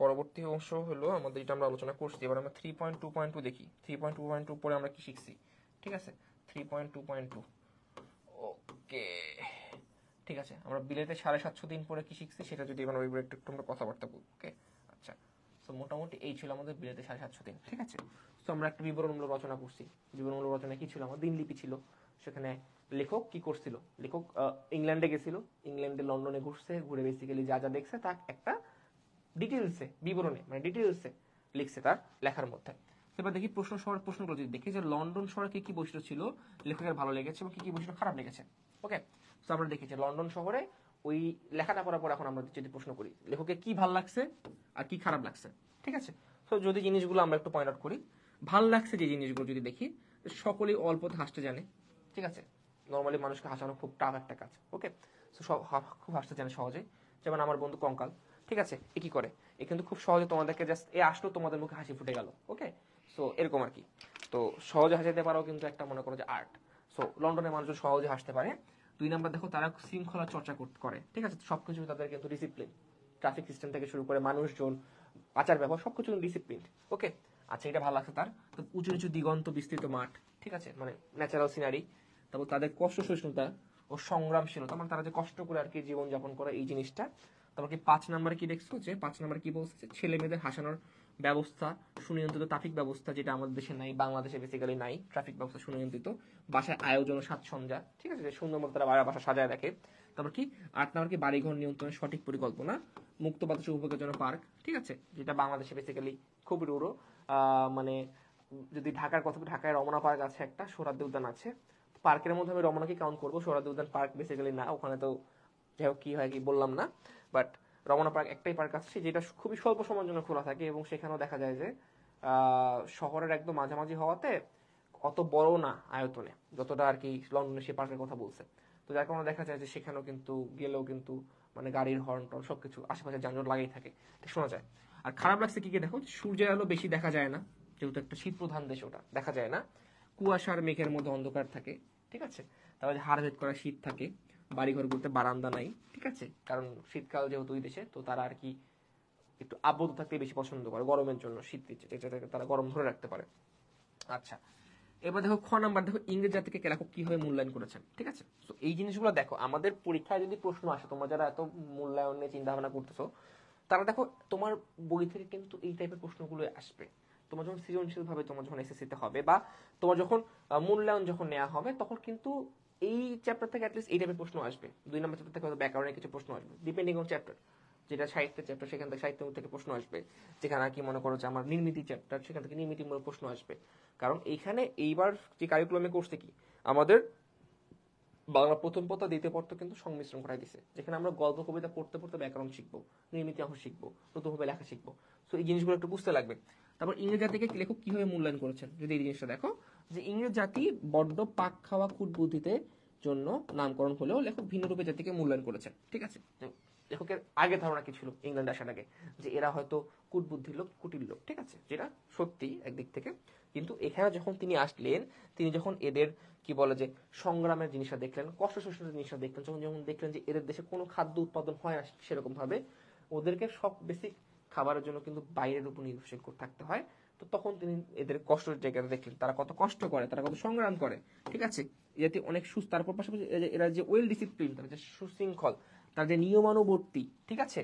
পরবর্তী অংশ হলো আমাদের এটা আমরা আলোচনা করছি এবার আমরা three point two point two দেখি three point two point two পরে আমরা কি শিখছি ঠিক আছে three point two point two okay ঠিক আছে আমরা বিলেতে সাড়ে সাতশো দিন পরে কি শিখছি সেটা যদি এবার ওইবার একটু একটু আমরা কথাবার্তা বলবো ওকে আচ্ছা তো মোটামুটি এই ছিল আমাদের বিলেতে সাড়ে সাতশো দিন ঠিক আছে তো আমরা একটা বিবরণমূলক রচনা করছি বিবরণমূলক রচনা কি ছিল আমার দিনলিপি ছিল সেখানে লেখক কি করছিল লেখক ইংল্যান্ডে গেছিল ইংল্যান্ডে লন্ডনে ঘুরছে ঘুরে বেসিক্যালি যা যা দেখছে তা একটা ডিটেলসে বিবরণে মানে ডিটেলসে লিখছে তার লেখার মধ্যে এবার দেখি প্রশ্ন শহর প্রশ্নগুলো যদি দেখি যে লন্ডন শহরে কি কি বৈশিষ্ট্য ছিল লেখকের ভালো লেগেছে এবং কি কি বৈশিষ্ট্য খারাপ লেগেছে ওকে তো আমরা দেখি যে লন্ডন শহরে ওই লেখাটা করার পর এখন আমরা যদি প্রশ্ন করি লেখকের কি ভাল লাগছে আর কি খারাপ লাগছে ঠিক আছে তো যদি জিনিসগুলো আমরা একটু পয়েন্ট আউট করি ভাল লাগছে যে জিনিসগুলো যদি দেখি সকলেই অল্পতে হাসতে জানে ঠিক আছে নর্মালি মানুষকে হাসানো খুব টাফ একটা কাজ ওকে সো সব খুব হাসতে জানে সহজে যেমন আমার বন্ধু কঙ্কাল ঠিক আছে এ কি করে এ কিন্তু খুব সহজে তোমাদেরকে জাস্ট এ আসলো তোমাদের মুখে হাসি ফুটে গেল ওকে সো এরকম আর কি তো সহজে হাসাইতে পারো কিন্তু একটা মনে করো যে আর্ট সো লন্ডনের মানুষজন সহজে হাসতে পারে দুই নাম্বার দেখো তারা শৃঙ্খলা চর্চা করে ঠিক আছে সব কিছু তাদের কিন্তু ডিসিপ্লিন ট্রাফিক সিস্টেম থেকে শুরু করে মানুষজন আচার ব্যবহার সব কিছু ডিসিপ্লিন ওকে আচ্ছা এটা ভালো লাগছে তার উঁচু নিচু দিগন্ত বিস্তৃত মাঠ ঠিক আছে মানে ন্যাচারাল সিনারি তারপর তাদের কষ্ট সহিষ্ণুতা ও সংগ্রামশীলতা মানে তারা যে কষ্ট করে আর কি জীবনযাপন করে এই জিনিসটা তারপর কি পাঁচ নাম্বারে কি ডেক্স করছে পাঁচ নাম্বার কি বলছে ছেলে মেয়েদের হাসানোর ব্যবস্থা সুনিয়ন্ত্রিত ট্রাফিক ব্যবস্থা যেটা আমাদের দেশে নাই বাংলাদেশে বেসিক্যালি নাই ট্রাফিক ব্যবস্থা সুনিয়ন্ত্রিত বাসার আয়োজন ও সাজসজ্জা ঠিক আছে যে সুন্দর মতো তারা বাসা সাজায় রাখে তারপর কি আট নাম্বার কি বাড়িঘর নিয়ন্ত্রণের সঠিক পরিকল্পনা মুক্ত বাতাস উপভোগের জন্য পার্ক ঠিক আছে যেটা বাংলাদেশে বেসিক্যালি খুব রুড়ো মানে যদি ঢাকার কথা ঢাকায় রমনা পার্ক আছে একটা সোহরাদ্দি উদ্যান আছে পার্কের মধ্যে আমি রমনাকে কাউন্ট করবো সোহরাদি উদ্যান পার্ক বেসিক্যালি না ওখানে তো যাই হোক কী হয় কি বললাম না বাট রমনা পার্ক একটাই পার্ক আছে যেটা খুবই স্বল্প সময়ের জন্য খোলা থাকে এবং সেখানেও দেখা যায় যে শহরের একদম মাঝামাঝি হওয়াতে অত বড় না আয়তনে যতটা আর কি লন্ডনে সে পার্কের কথা বলছে তো যার কারণে দেখা যায় যে সেখানেও কিন্তু গেলেও কিন্তু মানে গাড়ির হর্ন টর্ন সবকিছু আশেপাশে যানজট লাগেই থাকে শোনা যায় আর খারাপ লাগছে কি কি দেখো সূর্যের আলো বেশি দেখা যায় না যেহেতু একটা শীত প্রধান দেশ ওটা দেখা যায় না কুয়াশার মেঘের মধ্যে অন্ধকার থাকে ঠিক আছে তারপরে হারভেদ করা শীত থাকে করতে বারান্দা নাই ঠিক আছে কারণ শীতকাল যেহেতু দেশে তো তারা আর কি একটু আবদ্ধ থাকতে বেশি পছন্দ করে গরমের জন্য শীত যেটাকে তারা গরম ধরে রাখতে পারে আচ্ছা এবার দেখো খ নাম্বার দেখো ইংরেজ জাতিকে লেখক কিভাবে মূল্যায়ন করেছেন ঠিক আছে তো এই জিনিসগুলো দেখো আমাদের পরীক্ষায় যদি প্রশ্ন আসে তোমরা যারা এত মূল্যায়ন নিয়ে চিন্তা ভাবনা করতেছো তারা দেখো তোমার বই থেকে কিন্তু এই টাইপের প্রশ্নগুলো আসবে তোমার যখন সৃজনশীলভাবে তোমার যখন এসএসসিতে হবে বা তোমার যখন মূল্যায়ন যখন নেওয়া হবে তখন কিন্তু এই চ্যাপ্টার থেকে অ্যাটলিস্ট এই টাইপের প্রশ্ন আসবে দুই নম্বর চ্যাপ্টার থেকে হয়তো ব্যাকরণের কিছু প্রশ্ন আসবে ডিপেন্ডিং অন চ্যাপ্টার যেটা সাহিত্যের চ্যাপ্টার সেখান থেকে সাহিত্য থেকে প্রশ্ন আসবে যেখানে আর কি মনে করো যে আমার নির্মিতি চ্যাপ্টার সেখান থেকে নির্মিতিমূলক প্রশ্ন আসবে কারণ এইখানে এইবার যে কারিকুলামে করছে কি আমাদের বাংলা প্রথম পথা দিতে পত্র কিন্তু সংমিশ্রণ করা গেছে যেখানে আমরা গল্প কবিতা পড়তে পড়তে ব্যাকরণ শিখবো নির্মিতি অংশ শিখবো নতুনভাবে লেখা শিখবো তো এই জিনিসগুলো একটু বুঝতে লাগবে তারপর ইংরেজ জাতিকে লেখক কিভাবে মূল্যায়ন করেছেন যদি এই জিনিসটা দেখো যে ইংরেজ জাতি বড্ড পাক খাওয়া খুট বুদ্ধিতে জন্য নামকরণ হলেও লেখক ভিন্ন রূপে জাতিকে মূল্যায়ন করেছেন ঠিক আছে লেখকের আগে ধারণা কি ছিল ইংল্যান্ড আসার আগে যে এরা হয়তো কুটবুদ্ধির লোক কুটির লোক ঠিক আছে যেটা সত্যি একদিক থেকে কিন্তু এখানে যখন তিনি আসলেন তিনি যখন এদের কি বলে যে সংগ্রামের জিনিসটা দেখলেন কষ্ট শোষণের জিনিসটা দেখলেন যখন যখন দেখলেন যে এদের দেশে কোনো খাদ্য উৎপাদন হয় না সেরকম ভাবে ওদেরকে সব বেসিক খাবারের জন্য কিন্তু বাইরের উপর নির্ভরশীল থাকতে হয় তো তখন তিনি এদের কষ্টের জায়গাটা দেখলেন তারা কত কষ্ট করে তারা কত সংগ্রাম করে ঠিক আছে যাতে অনেক সুস্থ তারপর পাশাপাশি এরা যে ওয়েল ডিসিপ্লিন তারা যে সুশৃঙ্খল তারা যে নিয়মানুবর্তী ঠিক আছে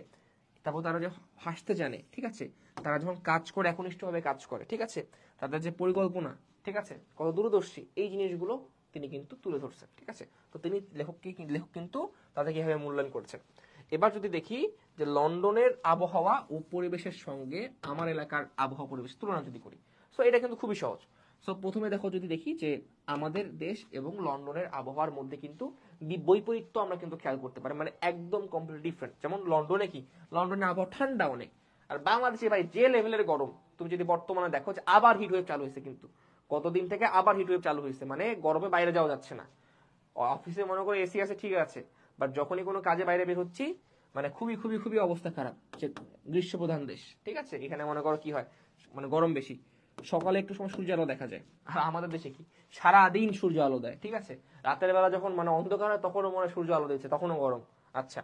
তারপর তারা যে হাসতে জানে ঠিক আছে তারা যখন কাজ করে একনিষ্ঠভাবে কাজ করে ঠিক আছে তাদের যে পরিকল্পনা ঠিক আছে কত দূরদর্শী এই জিনিসগুলো তিনি কিন্তু তুলে ধরছেন ঠিক আছে তো তিনি লেখককে লেখক কিন্তু তাদেরকে এভাবে মূল্যায়ন করছেন এবার যদি দেখি যে লন্ডনের আবহাওয়া ও পরিবেশের সঙ্গে আমার এলাকার আবহাওয়া পরিবেশ তুলনা যদি করি সো এটা কিন্তু খুবই সহজ সো প্রথমে দেখো যদি দেখি যে আমাদের দেশ এবং লন্ডনের আবহাওয়ার মধ্যে কিন্তু বৈপরীত্য আমরা কিন্তু খেয়াল করতে পারি মানে একদম কমপ্লিট ডিফারেন্ট যেমন লন্ডনে কি লন্ডনের আবহাওয়া ঠান্ডা অনেক আর বাংলাদেশে ভাই যে লেভেলের গরম তুমি যদি বর্তমানে দেখো যে আবার হিট ওয়েভ চালু হয়েছে কিন্তু কতদিন থেকে আবার হিট ওয়েভ চালু হয়েছে মানে গরমে বাইরে যাওয়া যাচ্ছে না অফিসে মনে করে এসি আছে ঠিক আছে বাট যখনই কোনো কাজে বাইরে বের হচ্ছি মানে খুবই খুবই খুবই অবস্থা খারাপ যে গ্রীষ্মপ্রধান দেশ ঠিক আছে এখানে মনে করো কি হয় মানে গরম বেশি সকালে একটু সময় সূর্য আলো দেখা যায় আর আমাদের দেশে কি সারাদিন সূর্য আলো দেয় ঠিক আছে রাতের বেলা যখন মানে অন্ধকার হয় তখনও মনে সূর্য আলো দিচ্ছে তখনও গরম আচ্ছা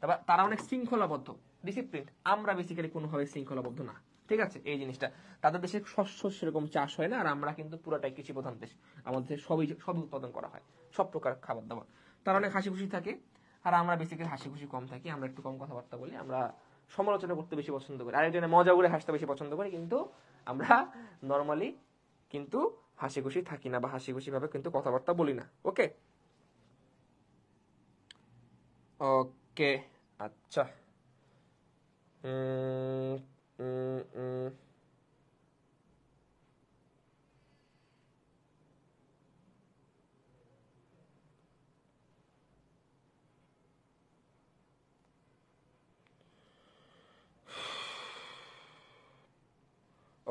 তারপর তারা অনেক শৃঙ্খলাবদ্ধ ডিসিপ্লিন আমরা বেসিক্যালি কোনোভাবে শৃঙ্খলাবদ্ধ না ঠিক আছে এই জিনিসটা তাদের দেশে শস্য সেরকম চাষ হয় না আর আমরা কিন্তু পুরাটাই কৃষি প্রধান দেশ আমাদের দেশে সবই সবই উৎপাদন করা হয় সব প্রকার খাবার দাবার তারা অনেক হাসি খুশি থাকে আর আমরা বেসিক্যালি হাসি খুশি কম থাকি আমরা একটু কম কথাবার্তা বলি আমরা সমালোচনা করতে বেশি পছন্দ করি আর একজনে মজা করে হাসতে বেশি পছন্দ করি কিন্তু আমরা নর্মালি কিন্তু হাসি খুশি থাকি না বা হাসি খুশি ভাবে কিন্তু কথাবার্তা বলি না ওকে ওকে আচ্ছা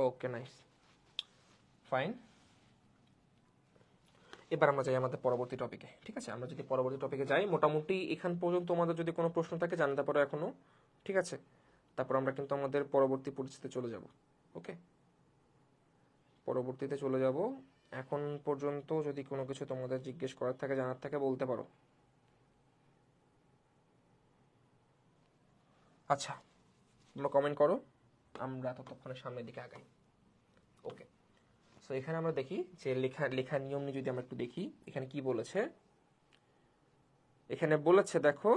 ওকে নাইস ফাইন এবার আমরা যাই আমাদের পরবর্তী টপিকে ঠিক আছে আমরা যদি পরবর্তী টপিকে যাই মোটামুটি এখান পর্যন্ত আমাদের যদি কোনো প্রশ্ন থাকে জানতে পারো এখনও ঠিক আছে তারপর আমরা কিন্তু আমাদের পরবর্তী পরিস্থিতিতে চলে যাব ওকে পরবর্তীতে চলে যাব এখন পর্যন্ত যদি কোনো কিছু তোমাদের জিজ্ঞেস করার থাকে জানার থাকে বলতে পারো আচ্ছা তোমরা কমেন্ট করো আমরা ততক্ষণে সামনের দিকে আগাই ওকে সো এখানে আমরা দেখি যে লেখা লেখার নিয়ম নিয়ে যদি আমরা একটু দেখি এখানে কি বলেছে এখানে বলেছে দেখো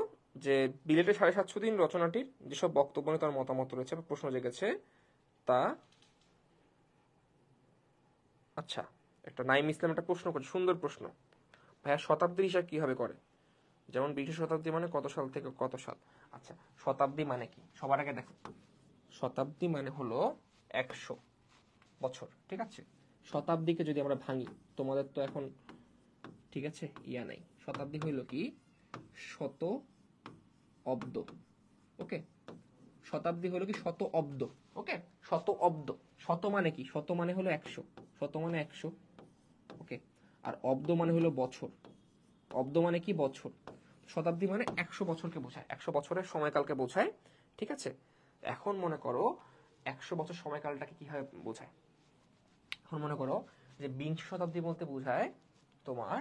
যে বিলেটে সাড়ে সাতশো দিন রচনাটির যেসব বক্তব্য নিয়ে তার মতামত রয়েছে বা প্রশ্ন জেগেছে তা আচ্ছা একটা নাইম ইসলাম একটা প্রশ্ন করছে সুন্দর প্রশ্ন ভাইয়া শতাব্দীর হিসাব কিভাবে করে যেমন বিশ শতাব্দী মানে কত সাল থেকে কত সাল আচ্ছা শতাব্দী মানে কি সবার আগে দেখো শতাব্দী মানে হলো একশো বছর ঠিক আছে শতাব্দীকে যদি আমরা ভাঙি তোমাদের তো এখন ঠিক আছে ইয়া নাই শতাব্দী হইল কি শত অব্দ ওকে শতাব্দী হলো কি শত অব্দ ওকে শত অব্দ শত মানে কি শত মানে হলো একশো শত মানে একশো ওকে আর অব্দ মানে হলো বছর অব্দ মানে কি বছর শতাব্দী মানে একশো বছরকে বোঝায় একশো বছরের সময়কালকে বোঝায় ঠিক আছে এখন মনে করো একশো বছর সময়কালটাকে কীভাবে বোঝায় এখন মনে করো যে বিংশ শতাব্দী বলতে বোঝায় তোমার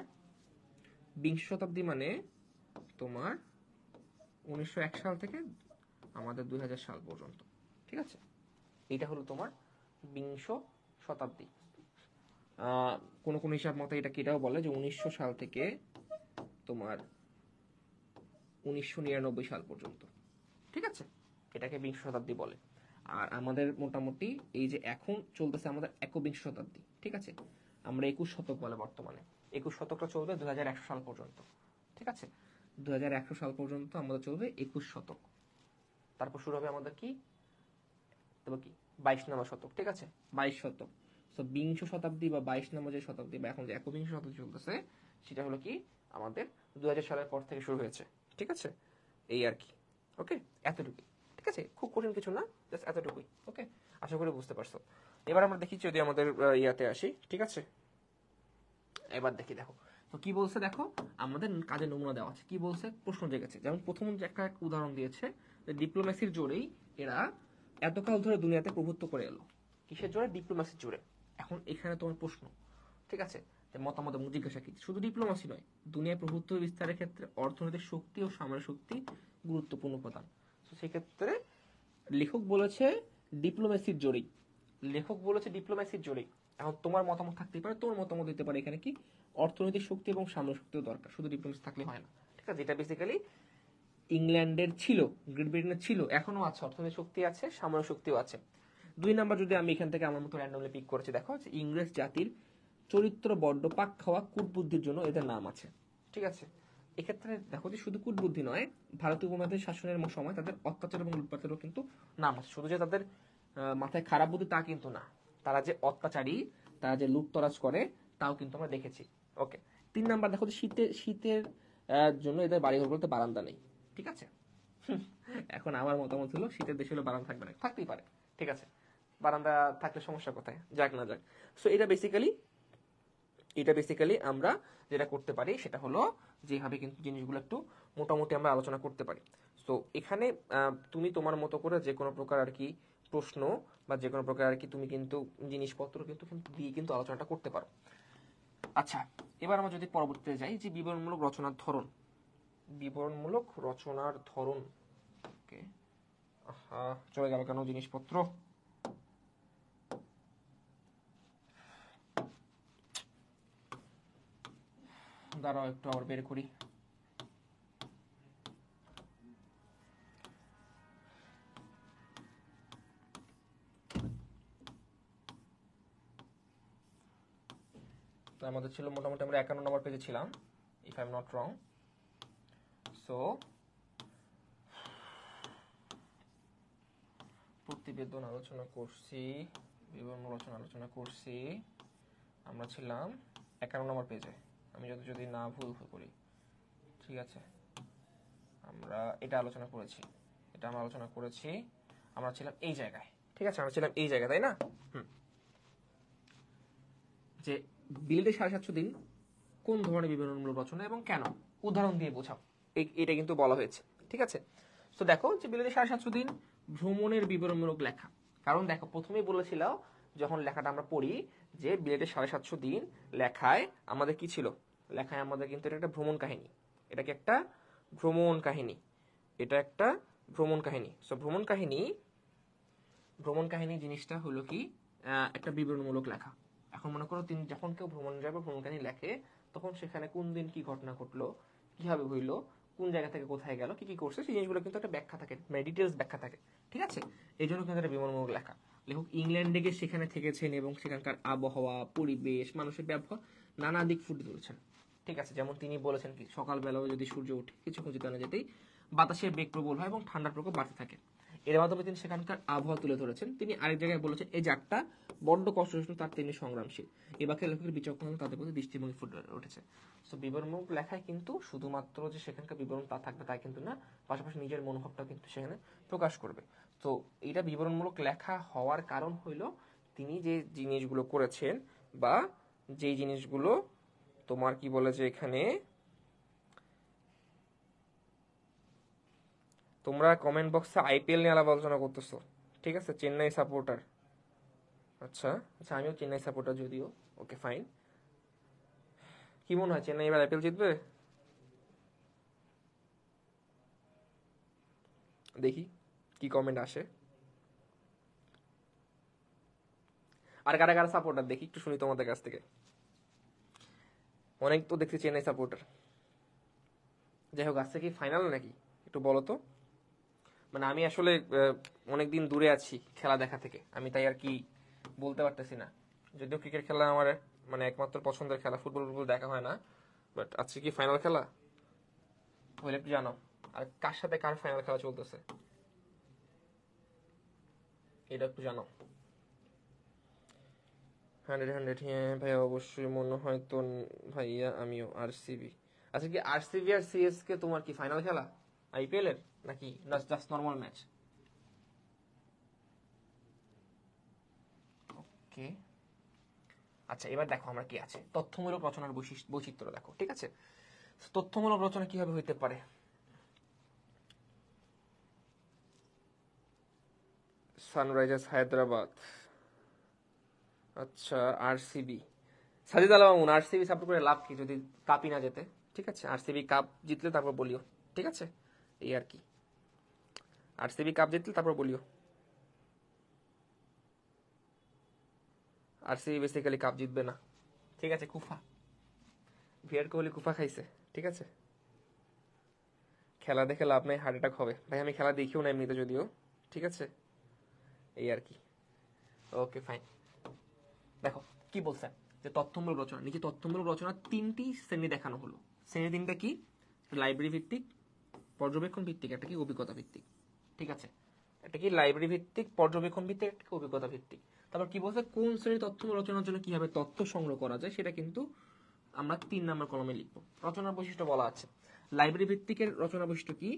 বিংশ শতাব্দী মানে তোমার উনিশশো এক সাল থেকে আমাদের দুই সাল পর্যন্ত ঠিক আছে এটা হলো তোমার বিংশ শতাব্দী কোন কোন হিসাব মতে এটা এটাও বলে যে উনিশশো সাল থেকে তোমার উনিশশো সাল পর্যন্ত ঠিক আছে এটাকে বিংশ শতাব্দী বলে আর আমাদের মোটামুটি এই যে এখন চলতেছে আমাদের একবিংশ শতাব্দী ঠিক আছে আমরা একুশ শতক বলে বর্তমানে একুশ শতকটা চলবে দু সাল পর্যন্ত ঠিক আছে দু সাল পর্যন্ত আমাদের চলবে একুশ শতক তারপর শুরু হবে আমাদের কি তারপর কি বাইশ নম্বর শতক ঠিক আছে বাইশ শতক তো বিংশ শতাব্দী বা বাইশ নম্বর যে শতাব্দী বা এখন যে একবিংশ শতাব্দী চলতেছে সেটা হলো কি আমাদের দু সালের পর থেকে শুরু হয়েছে ঠিক আছে এই আর কি ওকে এতটুকুই ঠিক আছে খুব কঠিন কিছু না জাস্ট এতটুকুই ওকে আশা করি বুঝতে পারছো এবার আমরা দেখি যদি আমাদের ইয়াতে আসি ঠিক আছে এবার দেখি দেখো তো কি বলছে দেখো আমাদের কাজের নমুনা দেওয়া আছে কি বলছে প্রশ্ন জেগেছে যেমন প্রথম যে একটা উদাহরণ দিয়েছে ডিপ্লোমেসির জোরেই এরা এতকাল ধরে দুনিয়াতে প্রভুত্ব করে এলো কিসের জোরে ডিপ্লোমেসির জোরে এখন এখানে তোমার প্রশ্ন ঠিক আছে মতামত এবং জিজ্ঞাসা কি শুধু ডিপ্লোমাসি নয় দুনিয়ায় প্রভুত্ব বিস্তারের ক্ষেত্রে অর্থনৈতিক শক্তি ও সামরিক শক্তি গুরুত্বপূর্ণ উপাদান তো সেক্ষেত্রে লেখক বলেছে ডিপ্লোমেসির জোরেই লেখক বলেছে ডিপ্লোমেসির জোরেই এখন তোমার মতামত থাকতেই পারে তোমার মতামত দিতে পারে এখানে কি অর্থনৈতিক শক্তি এবং সামরিক শক্তিও দরকার শুধু ডিপ্লোমেসি থাকলে হয় না ঠিক আছে এটা বেসিক্যালি ইংল্যান্ডের ছিল গ্রেট ব্রিটেনের ছিল এখনো আছে অর্থনৈতিক শক্তি আছে সামরিক শক্তিও আছে দুই নাম্বার যদি আমি এখান থেকে আমার মতো র্যান্ডমলি পিক করেছি দেখো ইংরেজ জাতির চরিত্র বড্ড পাক খাওয়া কূটবুদ্ধির জন্য এদের নাম আছে ঠিক আছে এক্ষেত্রে দেখো যে শুধু কুটবুদ্ধি নয় ভারতীয় উপমাদের শাসনের সময় তাদের অত্যাচার এবং লুটপাটেরও কিন্তু নাম আছে শুধু যে তাদের মাথায় খারাপ বুদ্ধি তা কিন্তু না তারা যে অত্যাচারী তারা যে লুটতরাজ করে তাও কিন্তু আমরা দেখেছি ওকে তিন নাম্বার দেখো শীতে শীতের জন্য এদের বাড়িঘরগুলোতে বারান্দা নেই ঠিক আছে এখন আমার মতামত হলো শীতের দেশে হলো বারান্দা থাকবে না থাকতেই পারে ঠিক আছে বারান্দা থাকলে সমস্যা কোথায় যাক না যাক সো এটা বেসিক্যালি এটা বেসিক্যালি আমরা যেটা করতে পারি সেটা হলো যেভাবে কিন্তু জিনিসগুলো একটু মোটামুটি আমরা আলোচনা করতে পারি তো এখানে তুমি তোমার মতো করে যে কোনো প্রকার আর কি প্রশ্ন বা যে কোনো প্রকার আর কি তুমি কিন্তু জিনিসপত্র কিন্তু দিয়ে কিন্তু আলোচনাটা করতে পারো আচ্ছা এবার আমরা যদি পরবর্তীতে যাই যে বিবরণমূলক রচনার ধরন বিবরণমূলক রচনার ধরন ওকে আহা চলে গেল কেন জিনিসপত্র দাঁড়াও একটু আবার বের করি আমাদের ছিল মোটামুটি আমরা একান্ন নম্বর পেজে ছিলাম if I am not wrong so প্রতিবেদন আলোচনা করছি বিবরণ আলোচনা আলোচনা করছি আমরা ছিলাম একান্ন নম্বর পেজে আমি যদি যদি না ভুল করি ঠিক আছে আমরা এটা আলোচনা করেছি এটা আমরা আলোচনা করেছি আমরা ছিলাম এই জায়গায় ঠিক আছে আমরা ছিলাম এই জায়গায় তাই না হুম যে বিলটি সাড়ে সাতশো দিন কোন ধরনের বিবরণমূলক রচনা এবং কেন উদাহরণ দিয়ে বোঝাও এটা কিন্তু বলা হয়েছে ঠিক আছে তো দেখো যে বিলেটের সাড়ে সাতশো দিন ভ্রমণের বিবরণমূলক লেখা কারণ দেখো প্রথমেই বলেছিলাম যখন লেখাটা আমরা পড়ি যে বিলেটের সাড়ে সাতশো দিন লেখায় আমাদের কি ছিল লেখায় আমাদের কিন্তু এটা একটা ভ্রমণ কাহিনী এটা কি একটা ভ্রমণ কাহিনী এটা একটা ভ্রমণ কাহিনী সো ভ্রমণ কাহিনী ভ্রমণ কাহিনী জিনিসটা হলো কি একটা বিবরণমূলক লেখা এখন মনে করো তিনি যখন কেউ ভ্রমণ যাবে ভ্রমণ কাহিনী লেখে তখন সেখানে কোন দিন কি ঘটনা ঘটলো কিভাবে হইল কোন জায়গা থেকে কোথায় গেল কি কি করছে সেই জিনিসগুলো কিন্তু একটা ব্যাখ্যা থাকে মানে ডিটেলস ব্যাখ্যা থাকে ঠিক আছে এই জন্য কিন্তু একটা বিবরণমূলক লেখা লেখক ইংল্যান্ডে গিয়ে সেখানে থেকেছেন এবং সেখানকার আবহাওয়া পরিবেশ মানুষের ব্যবহার নানা দিক ফুটে তুলছেন ঠিক আছে যেমন তিনি বলেছেন কি সকালবেলাও যদি সূর্য উঠে কিছু খুঁজে না যেতেই বাতাসের বেগ প্রবল হয় এবং ঠান্ডার প্রকোপ বাড়তে থাকে এর মাধ্যমে তিনি সেখানকার আবহাওয়া তুলে ধরেছেন তিনি আরেক জায়গায় বলেছেন এই যাকটা বড্ড কষ্ট তার তিনি সংগ্রামশীল এবারকে লেখকের বিচক্ষণ তাদের প্রতি দৃষ্টিভঙ্গি ফুটে উঠেছে তো বিবরণমূলক লেখায় কিন্তু শুধুমাত্র যে সেখানকার বিবরণ তা থাকবে তাই কিন্তু না পাশাপাশি নিজের মনোভাবটা কিন্তু সেখানে প্রকাশ করবে তো এটা বিবরণমূলক লেখা হওয়ার কারণ হইল তিনি যে জিনিসগুলো করেছেন বা যে জিনিসগুলো তোমার কি বলেছে এখানে তোমরা কমেন্ট বক্সে আইপিএল নিয়ে আলাপ আলোচনা করতেছো ঠিক আছে চেন্নাই সাপোর্টার আচ্ছা আচ্ছা আমিও চেন্নাই সাপোর্টার যদিও ওকে ফাইন কি মনে হয় চেন্নাই এবার আইপিএল জিতবে দেখি কি কমেন্ট আসে আর কারা কারা সাপোর্টার দেখি একটু শুনি তোমাদের কাছ থেকে অনেক তো দেখছি চেন্নাই সাপোর্টার যাই হোক আজকে কি ফাইনাল নাকি একটু বলো তো মানে আমি আসলে অনেক দিন দূরে আছি খেলা দেখা থেকে আমি তাই আর কি বলতে পারতেছি না যদিও ক্রিকেট খেলা আমার মানে একমাত্র পছন্দের খেলা ফুটবল ফুটবল দেখা হয় না বাট আজকে কি ফাইনাল খেলা হইলে একটু জানো আর কার সাথে কার ফাইনাল খেলা চলতেছে এটা একটু জানো হান্ড্রেড হান্ড্রেড হ্যাঁ ভাইয়া অবশ্যই মনে হয় তো ভাইয়া আমিও আর সিবি আচ্ছা কি আর সিবি আর কে তোমার কি ফাইনাল খেলা আইপিএল এর নাকি জাস্ট নর্মাল ম্যাচ ওকে আচ্ছা এবার দেখো আমরা কি আছে তথ্যমূলক রচনার বৈচিত্র্য দেখো ঠিক আছে তথ্যমূলক রচনা কিভাবে হইতে পারে সানরাইজার্স হায়দ্রাবাদ আচ্ছা RCB Sajid Al Mamun RCB support করে লাভ কি যদি কাপই না যেতে ঠিক আছে আরসিবি কাপ জিতলে তারপর বলিও ঠিক আছে এই আর কি আর সিবি কাপ জিতলে তারপর বলিও আরসিবি বেসিক্যালি কাপ জিতবে না ঠিক আছে কুফা ভিরাট কোহলি কুফা খাইছে ঠিক আছে খেলা দেখে লাভ নাই হার্ট অ্যাটাক হবে ভাই আমি খেলা দেখিও না এমনিতে যদিও ঠিক আছে এই আর কি ওকে ফাইন দেখো কি বলছে যে তথ্যমূলক রচনা নিচে তথ্যমূলক রচনা তিনটি শ্রেণী দেখানো হলো শ্রেণী তিনটা কি লাইব্রেরি ভিত্তিক পর্যবেক্ষণ ভিত্তিক একটা কি অভিজ্ঞতা ভিত্তিক ঠিক আছে এটা কি লাইব্রেরি ভিত্তিক পর্যবেক্ষণ ভিত্তিক একটা অভিজ্ঞতা ভিত্তিক তারপর কি বলছে কোন শ্রেণীর তথ্য রচনার জন্য কিভাবে তথ্য সংগ্রহ করা যায় সেটা কিন্তু আমরা তিন নম্বর কলমে লিখবো রচনার বৈশিষ্ট্য বলা আছে লাইব্রেরি ভিত্তিকের রচনা বৈশিষ্ট্য কি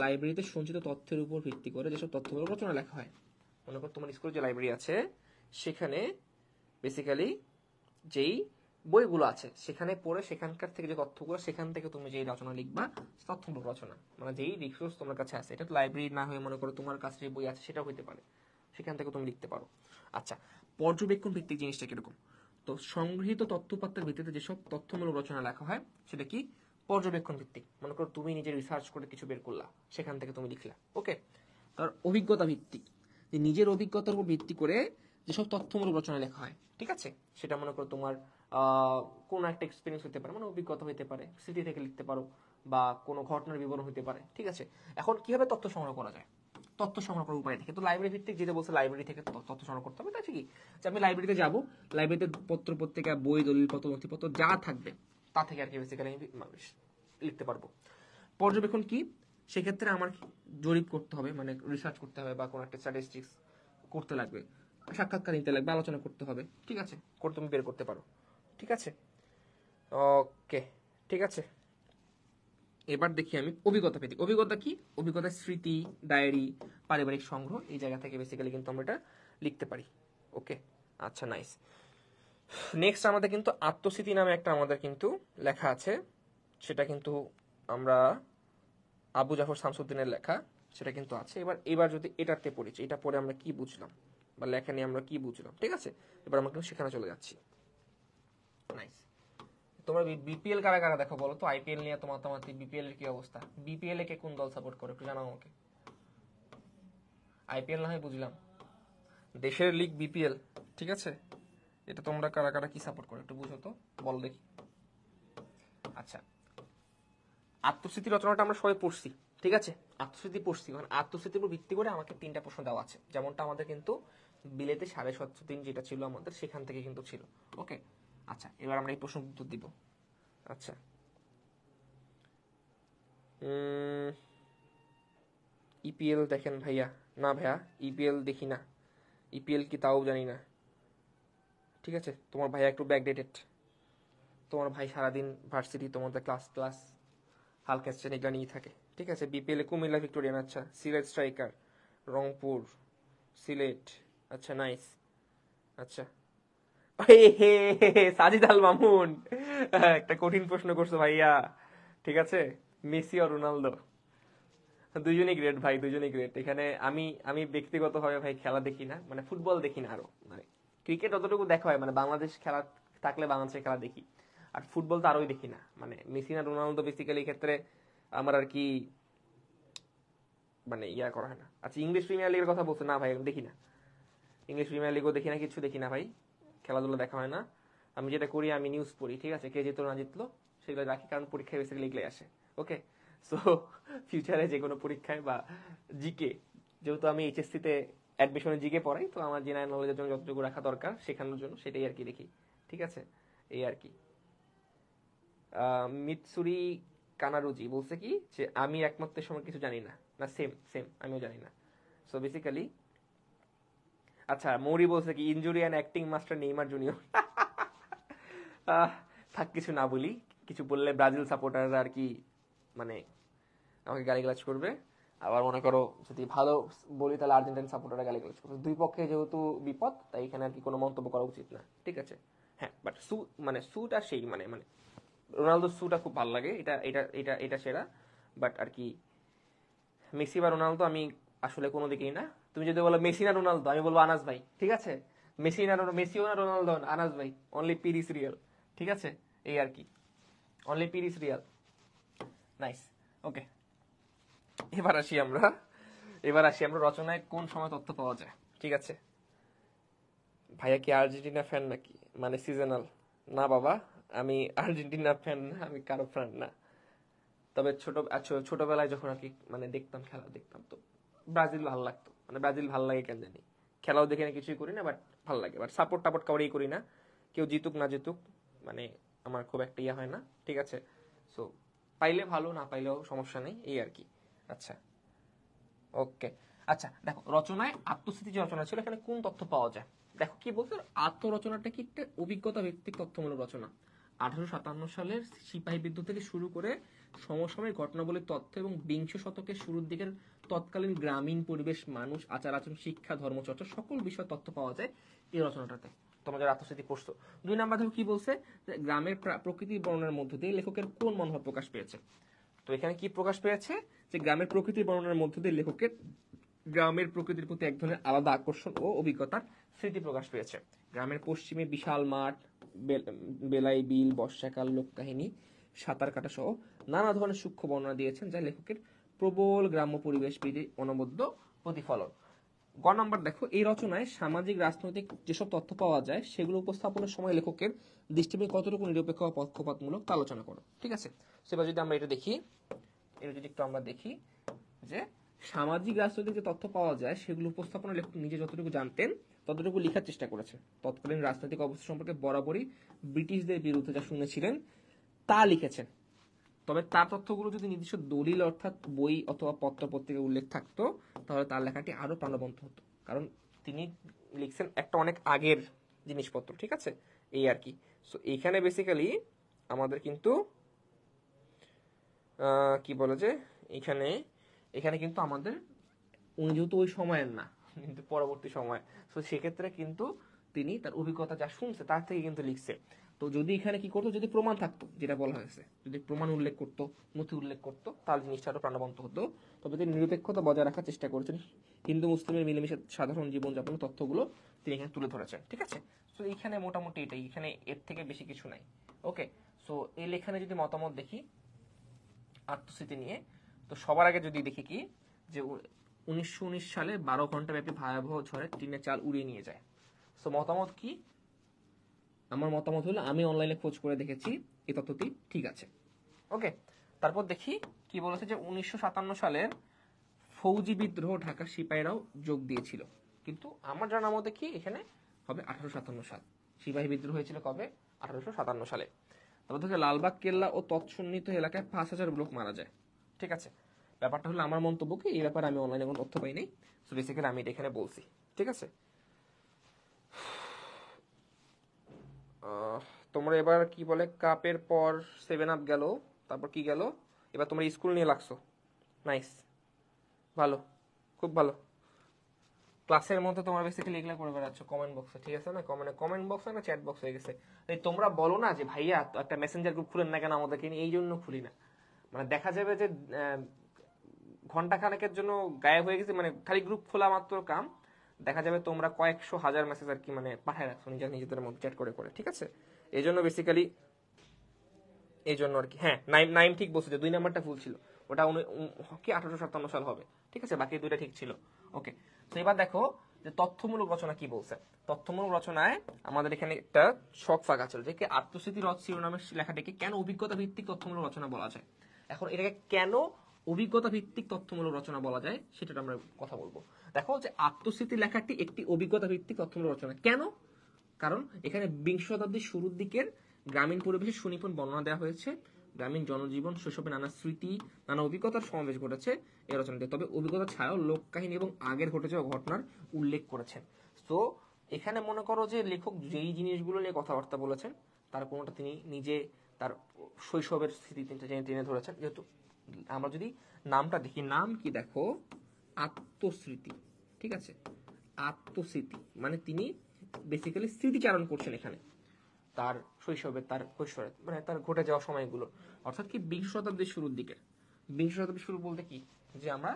লাইব্রেরিতে সঞ্চিত তথ্যের উপর ভিত্তি করে যেসব তথ্যমূলক রচনা লেখা হয় মনে কর তোমার স্কুলে যে লাইব্রেরি আছে সেখানে বেসিক্যালি যেই বইগুলো আছে সেখানে পড়ে সেখানকার থেকে যে তথ্যগুলো সেখান থেকে তুমি যেই রচনা লিখবা তথ্যমূলক রচনা মানে যেই রিসোর্স তোমার কাছে আছে এটা তো লাইব্রেরি না হয়ে মনে করো তোমার কাছে যে বই আছে সেটাও হইতে পারে সেখান থেকে তুমি লিখতে পারো আচ্ছা পর্যবেক্ষণ ভিত্তিক জিনিসটা কিরকম তো সংগৃহীত তথ্যপাত্রের ভিত্তিতে যেসব তথ্যমূলক রচনা লেখা হয় সেটা কি পর্যবেক্ষণ ভিত্তিক মনে করো তুমি নিজে রিসার্চ করে কিছু বের করলা সেখান থেকে তুমি লিখলা ওকে তার অভিজ্ঞতা ভিত্তিক নিজের অভিজ্ঞতার উপর ভিত্তি করে যেসব তথ্যমূলক রচনা লেখা হয় ঠিক আছে সেটা মনে করো তোমার কোনো একটা এক্সপিরিয়েন্স হতে পারে মানে অভিজ্ঞতা হতে পারে স্মৃতি থেকে লিখতে পারো বা কোনো ঘটনার বিবরণ হতে পারে ঠিক আছে এখন কিভাবে তথ্য সংগ্রহ করা যায় তথ্য সংগ্রহ করার উপায় থেকে তো লাইব্রেরি ভিত্তিক যেটা বলছে লাইব্রেরি থেকে তথ্য সংগ্রহ করতে হবে আছে কি যে আমি লাইব্রেরিতে যাব লাইব্রেরিতে পত্র পত্রিকা বই দলিল পত্র নথিপত্র যা থাকবে তা থেকে আর কি বেসিক্যালি আমি লিখতে পারবো পর্যবেক্ষণ কি সেক্ষেত্রে আমার জরিপ করতে হবে মানে রিসার্চ করতে হবে বা কোনো একটা স্ট্যাটিস্টিক্স করতে লাগবে সাক্ষাৎকার নিতে লাগবে আলোচনা করতে হবে ঠিক আছে তুমি বের করতে পারো ঠিক আছে ওকে ঠিক আছে এবার দেখি আমি অভিজ্ঞতা পেতে অভিজ্ঞতা কি অভিজ্ঞতা স্মৃতি ডায়েরি পারিবারিক সংগ্রহ এই জায়গা থেকে বেসিক্যালি কিন্তু আমরা এটা লিখতে পারি ওকে আচ্ছা নাইস নেক্সট আমাদের কিন্তু আত্মস্মৃতি নামে একটা আমাদের কিন্তু লেখা আছে সেটা কিন্তু আমরা আবু জাফর শামসুদ্দিনের লেখা সেটা কিন্তু আছে এবার এবার যদি এটাতে পড়েছি এটা পড়ে আমরা কি বুঝলাম বা লেখা নিয়ে আমরা কি বুঝলাম ঠিক আছে এবার আমরা কিন্তু সেখানে চলে যাচ্ছি নাইস তোমরা বিপিএল কারা কারা দেখো বলো তো আইপিএল নিয়ে তোমার তোমার বিপিএল এর কি অবস্থা বিপিএল এ কে কোন দল সাপোর্ট করে একটু জানাও আমাকে আইপিএল না হয় বুঝলাম দেশের লিগ বিপিএল ঠিক আছে এটা তোমরা কারা কারা কি সাপোর্ট করো একটু বুঝো তো বল দেখি আচ্ছা আত্মস্মৃতি রচনাটা আমরা সবাই পড়ছি ঠিক আছে আত্মস্মৃতি পড়ছি মানে আত্মস্মৃতির উপর ভিত্তি করে আমাকে তিনটা প্রশ্ন দেওয়া আছে যেমনটা আমাদের কিন্তু বিলেতে সাড়ে সাতশো তিন যেটা ছিল আমাদের সেখান থেকে কিন্তু ছিল ওকে আচ্ছা এবার আমরা এই প্রশ্ন উত্তর দিব আচ্ছা ইপিএল e দেখেন ভাইয়া না ভাইয়া ইপিএল e দেখি না ইপিএল e কি তাও জানি না ঠিক আছে তোমার ভাইয়া একটু ব্যাকডেটেড তোমার ভাই সারাদিন ভার্সিটি তোমাদের ক্লাস ক্লাস হালকা শ্রেণীগুলো নিয়ে থাকে ঠিক আছে বিপিএল কুমিল্লা ভিক্টোরিয়ান আচ্ছা সিলেট স্ট্রাইকার রংপুর সিলেট আচ্ছা নাইস আচ্ছা সাজিদ আল মামুন হ্যাঁ, একটা কঠিন প্রশ্ন করছো ভাইয়া ঠিক আছে মেসি আর রোনালদো দুজনই গ্রেট ভাই দুজনই গ্রেট এখানে আমি আমি ব্যক্তিগত ভাবে ভাই খেলা দেখি না মানে ফুটবল দেখি না আরো মানে ক্রিকেট অতটুকু দেখা হয় মানে বাংলাদেশ খেলা থাকলে বাংলাদেশের খেলা দেখি আর ফুটবল তো আরোই দেখি না মানে মেসি না রোনালদো বেসিক্যালি ক্ষেত্রে আমার আর কি মানে ইয়া করা হয় না আচ্ছা ইংলিশ প্রিমিয়ার লিগের কথা বলছো না ভাই দেখি না ইংলিশ প্রিমিয়ার লিগও দেখি না কিছু দেখি না ভাই খেলাধুলা দেখা হয় না আমি যেটা করি আমি নিউজ পড়ি ঠিক আছে কে জিতলো না জিতলো সেগুলো রাখি কারণ পরীক্ষায় বেসিক্যালি এগুলোই আসে ওকে সো ফিউচারে যে কোনো পরীক্ষায় বা জিকে যেহেতু আমি এইচএসসিতে অ্যাডমিশনে জিকে পড়াই তো আমার জেনারেল নলেজের জন্য যতটুকু রাখা দরকার শেখানোর জন্য সেটাই আর কি দেখি ঠিক আছে এই আর কি মিৎসুরি কানারুজি বলছে কি যে আমি একমাত্র সময় কিছু জানি না না সেম সেম আমিও জানি না সো বেসিক্যালি আচ্ছা মৌরি বলছে কি injury and acting master Neymar junior থাক কিছু না বলি কিছু বললে ব্রাজিল সাপোর্টাররা আর কি মানে আমাকে গালিগালাজ করবে আবার মনে করো যদি ভালো বলি তাহলে আর্জেন্টাইন সাপোর্টাররা গালিগালাজ করবে দুই পক্ষে যেহেতু বিপদ তাই এখানে আর কি কোনো মন্তব্য করা উচিত না ঠিক আছে হ্যাঁ বাট সু মানে সুটা সেই মানে মানে রোনালদোর সুটা খুব ভালো লাগে এটা এটা এটা এটা সেরা বাট আর কি মেসি বা রোনালদো আমি আসলে কোনো দিকেই না তুমি যদি বলো মেসি না রোনালদো আমি বলবো আনাস ভাই ঠিক আছে মেসি না মেসিও না রোনালদো আনাস ভাই অনলি পিরিস রিয়াল ঠিক আছে এই আর কি only Paris Real nice okay এবার আসি আমরা এবার আসি আমরা রচনায় কোন সময় তথ্য পাওয়া যায় ঠিক আছে ভাইয়া কি আর্জেন্টিনা ফ্যান নাকি মানে সিজনাল না বাবা আমি আর্জেন্টিনা ফ্যান না আমি কারো ফ্যান না তবে ছোট আচ্ছা, ছোটবেলায় যখন আর কি মানে দেখতাম খেলা দেখতাম তো ব্রাজিল ভালো লাগতো মানে ব্রাজিল ভাল লাগে কেন জানি খেলাও দেখে না কিছুই করি না বাট ভাল লাগে বাট সাপোর্ট টাপোর্ট কাউরেই করি না কেউ জিতুক না জিতুক মানে আমার খুব একটা ইয়ে হয় না ঠিক আছে সো পাইলে ভালো না পাইলেও সমস্যা নেই এই আর কি আচ্ছা ওকে আচ্ছা দেখো রচনায় আত্মস্থিতি যে রচনা ছিল এখানে কোন তথ্য পাওয়া যায় দেখো কি বলছো আত্মরচনাটা কি একটা অভিজ্ঞতা ভিত্তিক তথ্যমূলক রচনা আঠারোশো সাতান্ন সালের সিপাহী বিদ্রোহ থেকে শুরু করে সমসাময়িক ঘটনাবলীর তথ্য এবং বিংশ শতকের শুরুর দিকের তৎকালীন গ্রামীণ পরিবেশ মানুষ আচার আচরণ শিক্ষা ধর্মচর্চা সকল বিষয় তথ্য পাওয়া যায় এই রচনাটাতে তোমাদের আত্মস্মৃতি পড়ছো দুই নাম্বার ধরো কি বলছে যে গ্রামের প্রকৃতির বর্ণনার মধ্য দিয়ে লেখকের কোন মনোভাব প্রকাশ পেয়েছে তো এখানে কি প্রকাশ পেয়েছে যে গ্রামের প্রকৃতির বর্ণনার মধ্য দিয়ে লেখকের গ্রামের প্রকৃতির প্রতি এক ধরনের আলাদা আকর্ষণ ও অভিজ্ঞতার স্মৃতি প্রকাশ পেয়েছে গ্রামের পশ্চিমে বিশাল মাঠ বেলাই বিল বর্ষাকাল লোক কাহিনী সাঁতার কাটা সহ নানা ধরনের সূক্ষ্ম বর্ণনা দিয়েছেন যা লেখকের প্রবল গ্রাম্য পরিবেশ অনবদ্য প্রতিফলন গ নম্বর দেখো এই রচনায় সামাজিক রাজনৈতিক যেসব তথ্য পাওয়া যায় সেগুলো উপস্থাপনের সময় লেখকের দৃষ্টিভঙ্গি কতটুকু নিরপেক্ষ পক্ষপাতমূলক তা আলোচনা করো ঠিক আছে সেবার যদি আমরা এটা দেখি এটা যদি একটু আমরা দেখি যে সামাজিক রাজনৈতিক যে তথ্য পাওয়া যায় সেগুলো উপস্থাপনা লেখক নিজে যতটুকু জানতেন ততটুকু লেখার চেষ্টা করেছে তৎকালীন রাজনৈতিক অবস্থা সম্পর্কে বরাবরই ব্রিটিশদের বিরুদ্ধে যা শুনেছিলেন তা লিখেছেন তবে তার তথ্যগুলো যদি নির্দিষ্ট দলিল অর্থাৎ বই অথবা পত্র পত্রিকা উল্লেখ থাকতো তাহলে তার লেখাটি আরো প্রাণবন্ত হতো কারণ তিনি লিখছেন একটা অনেক আগের জিনিসপত্র ঠিক আছে এই আর কি সো এইখানে বেসিক্যালি আমাদের কিন্তু কি বলে যে এখানে এখানে কিন্তু আমাদের উনি যেহেতু ওই সময়ের না কিন্তু পরবর্তী সময় সো সেক্ষেত্রে কিন্তু তিনি তার অভিজ্ঞতা যা শুনছে তার থেকে কিন্তু লিখছে তো যদি এখানে কি করতো যদি প্রমাণ থাকতো যেটা বলা হয়েছে যদি প্রমাণ উল্লেখ করতো নথি উল্লেখ করতো তাহলে জিনিসটা প্রাণবন্ত হতো তবে তিনি নিরপেক্ষতা বজায় রাখার চেষ্টা করেছেন হিন্দু মুসলিমের মিলেমিশে সাধারণ জীবনযাপনের তথ্যগুলো তিনি এখানে তুলে ধরেছেন ঠিক আছে তো এখানে মোটামুটি এটাই এখানে এর থেকে বেশি কিছু নাই ওকে সো এই লেখানে যদি মতামত দেখি আত্মস্থিতি নিয়ে তো সবার আগে যদি দেখি কি যে উনিশশো সালে বারো ঘন্টা ব্যাপী ভয়াবহ ঝড়ে টিনের চাল উড়িয়ে নিয়ে যায় সো মতামত কি আমার মতামত হলো আমি অনলাইনে খোঁজ করে দেখেছি এই তথ্যটি ঠিক আছে ওকে তারপর দেখি কি বলেছে যে উনিশশো সালের ফৌজি বিদ্রোহ ঢাকার সিপাহীরাও যোগ দিয়েছিল কিন্তু আমার জানা মতে কি এখানে হবে আঠারোশো সাতান্ন সাল সিপাহী বিদ্রোহ হয়েছিল কবে আঠারোশো সাতান্ন সালে তারপর থেকে লালবাগ কেল্লা ও তৎসন্নিত এলাকায় পাঁচ হাজার লোক মারা যায় ঠিক আছে ব্যাপারটা হলো আমার মন্তব্য কি এই ব্যাপারে আমি অনলাইনে কোনো তথ্য পাইনি সো বেসিক্যালি আমি এটা এখানে বলছি ঠিক আছে তোমরা এবার কি বলে কাপের পর সেভেন আপ গেল তারপর কি গেল এবার তোমরা স্কুল নিয়ে লাগছো নাইস ভালো খুব ভালো ক্লাসের মধ্যে তোমরা বেসিক্যালি এগুলো করে বেড়াচ্ছ কমেন্ট বক্সে ঠিক আছে না কমেন্ট কমেন্ট বক্স না চ্যাট বক্স হয়ে গেছে এই তোমরা বলো না যে ভাইয়া একটা মেসেঞ্জার গ্রুপ খুলেন না কেন আমাদেরকে এই জন্য খুলি না মানে দেখা যাবে যে ঘন্টা খানেকের জন্য গায়েব হয়ে গেছে মানে খালি গ্রুপ খোলা মাত্র কাম দেখা যাবে তোমরা কয়েকশো হাজার মেসেজ আর কি মানে পাঠায় রাখছো নিজের নিজেদের মধ্যে চ্যাট করে করে ঠিক আছে এই জন্য বেসিক্যালি এই জন্য আর কি হ্যাঁ নাইম নাইম ঠিক বলছে যে দুই নাম্বারটা ভুল ছিল ওটা কি আঠারোশো সাতান্ন সাল হবে ঠিক আছে বাকি দুইটা ঠিক ছিল ওকে তো এবার দেখো যে তথ্যমূলক রচনা কি বলছে তথ্যমূলক রচনায় আমাদের এখানে একটা শখ ফাঁকা ছিল যে আত্মস্মৃতি রথ শিরোনামের লেখাটিকে কেন অভিজ্ঞতা ভিত্তিক তথ্যমূলক রচনা বলা যায় এখন এটাকে কেন অভিজ্ঞতা ভিত্তিক তথ্যমূলক রচনা বলা যায় সেটা আমরা কথা বলবো দেখো যে আত্মস্থিতি লেখাটি একটি অভিজ্ঞতা ভিত্তিক তথ্যমূলক রচনা কেন কারণ এখানে বিংশ শতাব্দীর শুরুর দিকের গ্রামীণ পরিবেশে সুনিপুণ বর্ণনা দেওয়া হয়েছে গ্রামীণ জনজীবন শৈশবে নানা স্মৃতি নানা অভিজ্ঞতার সমাবেশ ঘটেছে এই রচনাতে তবে অভিজ্ঞতা ছাড়াও লোককাহিনী এবং আগের ঘটে যাওয়া ঘটনার উল্লেখ করেছেন তো এখানে মনে করো যে লেখক যেই জিনিসগুলো নিয়ে কথাবার্তা বলেছেন তার কোনোটা তিনি নিজে তার শৈশবের স্মৃতি টেনে ধরেছেন যেহেতু আমরা যদি নামটা দেখি নাম কি দেখো আত্মস্মৃতি ঠিক আছে আত্মস্মৃতি মানে তিনি বেসিক্যালি স্মৃতিচারণ করছেন এখানে তার শৈশবে তার কৈশোরে মানে তার ঘটে যাওয়া সময়গুলো অর্থাৎ কি বিংশ শতাব্দীর শুরুর দিকে বিংশ শতাব্দীর শুরু বলতে কি যে আমরা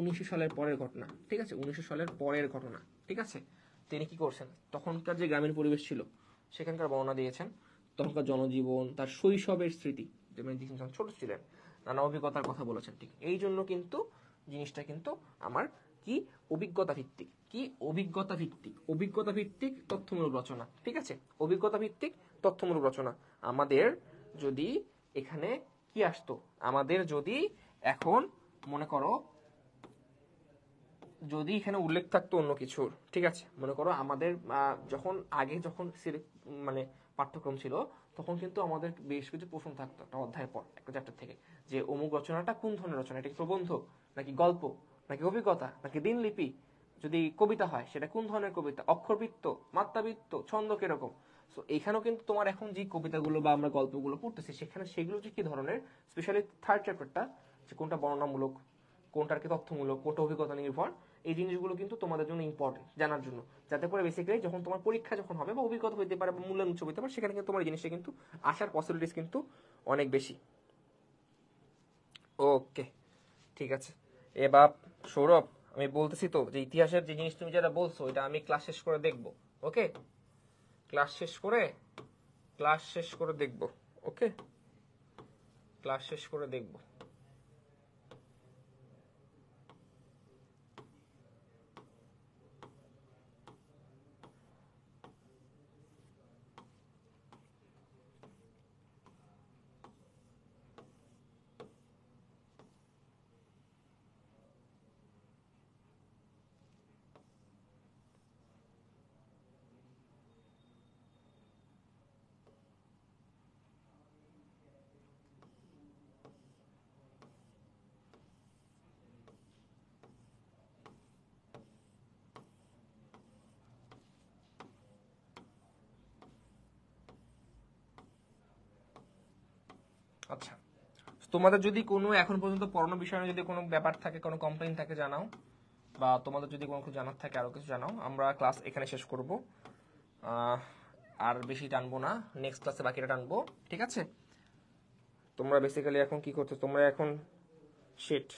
উনিশশো সালের পরের ঘটনা ঠিক আছে উনিশশো সালের পরের ঘটনা ঠিক আছে তিনি কি করছেন তখনকার যে গ্রামীণ পরিবেশ ছিল সেখানকার বর্ণনা দিয়েছেন তখনকার জনজীবন তার শৈশবের স্মৃতি যেমন ছোট ছিলেন নানা অভিজ্ঞতার কথা বলেছেন ঠিক এই জন্য কিন্তু জিনিসটা কিন্তু আমার কি অভিজ্ঞতা ভিত্তিক কি অভিজ্ঞতা ভিত্তিক অভিজ্ঞতা ভিত্তিক তথ্যমূলক রচনা ঠিক আছে অভিজ্ঞতা ভিত্তিক তথ্যমূলক রচনা আমাদের যদি এখানে কি আসতো আমাদের যদি এখন মনে করো যদি এখানে উল্লেখ থাকতো অন্য কিছুর ঠিক আছে মনে করো আমাদের যখন আগে যখন মানে পাঠ্যক্রম ছিল তখন কিন্তু আমাদের বেশ কিছু প্রশ্ন থাকতো একটা অধ্যায় পর একটা চ্যাপ্টার থেকে যে অমুক রচনাটা কোন ধরনের রচনা এটা কি প্রবন্ধ নাকি গল্প নাকি অভিজ্ঞতা নাকি দিনলিপি যদি কবিতা হয় সেটা কোন ধরনের কবিতা অক্ষরবৃত্ত মাত্রাবৃত্ত ছন্দ কিরকম সো এখানেও কিন্তু তোমার এখন যে কবিতাগুলো বা আমরা গল্পগুলো পড়তেছি সেখানে সেগুলো যে কি ধরনের স্পেশালি থার্ড চ্যাপ্টারটা যে কোনটা বর্ণনামূলক কোনটার কি তথ্যমূলক কোনটা অভিজ্ঞতা নির্ভর এই জিনিসগুলো কিন্তু তোমাদের জন্য ইম্পর্টেন্ট জানার জন্য যাতে করে বেসিক্যালি যখন তোমার পরীক্ষা যখন হবে বা অভিজ্ঞতা হইতে পারে বা মূল্যায়ন উৎসব হইতে পারে সেখানে কিন্তু তোমার জিনিসটা কিন্তু আসার পসিবিলিটিস কিন্তু অনেক বেশি ওকে ঠিক আছে এ বাপ সৌরভ আমি বলতেছি তো যে ইতিহাসের যে জিনিস তুমি যেটা বলছো এটা আমি ক্লাস শেষ করে দেখব ওকে ক্লাস শেষ করে ক্লাস শেষ করে দেখব ওকে ক্লাস শেষ করে দেখবো আচ্ছা তোমাদের যদি কোনো এখন পর্যন্ত পড়ানো বিষয় যদি কোনো ব্যাপার থাকে কোনো কমপ্লেন থাকে জানাও বা তোমাদের যদি কোনো কিছু জানার থাকে আরও কিছু জানাও আমরা ক্লাস এখানে শেষ করব আর বেশি টানবো না নেক্সট ক্লাসে বাকিটা টানবো ঠিক আছে তোমরা বেসিক্যালি এখন কি করছো তোমরা এখন শেট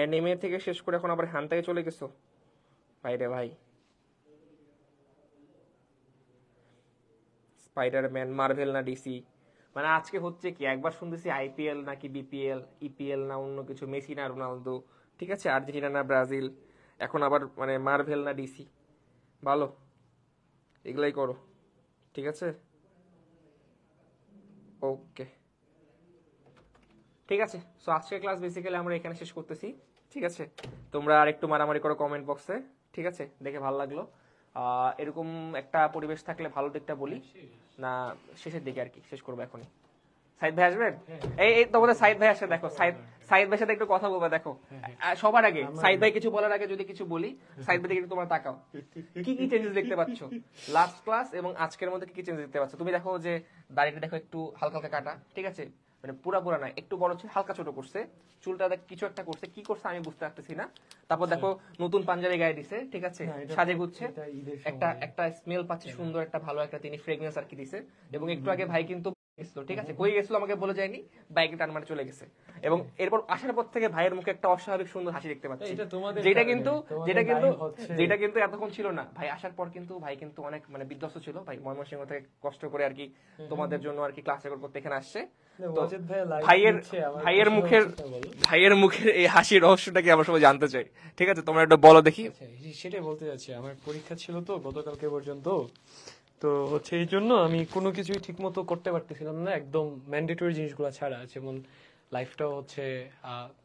এ থেকে শেষ করে এখন আবার থেকে চলে গেছো ভাই স্পাইডার ভাই স্পাইডারম্যান মার্ভেল না ডিসি মানে আজকে হচ্ছে কি একবার শুনতেছি আইপিএল নাকি বিপিএল ইপিএল না অন্য কিছু মেসি না রোনালদো ঠিক আছে আর্জেন্টিনা না ব্রাজিল এখন আবার মানে মার্ভেল না ডিসি ভালো এগুলাই করো ঠিক আছে ওকে ঠিক আছে সো আজকের ক্লাস বেসিক্যালি আমরা এখানে শেষ করতেছি ঠিক আছে তোমরা আর একটু মারামারি করো কমেন্ট বক্সে ঠিক আছে দেখে ভালো লাগলো এরকম একটা পরিবেশ থাকলে ভালো দিকটা বলি না শেষের দিকে আর কি শেষ করবো এখনই সাইদ ভাই আসবেন এই এই তোমাদের সাইদ ভাই আসে দেখো সাইদ সাইদ ভাইয়ের সাথে একটু কথা বলবো দেখো সবার আগে সাইদ ভাই কিছু বলার আগে যদি কিছু বলি সাইদ ভাই একটু তোমরা তাকাও কি কি চেঞ্জেস দেখতে পাচ্ছ লাস্ট ক্লাস এবং আজকের মধ্যে কি কি চেঞ্জেস দেখতে পাচ্ছ তুমি দেখো যে দাড়িটা দেখো একটু হালকা হালকা কাটা ঠিক আছে মানে পুরা পুরা না একটু বড় ছিল হালকা ছোট করছে চুলটা দেখ কিছু একটা করছে কি করছে আমি বুঝতে পারতেছি না তারপর দেখো আচ্ছা। নতুন পাঞ্জাবি গায়ে দিছে ঠিক আছে হ্যাঁ, সাজে গুচ্ছে একটা একটা স্মেল পাচ্ছে হ্যাঁ। সুন্দর একটা ভালো একটা তিনি ফ্রেগনেন্স আর কি দিছে এবং একটু আগে ভাই কিন্তু গেছিল ঠিক আছে কই গেছিল আমাকে বলে যায়নি টান মারে চলে গেছে এবং এরপর আসার পর থেকে ভাইয়ের মুখে একটা অস্বাভাবিক সুন্দর হাসি দেখতে পাচ্ছি যেটা কিন্তু যেটা কিন্তু যেটা কিন্তু এতক্ষণ ছিল না ভাই আসার পর কিন্তু ভাই কিন্তু অনেক মানে বিধ্বস্ত ছিল ভাই ময়মনসিংহ থেকে কষ্ট করে আর কি তোমাদের জন্য আর কি ক্লাস রেকর্ড করতে এখানে আসছে ভাইয়ের ভাইয়ের মুখের ভাইয়ের মুখের এই হাসির রহস্যটাকে আমরা সবাই জানতে চাই ঠিক আছে তোমরা একটু বলো দেখি আচ্ছা, সেটাই বলতে যাচ্ছি আমার পরীক্ষা ছিল তো গতকালকে পর্যন্ত তো হচ্ছে এই জন্য আমি কোনো কিছুই ঠিক মতো করতে পারতেছিলাম না একদম ম্যান্ডেটরি জিনিসগুলো ছাড়া যেমন লাইফটাও হচ্ছে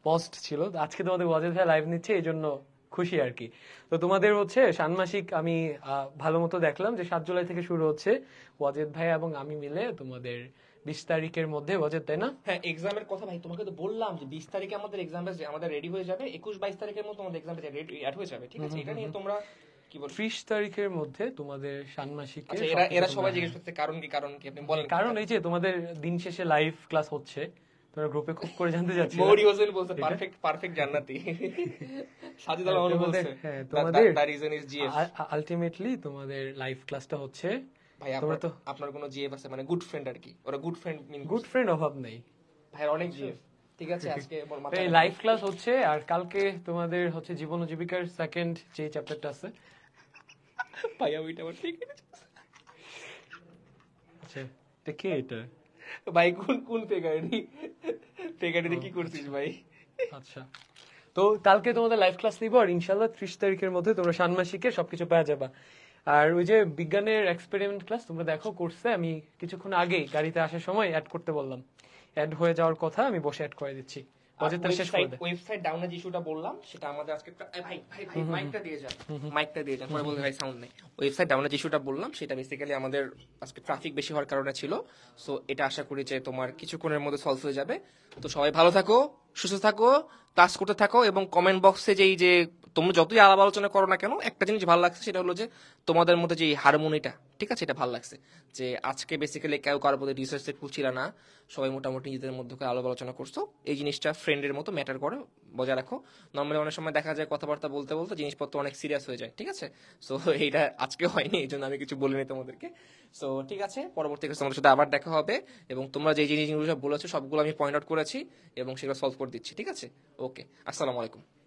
পস্ট ছিল আজকে তোমাদের ওয়াজেদ ভাই লাইভ নিচ্ছে এই জন্য খুশি আর কি তো তোমাদের হচ্ছে ষান্মাসিক আমি ভালো মতো দেখলাম যে সাত জুলাই থেকে শুরু হচ্ছে ওয়াজেদ ভাই এবং আমি মিলে তোমাদের বিশ তারিখের মধ্যে ওয়াজেদ তাই না হ্যাঁ এক্সামের কথা ভাই তোমাকে তো বললাম যে বিশ তারিখে আমাদের এক্সাম আমাদের রেডি হয়ে যাবে একুশ বাইশ তারিখের মতো আমাদের এক্সাম হয়ে যাবে ঠিক আছে এটা নিয়ে তোমরা কি তারিখের মধ্যে তোমাদের ষান্মাসিকে আচ্ছা, এরা সবাই জিজ্ঞেস কারণ কি কারণ কি আপনি বলেন কারণ এই যে তোমাদের দিন শেষে লাইভ ক্লাস হচ্ছে তোমরা গ্রুপে খুব করে জানতে মৌরি হোসেন বলছে পারফেক্ট পারফেক্ট জান্নাতি সাজিদ আল হ্যাঁ, বলছে হ্যাঁ, তোমাদের রিজন ইজ জিএফ আলটিমেটলি তোমাদের লাইভ ক্লাসটা হচ্ছে ভাই আপনার তো আপনার কোনো জিএফ আছে মানে গুড ফ্রেন্ড আর কি ওরা good friend mean good friend অভাব ভাই অনেক জিএফ ঠিক আছে আজকে লাইভ ক্লাস হচ্ছে আর কালকে তোমাদের হচ্ছে জীবন জীবিকার সেকেন্ড যে চ্যাপ্টারটা আছে ভাইয়া ওইটা আমার ঠিক আচ্ছা, এটা কে এটা ভাই কোন কোন পেগাড়ি পেগাড়িতে কি করছিস আচ্ছা। ভাই আচ্ছা তো কালকে তোমাদের লাইভ ক্লাস নিব আর ইনশাল্লাহ ত্রিশ তারিখের মধ্যে তোমরা ষান্মাসিকে সবকিছু পাওয়া যাবা আর ওই যে বিজ্ঞানের এক্সপেরিমেন্ট ক্লাস তোমরা দেখো কোর্সে আমি কিছুক্ষণ আগেই গাড়িতে আসার সময় অ্যাড করতে বললাম অ্যাড হয়ে যাওয়ার কথা আমি বসে অ্যাড করে দিচ্ছি প্রজেক্টটা শেষ করে ওয়েবসাইট ইস্যুটা বললাম সেটা আমাদের আজকে ভাই ভাই ভাই মাইকটা দিয়ে যান মাইকটা দিয়ে যান পরে ভাই সাউন্ড ওয়েবসাইট ডাউনের ইস্যুটা বললাম সেটা বেসিক্যালি আমাদের আজকে ট্রাফিক বেশি হওয়ার কারণে ছিল সো এটা আশা করি যে তোমার কিছুক্ষণের মধ্যে সলভ হয়ে যাবে তো সবাই ভালো থাকো সুস্থ থাকো কাজ করতে থাকো এবং কমেন্ট বক্সে যেই যে তোমরা যতই আলাপ আলোচনা করো না কেন একটা জিনিস ভালো লাগছে সেটা হলো যে তোমাদের মধ্যে যে হারমোনিটা ঠিক আছে এটা ভালো লাগছে যে আজকে বেসিক্যালি কেউ কারোর প্রতি রিসার্চে খুঁজছিল না সবাই মোটামুটি নিজেদের মধ্যে আলাপ আলোচনা করছো এই জিনিসটা ফ্রেন্ডের মতো ম্যাটার করে বজায় রাখো নর্মালি অনেক সময় দেখা যায় কথাবার্তা বলতে বলতে জিনিসপত্র অনেক সিরিয়াস হয়ে যায় ঠিক আছে সো এইটা আজকে হয়নি এই জন্য আমি কিছু বলিনি তোমাদেরকে সো ঠিক আছে পরবর্তী তোমাদের সাথে আবার দেখা হবে এবং তোমরা যে জিনিসগুলো সব বলেছো সবগুলো আমি পয়েন্ট আউট করেছি এবং সেগুলো সলভ করে দিচ্ছি ঠিক আছে ওকে আসসালামু আলাইকুম